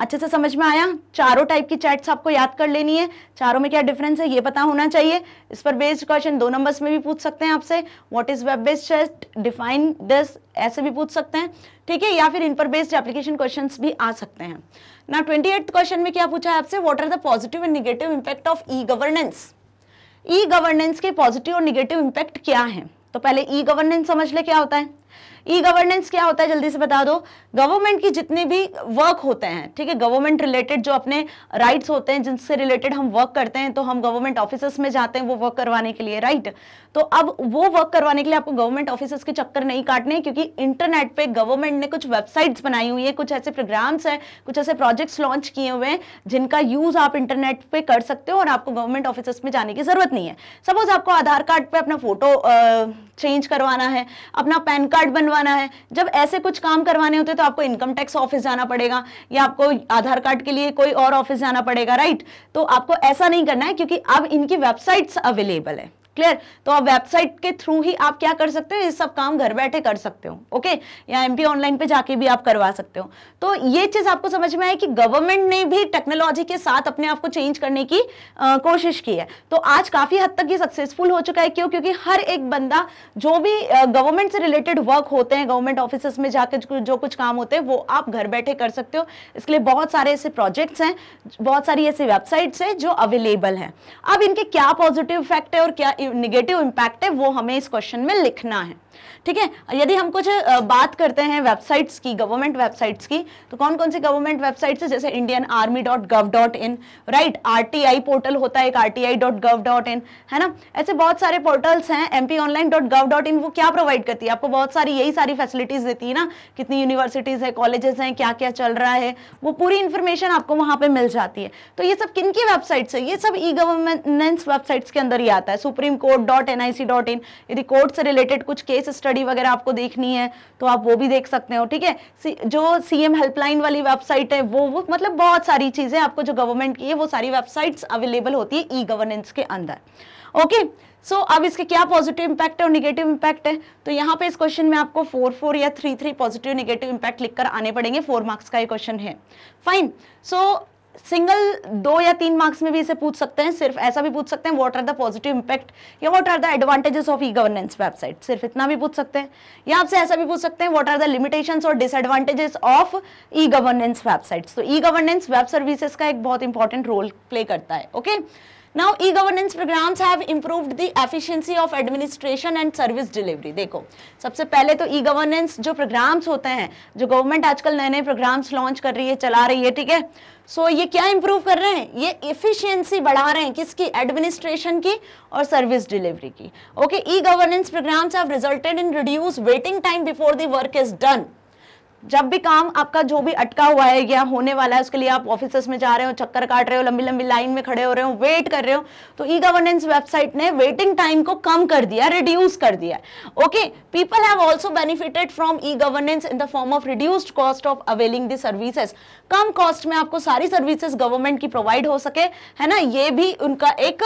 अच्छे से समझ में आया चारों टाइप की चैट्स आपको याद कर लेनी है चारों में क्या डिफरेंस है ये पता होना चाहिए इस पर बेस्ड क्वेश्चन दो नंबर्स में भी पूछ सकते हैं आपसे what is web based chat define this ऐसे भी पूछ सकते हैं ठीक है या फिर इन पर बेस्ड एप्लीकेशन क्वेश्चन भी आ सकते हैं ना ट्वेंटी क्वेश्चन में क्या पूछा है आपसे what are the positive and negative impact of e governance e governance के पॉजिटिव और निगेटिव इम्पैक्ट क्या है तो पहले ई गवर्नेंस समझ ले क्या होता है ई गवर्नेंस क्या होता है जल्दी से बता दो गवर्नमेंट की जितने भी वर्क होते हैं ठीक है गवर्नमेंट रिलेटेड जो अपने राइट्स होते हैं जिनसे रिलेटेड हम वर्क करते हैं तो हम गवर्नमेंट ऑफिस में जाते हैं वो वर्क करवाने के लिए राइट तो अब वो वर्क करवाने के लिए आपको गवर्नमेंट ऑफिस के चक्कर नहीं काटने क्योंकि इंटरनेट पे गवर्नमेंट ने कुछ वेबसाइट्स बनाई हुई है कुछ ऐसे प्रोग्राम्स हैं कुछ ऐसे प्रोजेक्ट्स लॉन्च किए हुए हैं जिनका यूज आप इंटरनेट पर कर सकते हो और आपको गवर्नमेंट ऑफिस में जाने की जरूरत नहीं है सपोज आपको आधार कार्ड पर अपना फोटो चेंज करवाना है अपना पैन कार्ड बनवा करवाना है जब ऐसे कुछ काम करवाने होते तो आपको इनकम टैक्स ऑफिस जाना पड़ेगा या आपको आधार कार्ड के लिए कोई और ऑफिस जाना पड़ेगा राइट तो आपको ऐसा नहीं करना है क्योंकि अब इनकी वेबसाइट्स अवेलेबल है क्लियर तो आप वेबसाइट के थ्रू ही आप क्या कर सकते हो ये सब काम घर बैठे कर सकते हो ओके या एम ऑनलाइन पे जाके भी आप करवा सकते हो तो ये चीज़ आपको समझ में आए कि गवर्नमेंट ने भी टेक्नोलॉजी के साथ अपने आप को चेंज करने की आ, कोशिश की है तो आज काफ़ी हद तक ये सक्सेसफुल हो चुका है क्यों क्योंकि हर एक बंदा जो भी गवर्नमेंट से रिलेटेड वर्क होते हैं गवर्नमेंट ऑफिस में जाकर जो कुछ काम होते हैं वो आप घर बैठे कर सकते हो इसके लिए बहुत सारे ऐसे प्रोजेक्ट्स हैं बहुत सारी ऐसी वेबसाइट्स हैं जो अवेलेबल हैं अब इनके क्या पॉजिटिव इफेक्ट है और क्या निगेटिव इम्पैक्ट है वो हमें इस क्वेश्चन में लिखना है ठीक है यदि हम कुछ बात करते हैं वेबसाइट्स की गवर्नमेंट वेबसाइट्स की तो कौन कौन सी गवर्नमेंट वेबसाइट्स है जैसे Indian army dot gov dot in right or portal होता है एक R T I dot gov dot in है ना ऐसे बहुत सारे पोर्टल्स हैं M P online dot gov dot in वो क्या प्रोवाइड करती है आपको बहुत सारी यही सारी फैसिलिटीज़ देती है ना कितनी यूनिवर्सिटीज़ है कॉलेजेस हैं क्या क्या चल रहा है वो पूरी इन्फॉर्मेशन आपको वहाँ पर मिल जाती है तो ये सब किन की वेबसाइट्स है ये सब ई गवर्नेंस वेबसाइट्स के अंदर ही आता है supreme court dot N I C dot in यदि कोर्ट से रिलेटेड कुछ केस स्टडी स्टडी वगैरह आपको देखनी है तो आप वो भी देख सकते हो ठीक है जो सीएम हेल्पलाइन वाली वेबसाइट है वो वो मतलब बहुत सारी चीज़ें आपको जो गवर्नमेंट की है वो सारी वेबसाइट्स अवेलेबल होती है ई गवर्नेंस के अंदर ओके सो so, अब इसके क्या पॉजिटिव इंपैक्ट है और निगेटिव इंपैक्ट है तो यहाँ पे इस क्वेश्चन में आपको फोर फोर या three three positive negative impact लिखकर आने पड़ेंगे फोर मार्क्स का ये क्वेश्चन है फाइन सो so, सिंगल दो या तीन मार्क्स में भी इसे पूछ सकते हैं सिर्फ ऐसा भी पूछ सकते हैं what are the positive impact या what are the advantages of e governance website सिर्फ इतना भी पूछ सकते हैं या आपसे ऐसा भी पूछ सकते हैं व्हाट आर द लिमिटेशंस और disadvantages of e governance websites तो ई गवर्नेंस वेब सर्विसेज का एक बहुत इंपॉर्टेंट रोल प्ले करता है okay okay? Now e governance programs have improved the efficiency of administration and service delivery देखो सबसे पहले तो ई गवर्नेंस जो प्रोग्राम्स होते हैं जो गवर्नमेंट आजकल नए नए प्रोग्राम्स लॉन्च कर रही है चला रही है ठीक है सो so, ये क्या इम्प्रूव कर रहे हैं ये एफिशिएंसी बढ़ा रहे हैं किसकी एडमिनिस्ट्रेशन की और सर्विस डिलीवरी की okay e governance programs have resulted in reduce waiting time before the work is done जब भी काम आपका जो भी अटका हुआ है या होने वाला है उसके लिए आप ऑफिस में जा रहे हो चक्कर काट रहे हो लंबी लंबी लाइन में खड़े हो रहे हो वेट कर रहे हो तो ई गवर्नेंस वेबसाइट ने वेटिंग टाइम को कम कर दिया रिड्यूस कर दिया okay people have also benefited from e governance in the form of reduced cost of availing the services कम कॉस्ट में आपको सारी सर्विसेज गवर्नमेंट की प्रोवाइड हो सके है ना ये भी उनका एक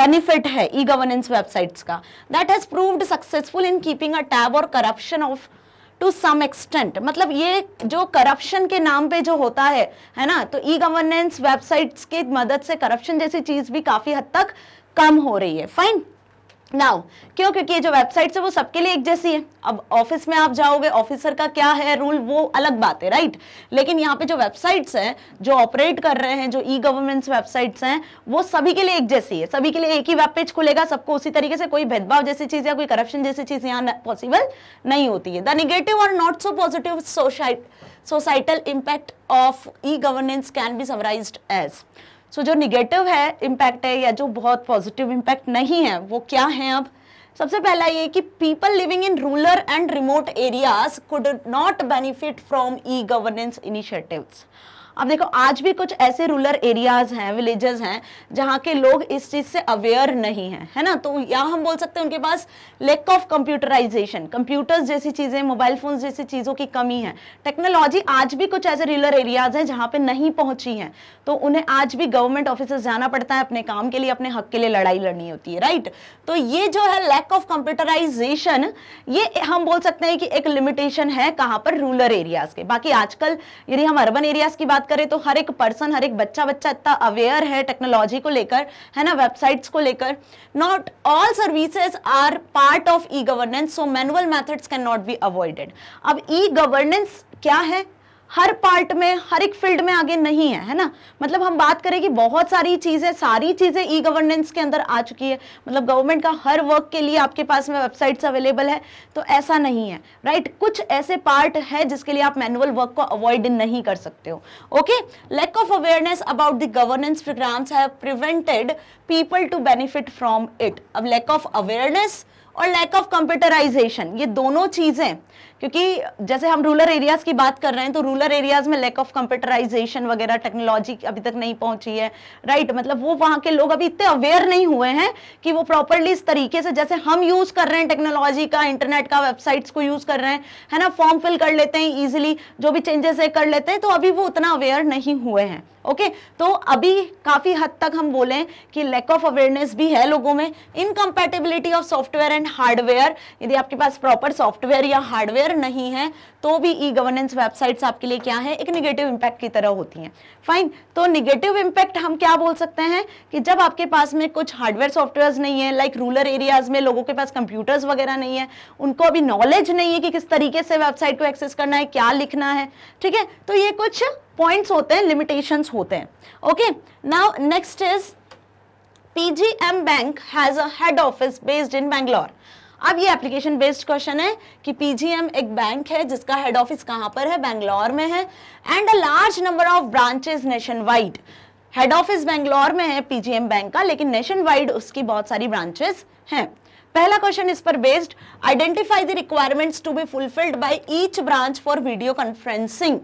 बेनिफिट है ई गवर्नेंस वेबसाइट्स का that has proved successful in keeping a tab on corruption of to some extent मतलब ये जो करप्शन के नाम पे जो होता है है ना तो ई गवर्नेंस वेबसाइट्स की मदद से करप्शन जैसी चीज भी काफी हद तक कम हो रही है फाइन नाउ क्यों क्योंकि ये जो वेबसाइट्स है वो सबके लिए एक जैसी है अब ऑफिस में आप जाओगे ऑफिसर का क्या है रूल वो अलग बात है राइट लेकिन यहाँ पे जो वेबसाइट्स हैं जो ऑपरेट कर रहे हैं जो ई गवर्नेंस वेबसाइट्स हैं वो सभी के लिए एक जैसी है सभी के लिए एक ही वेब पेज खुलेगा सबको उसी तरीके से कोई भेदभाव जैसी चीज़ या कोई करप्शन जैसी चीज़ यहाँ पॉसिबल नहीं होती है द निगेटिव और not so positive societal impact of e governance can be summarize as so so, जो निगेटिव है इम्पैक्ट है या जो बहुत पॉजिटिव इम्पैक्ट नहीं है वो क्या है अब सबसे पहला ये कि people living in rural and remote areas could not benefit from e governance initiatives अब देखो आज भी कुछ ऐसे रूरल एरियाज हैं विलेजेस हैं जहाँ के लोग इस चीज़ से अवेयर नहीं हैं है ना तो यहाँ हम बोल सकते हैं उनके पास लेक ऑफ कंप्यूटराइजेशन कंप्यूटर्स जैसी चीज़ें मोबाइल फोन जैसी चीज़ों की कमी है टेक्नोलॉजी आज भी कुछ ऐसे रूरल एरियाज हैं जहाँ पर नहीं पहुँची हैं तो उन्हें आज भी गवर्नमेंट ऑफिस जाना पड़ता है अपने काम के लिए अपने हक के लिए लड़ाई लड़नी होती है राइट तो ये जो है लैक ऑफ कंप्यूटराइजेशन ये हम बोल सकते हैं कि एक लिमिटेशन है कहाँ पर रूरल एरियाज के बाकी आजकल यदि हम अर्बन एरियाज की बात करें तो हर एक पर्सन हर एक बच्चा बच्चा इतना अवेयर है टेक्नोलॉजी को लेकर है ना वेबसाइट्स को लेकर not all services are part of e governance so manual methods can not be avoided अब ई गवर्नेंस क्या है हर पार्ट में हर एक फील्ड में आगे नहीं है है ना मतलब हम बात करें कि बहुत सारी चीज़ें सारी चीज़ें ई गवर्नेंस के अंदर आ चुकी है मतलब गवर्नमेंट का हर वर्क के लिए आपके पास में वेबसाइट्स अवेलेबल है तो ऐसा नहीं है राइट कुछ ऐसे पार्ट है जिसके लिए आप मैनुअल वर्क को अवॉइड नहीं कर सकते हो okay lack of awareness about the governance programs have prevented people to benefit from it अब लैक ऑफ अवेयरनेस और लैक ऑफ कंप्यूटराइजेशन ये दोनों चीज़ें क्योंकि जैसे हम रूरल एरियाज़ की बात कर रहे हैं तो रूरल एरियाज़ में लैक ऑफ कंप्यूटराइजेशन वगैरह टेक्नोलॉजी अभी तक नहीं पहुंची है राइट मतलब वो वहां के लोग अभी इतने अवेयर नहीं हुए हैं कि वो प्रॉपरली इस तरीके से जैसे हम यूज़ कर रहे हैं टेक्नोलॉजी का इंटरनेट का वेबसाइट्स को यूज़ कर रहे हैं है ना फॉर्म फिल कर लेते हैं ईजिली जो भी चेंजेस है कर लेते हैं तो अभी वो उतना अवेयर नहीं हुए हैं ओके तो अभी काफ़ी हद तक हम बोलें कि लैक ऑफ अवेयरनेस भी है लोगों में incompatibility of software and hardware यदि आपके पास प्रॉपर सॉफ्टवेयर या हार्डवेयर नहीं है तो भी ई गवर्नेंस वेबसाइट्स आपके लिए क्या है एक निगेटिव इंपैक्ट की तरह होती हैं फाइन तो निगेटिव इंपैक्ट हम क्या बोल सकते हैं कि जब आपके पास में कुछ हार्डवेयर सॉफ्टवेयर नहीं है लाइक रूरल एरियाज में लोगों के पास कंप्यूटर्स वगैरह नहीं है उनको अभी नॉलेज नहीं है कि किस तरीके से वेबसाइट को एक्सेस करना है क्या लिखना है ठीक है तो ये कुछ पॉइंट्स होते हैं लिमिटेशन होते हैं okay now next is PGM bank has head office based in Bangalore अब ये एप्लीकेशन बेस्ड क्वेश्चन है कि पीजीएम एक बैंक है जिसका हेड ऑफिस कहां पर है बैंगलोर में है and a large number of branches nation wide head office Bangalore में है पीजीएम बैंक का लेकिन नेशन वाइड उसकी बहुत सारी ब्रांचेस हैं पहला क्वेश्चन इस पर based identify the requirements to be fulfilled by each branch for video conferencing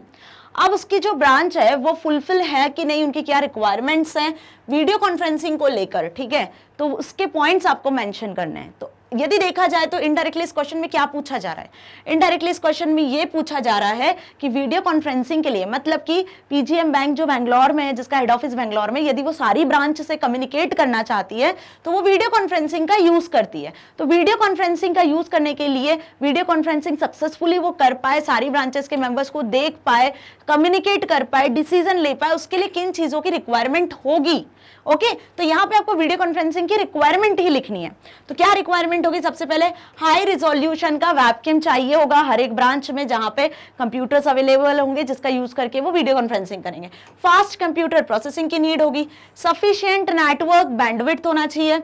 अब उसकी जो ब्रांच है वो फुलफिल है कि नहीं उनकी क्या रिक्वायरमेंट्स हैं वीडियो कॉन्फ्रेंसिंग को लेकर ठीक है तो उसके पॉइंट्स आपको मेंशन करने हैं तो यदि देखा जाए तो इनडायरेक्टली इस क्वेश्चन में क्या पूछा जा रहा है इनडायरेक्टली इस क्वेश्चन में ये पूछा जा रहा है कि वीडियो कॉन्फ्रेंसिंग के लिए मतलब कि पीजीएम बैंक जो बैंगलोर में है जिसका हेड ऑफिस बैंगलोर में यदि वो सारी ब्रांच से कम्युनिकेट करना चाहती है तो वो वीडियो कॉन्फ्रेंसिंग का यूज़ करती है तो वीडियो कॉन्फ्रेंसिंग का यूज़ करने के लिए वीडियो कॉन्फ्रेंसिंग सक्सेसफुली वो कर पाए सारी ब्रांचेस के मेंबर्स को देख पाए कम्युनिकेट कर पाए डिसीजन ले पाए उसके लिए किन चीज़ों की रिक्वायरमेंट होगी ओके तो यहाँ पे आपको वीडियो कॉन्फ्रेंसिंग की रिक्वायरमेंट ही लिखनी है तो क्या रिक्वायरमेंट होगी सबसे पहले हाई रिजोल्यूशन का वेबकेम चाहिए होगा हर एक ब्रांच में जहाँ पे कंप्यूटर्स अवेलेबल होंगे जिसका यूज करके वो वीडियो कॉन्फ्रेंसिंग करेंगे फास्ट कंप्यूटर प्रोसेसिंग की नीड होगी सफिशियंट नेटवर्क बैंडविथ होना चाहिए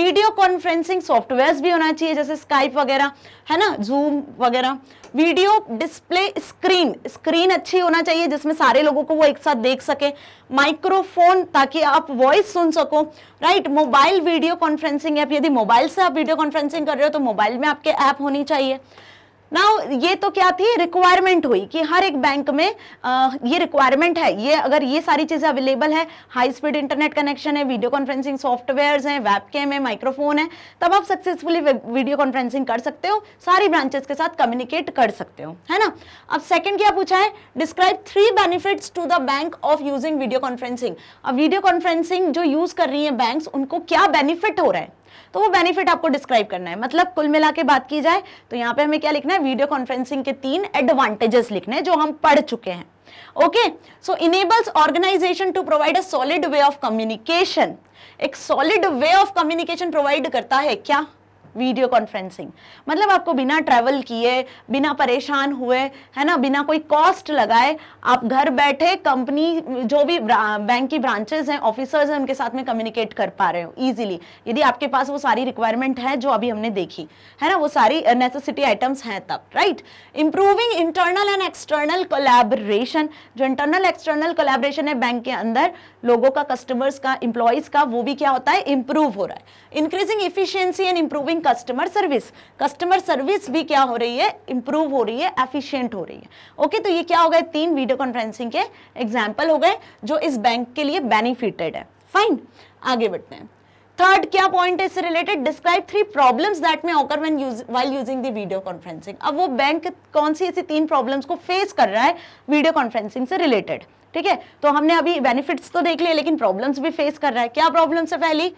वीडियो कॉन्फ्रेंसिंग सॉफ्टवेयर भी होना चाहिए जैसे स्काइप वगैरह है ना जूम वगैरह वीडियो डिस्प्ले स्क्रीन स्क्रीन अच्छी होना चाहिए जिसमें सारे लोगों को वो एक साथ देख सके माइक्रोफोन ताकि आप वॉइस सुन सको right mobile video conferencing app यदि मोबाइल से आप वीडियो कॉन्फ्रेंसिंग कर रहे हो तो मोबाइल में आपके ऐप होनी चाहिए नाउ ये तो क्या थी रिक्वायरमेंट हुई कि हर एक बैंक में आ, ये रिक्वायरमेंट है ये अगर ये सारी चीज़ें अवेलेबल है हाई स्पीड इंटरनेट कनेक्शन है वीडियो कॉन्फ्रेंसिंग सॉफ्टवेयर्स हैं वेबकैम है माइक्रोफोन है तब आप सक्सेसफुली वीडियो कॉन्फ्रेंसिंग कर सकते हो सारी ब्रांचेस के साथ कम्युनिकेट कर सकते हो है ना अब सेकेंड क्या पूछा है describe three benefits to the bank of using video conferencing अब वीडियो कॉन्फ्रेंसिंग जो यूज़ कर रही है बैंक उनको क्या बेनिफिट हो रहा है तो वो बेनिफिट आपको डिस्क्राइब करना है मतलब कुल मिला के बात की जाए तो यहाँ पे हमें क्या लिखना है वीडियो कॉन्फ्रेंसिंग के तीन एडवांटेजेस लिखने हैं जो हम पढ़ चुके हैं okay so enables organization to provide a solid way of communication एक solid way of communication provide करता है क्या वीडियो कॉन्फ्रेंसिंग मतलब आपको बिना ट्रैवल किए बिना परेशान हुए है ना बिना कोई कॉस्ट लगाए आप घर बैठे कंपनी जो भी बैंक की ब्रांचेस हैं ऑफिसर्स हैं उनके साथ में कम्युनिकेट कर पा रहे हो ईजिली यदि आपके पास वो सारी रिक्वायरमेंट है जो अभी हमने देखी है ना वो सारी नेसेसिटी आइटम्स हैं तब right improving internal and external collaboration जो इंटरनल एक्सटर्नल कोलेबरेशन है बैंक के अंदर लोगों का कस्टमर्स का इंप्लॉयज का वो भी क्या होता है इंप्रूव हो रहा है increasing efficiency and improving customer service customer service भी क्या हो रही है इंप्रूव हो रही है एफिशिएंट हो रही है ओके तो ये क्या हो गए तीन वीडियो कॉन्फ्रेंसिंग के एग्जाम्पल हो गए जो इस बैंक के लिए बेनिफिटेड है फाइन आगे बढ़ते हैं थर्ड क्या पॉइंट है इससे related describe three problems that may occur when use while using the video conferencing अब वो बैंक कौन सी ऐसी तीन प्रॉब्लम्स को फेस कर रहा है वीडियो कॉन्फ्रेंसिंग से रिलेटेड ठीक है तो हमने अभी बेनिफिट्स तो देख लिए लेकिन प्रॉब्लम्स भी फेस कर रहा है क्या प्रॉब्लम्स है पहली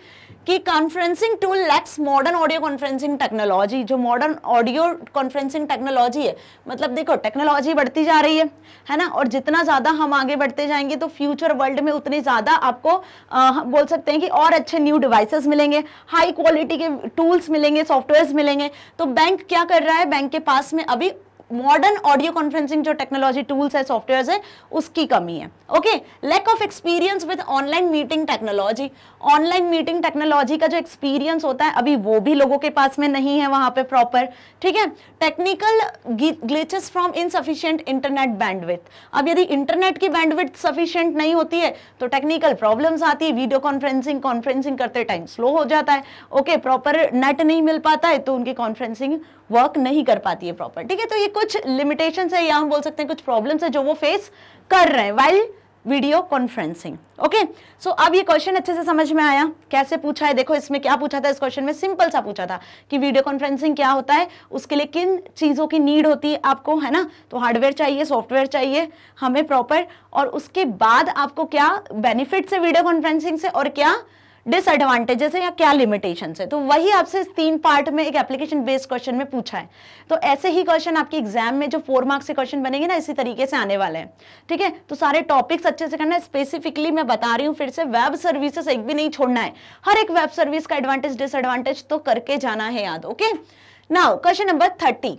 कि conferencing tool lacks modern audio conferencing technology जो मॉडर्न ऑडियो कॉन्फ्रेंसिंग टेक्नोलॉजी है मतलब देखो टेक्नोलॉजी बढ़ती जा रही है है ना और जितना ज़्यादा हम आगे बढ़ते जाएंगे तो फ्यूचर वर्ल्ड में उतनी ज़्यादा आपको आ, बोल सकते हैं कि और अच्छे न्यू डिवाइसेस मिलेंगे हाई क्वालिटी के टूल्स मिलेंगे सॉफ्टवेयर मिलेंगे तो बैंक क्या कर रहा है बैंक के पास में अभी मॉडर्न ऑडियो कॉन्फ्रेंसिंग जो टेक्नोलॉजी टूल्स है सॉफ्टवेयर है उसकी कमी है okay lack of experience with online meeting technology online meeting technology का जो एक्सपीरियंस होता है अभी वो भी लोगों के पास में नहीं है वहां पे प्रॉपर ठीक है technical glitches from insufficient internet bandwidth अब यदि इंटरनेट की बैंडविथ सफिशियंट नहीं होती है तो टेक्निकल प्रॉब्लम्स आती है वीडियो कॉन्फ्रेंसिंग कॉन्फ्रेंसिंग करते टाइम स्लो हो जाता है ओके प्रॉपर नेट नहीं मिल पाता है तो उनकी कॉन्फ्रेंसिंग वर्क नहीं कर पाती है प्रॉपर ठीक है तो ये कुछ लिमिटेशन है या हम बोल सकते हैं कुछ प्रॉब्लम्स है जो वो फेस कर रहे हैं while video conferencing okay so अब ये क्वेश्चन अच्छे से समझ में आया कैसे पूछा है देखो इसमें क्या पूछा था इस क्वेश्चन में सिंपल सा पूछा था कि वीडियो कॉन्फ्रेंसिंग क्या होता है उसके लिए किन चीज़ों की नीड होती है आपको है ना तो हार्डवेयर चाहिए सॉफ्टवेयर चाहिए हमें प्रॉपर और उसके बाद आपको क्या बेनिफिट्स है वीडियो कॉन्फ्रेंसिंग से और क्या डिसएडवांटेजेस है या क्या लिमिटेशन है तो वही आपसे तीन पार्ट में एक एप्लीकेशन बेस्ड क्वेश्चन में पूछा है तो ऐसे ही क्वेश्चन आपके एग्जाम में जो फोर मार्क्स के क्वेश्चन बनेंगे ना इसी तरीके से आने वाले हैं ठीक है तो सारे टॉपिक्स अच्छे से करना है स्पेसिफिकली मैं बता रही हूँ फिर से वेब सर्विसेस एक भी नहीं छोड़ना है हर एक वेब सर्विस का एडवांटेज डिसएडवांटेज तो करके जाना है याद okay now question number thirty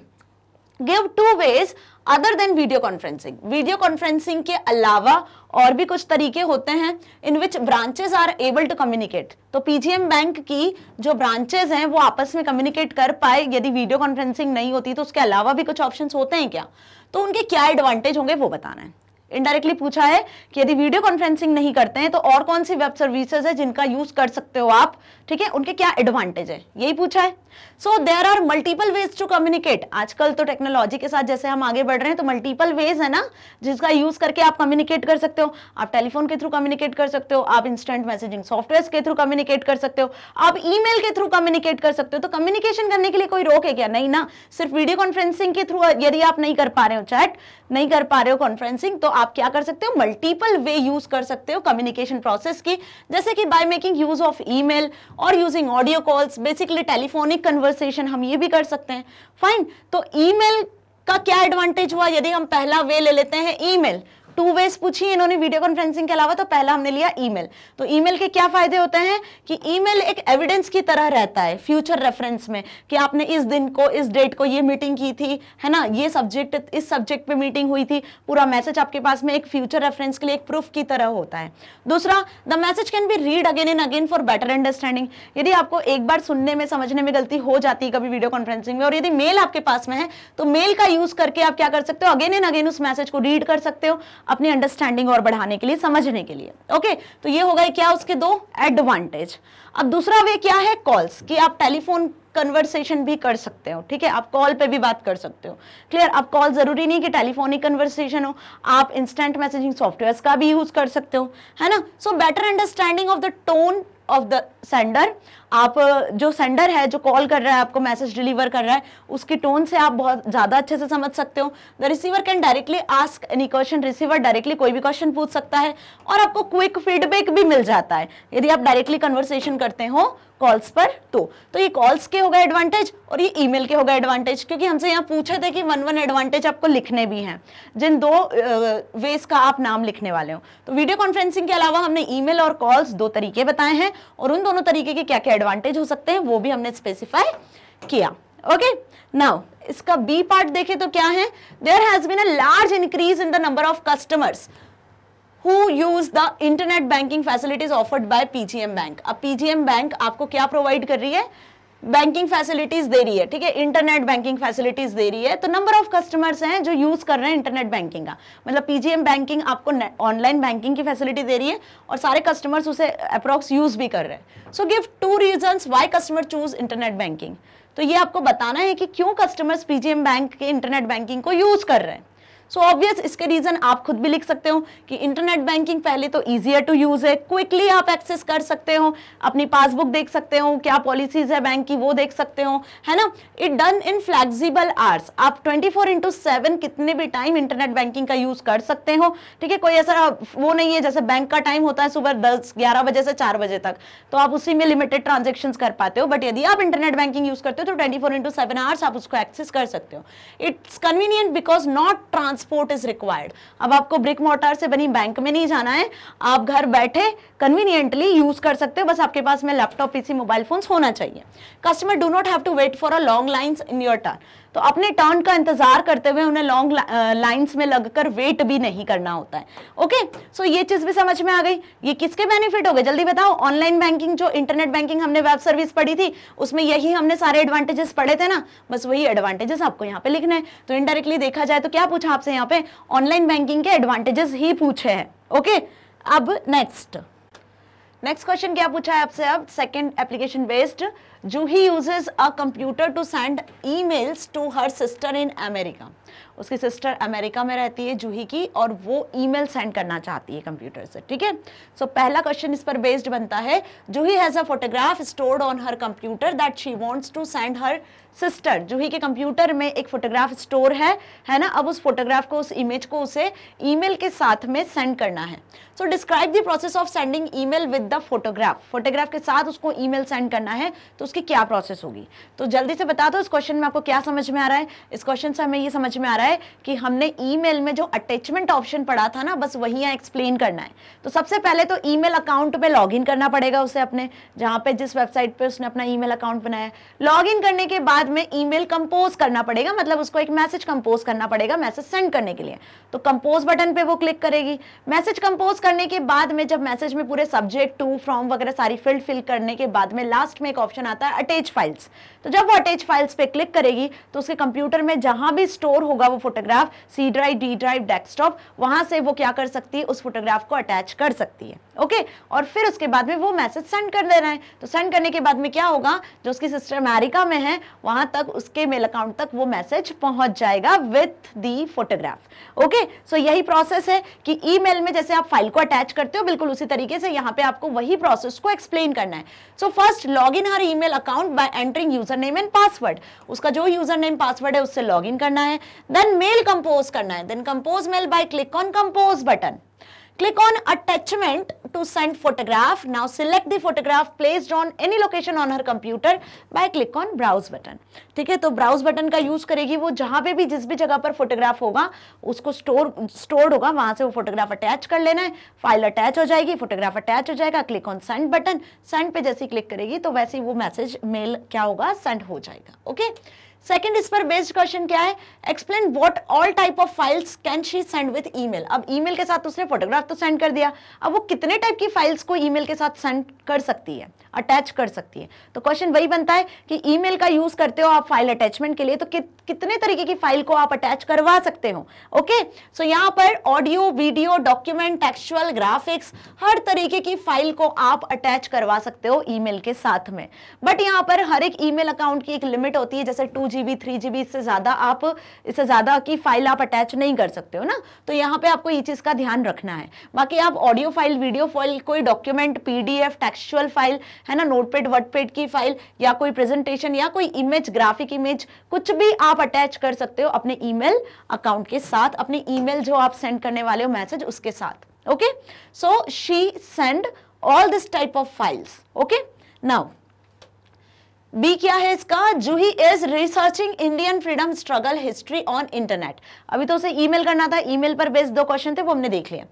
give two ways other than video conferencing video conferencing के अलावा और भी कुछ तरीके होते हैं in which branches are able to communicate तो पीजीएम बैंक की जो ब्रांचेज हैं वो आपस में कम्युनिकेट कर पाए यदि वीडियो कॉन्फ्रेंसिंग नहीं होती तो उसके अलावा भी कुछ ऑप्शन होते हैं क्या तो उनके क्या एडवांटेज होंगे वो बताना है इनडायरेक्टली पूछा है कि यदि वीडियो कॉन्फ्रेंसिंग नहीं करते हैं तो और कौन सी वेब सर्विसेज है जिनका यूज कर सकते हो आप ठीक है उनके क्या एडवांटेज है यही पूछा है so there are multiple ways to communicate आजकल तो टेक्नोलॉजी के साथ जैसे हम आगे बढ़ रहे हैं तो मल्टीपल वेज है ना जिसका यूज करके आप कम्युनिकेट कर सकते हो आप टेलीफोन के थ्रू कम्युनिकेट कर सकते हो आप इंस्टेंट मैसेजिंग सॉफ्टवेयर के थ्रू कम्युनिकेट कर सकते हो आप ईमेल के थ्रू कम्युनिकेट कर सकते हो तो कम्युनिकेशन करने के लिए कोई रोक है क्या नहीं ना सिर्फ वीडियो कॉन्फ्रेंसिंग के थ्रू यदि आप नहीं कर पा रहे हो चैट नहीं कर पा रहे हो कॉन्फ्रेंसिंग तो आप क्या कर सकते हो मल्टीपल वे यूज कर सकते हो कम्युनिकेशन प्रोसेस की जैसे कि by making use of email और using audio calls basically telephonic conversation हम ये भी कर सकते हैं फाइन तो ईमेल का क्या एडवांटेज हुआ यदि हम पहला वे ले लेते हैं ईमेल टू वेज पूछी इन्होंने वीडियो कॉन्फ्रेंसिंग के अलावा तो पहला हमने लिया ईमेल तो ईमेल के क्या फायदे होते हैं कि ईमेल एक एविडेंस की तरह रहता है फ्यूचर रेफरेंस में कि आपने इस दिन को इस डेट को ये मीटिंग की थी है ना ये सब्जेक्ट इस सब्जेक्ट पे मीटिंग हुई थी पूरा मैसेज आपके पास में एक फ्यूचर रेफरेंस के लिए एक प्रूफ की तरह होता है दूसरा the message can be read again and again for better understanding यदि आपको एक बार सुनने में समझने में गलती हो जाती है कभी वीडियो कॉन्फ्रेंसिंग में और यदि मेल आपके पास में है तो मेल का यूज करके आप क्या कर सकते हो अगेन एंड अगेन उस मैसेज को रीड कर सकते हो अपनी अंडरस्टैंडिंग और बढ़ाने के लिए समझने के लिए ओके तो ये होगा क्या उसके दो एडवांटेज अब दूसरा वे क्या है कॉल्स कि आप टेलीफोन कन्वर्सेशन भी कर सकते हो ठीक है आप कॉल पे भी बात कर सकते हो क्लियर आप कॉल ज़रूरी नहीं कि टेलीफोनिक कन्वर्सेशन हो आप इंस्टेंट मैसेजिंग सॉफ्टवेयर्स का भी यूज़ कर सकते हो है ना so better understanding of the tone of the sender आप जो सेंडर है जो कॉल कर रहा है आपको मैसेज डिलीवर कर रहा है उसकी टोन से आप बहुत ज़्यादा अच्छे से समझ सकते हो the receiver can directly ask any question receiver directly कोई भी क्वेश्चन पूछ सकता है और आपको क्विक फीडबैक भी मिल जाता है यदि आप डायरेक्टली कन्वर्सेशन करते हो कॉल्स पर तो तो ये कॉल्स के होगा एडवांटेज और ये ईमेल के होगा एडवांटेज क्योंकि हमसे यहाँ पूछे थे कि वन वन एडवांटेज आपको लिखने भी हैं जिन दो वेज का आप नाम लिखने वाले हो तो वीडियो कॉन्फ्रेंसिंग के अलावा हमने ईमेल और कॉल्स दो तरीके बताए हैं और उन दोनों तरीके के क्या क्या एडवांटेज हो सकते हैं वो भी हमने स्पेसिफाई किया ओके नाउ इसका बी पार्ट देखे तो क्या है there has been a large increase in the number of customers who use the internet banking facilities offered by PGM bank अब PGM बैंक आपको क्या प्रोवाइड कर रही है बैंकिंग फैसिलिटीज दे रही है ठीक है इंटरनेट बैंकिंग फैसिलिटीज दे रही है तो नंबर ऑफ कस्टमर्स हैं जो यूज कर रहे हैं इंटरनेट बैंकिंग का मतलब पीजीएम बैंकिंग आपको ऑनलाइन बैंकिंग की फैसिलिटी दे रही है और सारे कस्टमर्स उसे अप्रोक्स यूज भी कर रहे हैं so give two reasons why customer choose internet banking तो ये आपको बताना है कि क्यों कस्टमर्स पीजीएम बैंक के इंटरनेट बैंकिंग को यूज कर रहे हैं सो ऑब्वियस इसके रीज़न आप खुद भी लिख सकते हो कि इंटरनेट बैंकिंग पहले तो ईजियर टू यूज़ है क्विकली आप एक्सेस कर सकते हो अपनी पासबुक देख सकते हो क्या पॉलिसीज है बैंक की वो देख सकते हो है ना it done in flexible hours आप ट्वेंटी फोर इंटू सेवन कितने भी टाइम इंटरनेट बैंकिंग का यूज़ कर सकते हो ठीक है कोई ऐसा वो नहीं है जैसे बैंक का टाइम होता है सुबह दस ग्यारह बजे से चार बजे तक तो आप उसी में लिमिटेड ट्रांजेक्शन कर पाते हो बट यदि आप इंटरनेट बैंकिंग यूज़ करते हो तो twenty four into seven hours आप उसको एक्सेस कर सकते हो it's convenient because not trans transport is required अब आपको ब्रिक मोटर से बनी बैंक में नहीं जाना है आप घर बैठे कन्वीनियंटली यूज कर सकते हो बस आपके पास में लैपटॉप पीसी मोबाइल फोन होना चाहिए customer do not have to wait for a long lines in your turn तो अपने टर्न का इंतजार करते हुए उन्हें लॉन्ग लाइन्स में लगकर वेट भी नहीं करना होता है ओके सो ये चीज भी समझ में आ गई ये किसके बेनिफिट हो गए जल्दी बताओ ऑनलाइन बैंकिंग जो इंटरनेट बैंकिंग हमने वेब सर्विस पढ़ी थी उसमें यही हमने सारे एडवांटेजेस पढ़े थे ना बस वही एडवांटेजेस आपको यहाँ पे लिखना है तो इनडायरेक्टली देखा जाए तो क्या पूछा आपसे यहाँ पे ऑनलाइन बैंकिंग के एडवांटेजेस ही पूछे हैं ओके अब नेक्स्ट नेक्स्ट क्वेश्चन क्या पूछा है आपसे अब second application based Juhi uses a computer to send emails to her sister in America उसकी सिस्टर अमेरिका में रहती है जूही की और वो ईमेल सेंड करना चाहती है कंप्यूटर से ठीक है सो पहला क्वेश्चन इस पर बेस्ड बनता है Juhi has a photograph stored on her computer that she wants to send her sister Juhi के कंप्यूटर में एक फोटोग्राफ स्टोर है है ना अब उस फोटोग्राफ को उस इमेज को उसे ईमेल के साथ में सेंड करना है so describe the process of sending email with the photograph photograph के साथ उसको ईमेल सेंड करना है तो उसकी क्या प्रोसेस होगी तो जल्दी से बता दो इस क्वेश्चन में आपको क्या समझ में आ रहा है इस क्वेश्चन से हमें ये समझ में आ रहा है कि हमने ई में जो अटैचमेंट ऑप्शन पड़ा था ना बस वही यहाँ एक्सप्लेन करना है तो सबसे पहले तो ई अकाउंट में लॉग करना पड़ेगा उसे अपने जहाँ पे जिस वेबसाइट पे उसने अपना ई अकाउंट बनाया लॉग करने के बाद बाद में ईमेल कंपोज करना पड़ेगा मतलब उसको एक मैसेज कंपोज करना पड़ेगा मैसेज सेंड करने के लिए तो कंपोज बटन पे वो क्लिक करेगी मैसेज कंपोज करने के बाद में जब मैसेज में पूरे सब्जेक्ट टू फ्रॉम वगैरह सारी फील्ड फिल करने के बाद में लास्ट में एक ऑप्शन आता है अटैच फाइल्स तो जब वो अटैच फाइल्स पे क्लिक करेगी तो उसके कंप्यूटर में जहां भी स्टोर होगा वो photograph C drive D drive desktop वहां से वो क्या कर सकती है उस फोटोग्राफ को अटैच कर सकती है ओके और फिर उसके बाद में वो मैसेज सेंड कर दे रहे है तो सेंड करने के बाद में क्या होगा जो उसकी सिस्टर अमेरिका में है वहां तक उसके मेल अकाउंट तक वो मैसेज पहुंच जाएगा with the photograph okay so यही प्रोसेस है कि ई में जैसे आप फाइल को अटैच करते हो बिल्कुल उसी तरीके से यहाँ पे आपको वही प्रोसेस को एक्सप्लेन करना है so first log in her email account by entering use user name and password उसका जो यूजर नेम पासवर्ड है उससे लॉग इन करना है देन मेल कंपोज करना है then compose mail by click on compose button click on attachment to send photograph now select the photograph placed on any location on her computer by click on browse button ठीक है तो browse button का use करेगी वो जहाँ पे भी जिस भी जगह पर photograph होगा उसको store stored होगा वहाँ से वो photograph attach कर लेना है file attach हो जाएगी photograph attach हो जाएगा click on send button send पे जैसे ही click करेगी तो वैसे ही वो message mail क्या होगा send हो जाएगा okay सेकंड इस पर बेस्ड क्वेश्चन क्या है explain what all type of files can she send e email अब ईमेल के साथ उसने फोटोग्राफ तो सेंड कर दिया अब वो कितने टाइप की फाइल्स को ईमेल के साथ सेंड कर सकती है अटैच कर सकती है तो क्वेश्चन वही बनता है कि ईमेल का यूज करते हो आप फाइल अटैचमेंट के लिए तो कि, कितने तरीके की फाइल को आप अटैच करवा सकते हो ओके सो so, यहाँ पर audio video document textual graphics हर तरीके की फाइल को आप अटैच करवा सकते हो ई के साथ में बट यहाँ पर हर एक ई अकाउंट की एक लिमिट होती है जैसे two G B three G B इससे ज़्यादा आप इससे ज़्यादा की फाइल आप अटैच नहीं कर सकते हो ना तो यहाँ पे आपको ये चीज़ का ध्यान रखना है बाकी आप ऑडियो फाइल वीडियो फाइल कोई document P D F textual file है ना नोटपेड वर्डपेड की फाइल या कोई प्रेजेंटेशन या कोई इमेज ग्राफिक इमेज कुछ भी आप अटैच कर सकते हो अपने ईमेल अकाउंट के साथ अपने ईमेल जो आप सेंड करने वाले हो मैसेज उसके साथ okay so she send all this type of files okay now B क्या है इसका Juhi is researching Indian freedom struggle history on internet अभी तो उसे ईमेल करना था ईमेल पर बेस्ड दो क्वेश्चन थे वो हमने देख लिया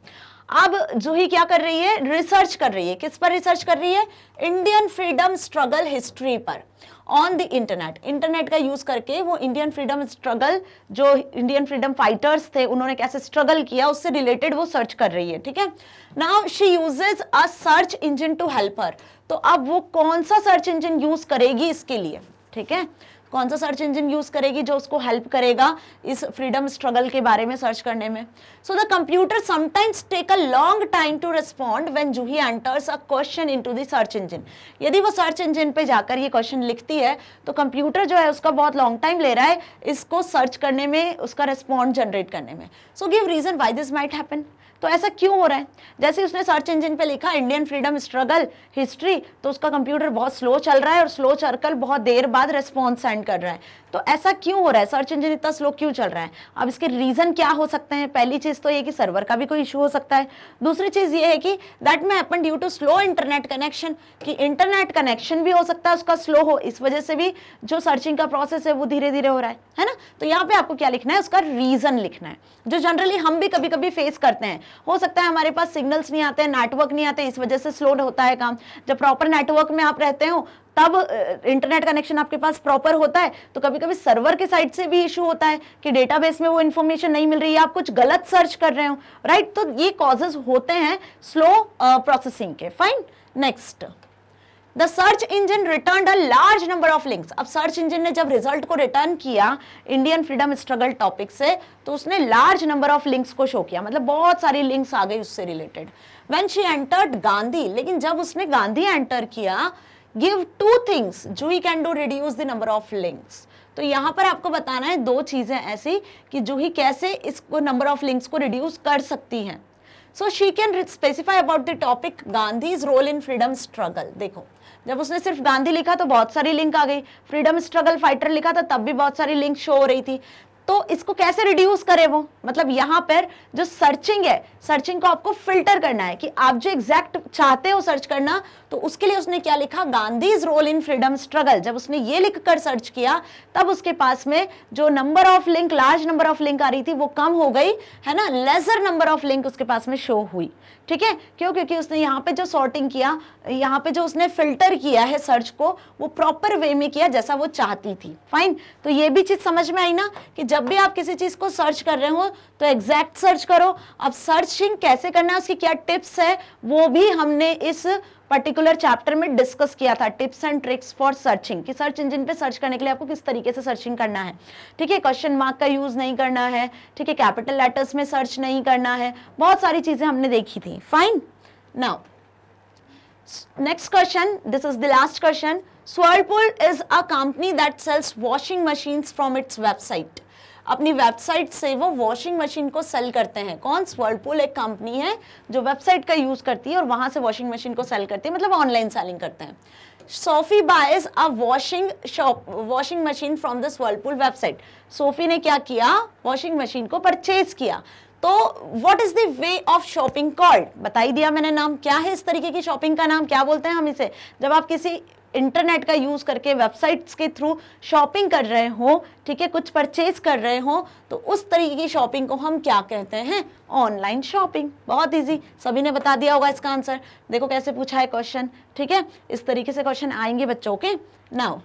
अब जूही क्या कर रही है रिसर्च कर रही है किस पर रिसर्च कर रही है इंडियन फ्रीडम स्ट्रगल हिस्ट्री पर ऑन द इंटरनेट इंटरनेट का यूज़ करके वो इंडियन फ्रीडम स्ट्रगल जो इंडियन फ्रीडम फाइटर्स थे उन्होंने कैसे स्ट्रगल किया उससे रिलेटेड वो सर्च कर रही है ठीक है now she uses a search engine to help her तो अब वो कौन सा सर्च इंजन यूज़ करेगी इसके लिए ठीक है कौन सा सर्च इंजन यूज़ करेगी जो उसको हेल्प करेगा इस फ्रीडम स्ट्रगल के बारे में सर्च करने में so the computer sometimes take a long time to respond when Juhi enters a question into दर्च सर्च इंजन यदि वो सर्च इंजन पे जाकर ये क्वेश्चन लिखती है तो कंप्यूटर जो है उसका बहुत लॉन्ग टाइम ले रहा है इसको सर्च करने में उसका रिस्पॉन्ड जनरेट करने में so give reason why this might happen तो ऐसा क्यों हो रहा है जैसे उसने सर्च इंजन पे लिखा इंडियन फ्रीडम स्ट्रगल हिस्ट्री तो उसका कंप्यूटर बहुत स्लो चल रहा है और स्लो सर्कल बहुत देर बाद रिस्पॉन्स सेंड कर रहा है तो ऐसा क्यों हो रहा है सर्च इंजन इतना स्लो क्यों चल रहा है अब इसके रीज़न क्या हो सकते हैं पहली चीज़ तो ये कि सर्वर का भी कोई इशू हो सकता है दूसरी चीज़ ये है कि that may happen due to slow internet connection कि इंटरनेट कनेक्शन भी हो सकता है उसका स्लो हो इस वजह से भी जो सर्चिंग का प्रोसेस है वो धीरे धीरे हो रहा है है ना तो यहाँ पे आपको क्या लिखना है उसका रीज़न लिखना है जो जनरली हम भी कभी कभी फेस करते हैं हो सकता है हमारे पास सिग्नल्स नहीं आते नेटवर्क नहीं आते इस वजह से स्लो होता है काम जब प्रॉपर नेटवर्क में आप रहते हो तब इंटरनेट कनेक्शन आपके पास प्रॉपर होता है तो कभी कभी सर्वर के साइड से भी इशू होता है कि डेटाबेस में वो इन्फॉर्मेशन नहीं मिल रही है आप कुछ गलत सर्च कर रहे हो राइट तो ये कॉजेज होते हैं स्लो प्रोसेसिंग के fine next the search engine return a large number of links अब सर्च इंजन ने जब रिजल्ट को रिटर्न किया इंडियन फ्रीडम स्ट्रगल टॉपिक से तो उसने लार्ज नंबर ऑफ लिंक्स को शो किया मतलब बहुत सारी लिंक्स आ गई उससे related when she entered Gandhi लेकिन जब उसने गांधी एंटर किया give two things Juhi can do reduce the number of links तो यहाँ पर आपको बताना है दो चीज़ें ऐसी कि जूही कैसे इसको नंबर ऑफ लिंक्स को रिड्यूस कर सकती हैं so she can specify about the topic Gandhi's role in freedom struggle देखो जब उसने सिर्फ गांधी लिखा तो बहुत सारी लिंक आ गई फ्रीडम स्ट्रगल फाइटर लिखा था तो तब भी बहुत सारी लिंक शो हो रही थी तो इसको कैसे रिड्यूस करें वो मतलब यहां पर जो सर्चिंग है सर्चिंग को आपको फिल्टर करना है कि आप जो एग्जैक्ट चाहते हो सर्च करना तो उसके लिए उसने क्या लिखा Gandhi's role in freedom struggle जब उसने ये लिख कर सर्च किया तब उसके पास में जो number of link large number of link आ रही थी वो कम हो गई है ना लेजर नंबर ऑफ लिंक उसके पास में शो हुई ठीक है क्यों क्योंकि उसने यहाँ पे जो सॉर्टिंग किया यहाँ पे जो उसने फिल्टर किया है सर्च को वो प्रॉपर वे में किया जैसा वो चाहती थी फाइन तो ये भी चीज़ समझ में आई ना कि जब भी आप किसी चीज़ को सर्च कर रहे हो तो एग्जैक्ट सर्च करो अब सर्चिंग कैसे करना है उसकी क्या टिप्स है वो भी हमने इस पर्टिकुलर चैप्टर में डिस्कस किया था tips and tricks for searching कि सर्च इंजन पे सर्च करने के लिए आपको किस तरीके से सर्चिंग करना है ठीक है क्वेश्चन मार्क का यूज नहीं करना है ठीक है कैपिटल लेटर्स में सर्च नहीं करना है बहुत सारी चीजें हमने देखी थी fine now next question this is the last question Whirlpool is a company that sells washing machine from its website अपनी वेबसाइट से वो वॉशिंग मशीन को सेल करते हैं कौन वर्लपूल एक कंपनी है जो वेबसाइट का यूज़ करती है और वहां से वॉशिंग मशीन को सेल करती है मतलब ऑनलाइन सेलिंग करते हैं Sophie buys a washing shop washing machine from this Whirlpool website Sophie ने क्या किया वॉशिंग मशीन को परचेज किया तो what is the way of shopping called बताई दिया मैंने नाम क्या है इस तरीके की शॉपिंग का नाम क्या बोलते हैं हम इसे जब आप किसी इंटरनेट का यूज़ करके वेबसाइट्स के थ्रू शॉपिंग कर रहे हो ठीक है कुछ परचेज कर रहे हो तो उस तरीके की शॉपिंग को हम क्या कहते हैं ऑनलाइन शॉपिंग बहुत इजी सभी ने बता दिया होगा इसका आंसर देखो कैसे पूछा है क्वेश्चन ठीक है इस तरीके से क्वेश्चन आएंगे बच्चों के now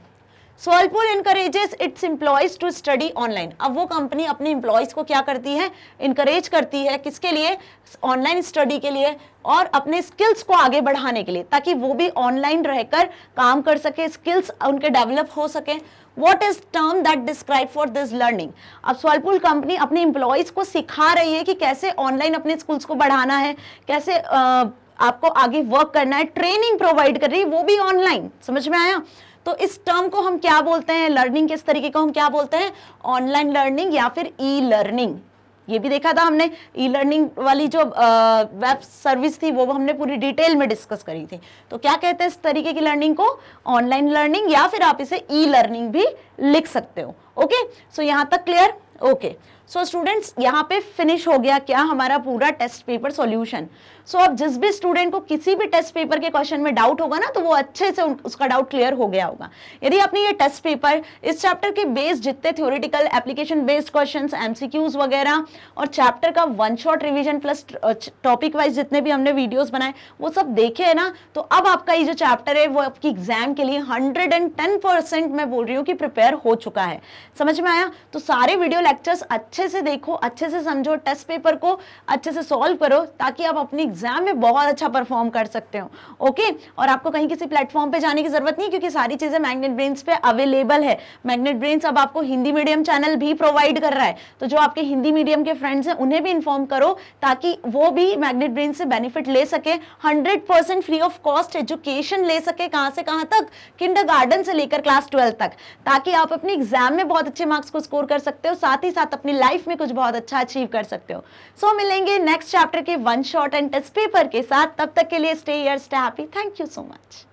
Whirlpool encourages its employees to study online अब वो कंपनी अपने इंप्लॉयज को क्या करती है इनकरेज करती है किसके लिए ऑनलाइन स्टडी के लिए और अपने स्किल्स को आगे बढ़ाने के लिए ताकि वो भी ऑनलाइन रहकर काम कर सके स्किल्स उनके डेवलप हो सके what is term that describe for this learning अब सोलपुल कंपनी अपने एम्प्लॉयज़ को सिखा रही है कि कैसे ऑनलाइन अपने स्कूल्स को बढ़ाना है कैसे आ, आपको आगे वर्क करना है ट्रेनिंग प्रोवाइड कर रही है वो भी ऑनलाइन समझ में आया तो इस टर्म को हम क्या बोलते हैं लर्निंग किस तरीके को हम क्या बोलते हैं ऑनलाइन लर्निंग या फिर ई लर्निंग ये भी देखा था हमने ई लर्निंग वाली जो वेब सर्विस थी वो हमने पूरी डिटेल में डिस्कस करी थी तो क्या कहते हैं इस तरीके की लर्निंग को ऑनलाइन लर्निंग या फिर आप इसे ई लर्निंग भी लिख सकते हो ओके सो यहाँ तक क्लियर ओके सो स्टूडेंट्स यहाँ पे फिनिश हो गया क्या हमारा पूरा test paper solution so so, अब जिस भी स्टूडेंट को किसी भी टेस्ट पेपर के क्वेश्चन में डाउट होगा ना तो वो अच्छे से उसका डाउट क्लियर हो गया होगा यदि आपने ये टेस्ट पेपर इस चैप्टर के बेस्ड जितने theoretical application based question MCQs वगैरह और चैप्टर का one shot revision plus topic wise जितने भी हमने वीडियोज बनाए वो सब देखे है ना तो अब आपका ये जो चैप्टर है वो आपकी एग्जाम के लिए हंड्रेड एंड टेन परसेंट मैं बोल रही हूँ कि प्रिपेयर हो चुका है समझ में आया तो सारे वीडियो लेक्चर्स अच्छे से देखो अच्छे से समझो टेस्ट पेपर को अच्छे से सॉल्व करो ताकि आप अपनी एग्जाम में बहुत अच्छा परफॉर्म कर सकते हो ओके और आपको कहीं किसी प्लेटफॉर्म पे जाने की जरूरत नहीं क्योंकि सारी चीजें मैग्नेट ब्रेन्स पे अवेलेबल है मैग्नेट ब्रेन्स अब आपको हिंदी मीडियम चैनल भी प्रोवाइड कर रहा है तो जो आपके हिंदी मीडियम के फ्रेंड्स हैं उन्हें भी इन्फॉर्म करो ताकि वो भी मैग्नेट ब्रेन से बेनिफिट ले सके hundred free of cost education ले सके कहाँ से कहाँ तक किंडर से लेकर क्लास ट्वेल्व तक ताकि आप अपने एग्जाम में बहुत अच्छे मार्क्स को स्कोर कर सकते हो साथ ही साथ अपनी लाइफ में कुछ बहुत अच्छा अचीव कर सकते हो सो so, मिलेंगे नेक्स्ट चैप्टर के वन शॉर्ट एंड इस पेपर के साथ तब तक के लिए stay here stay happy thank you so much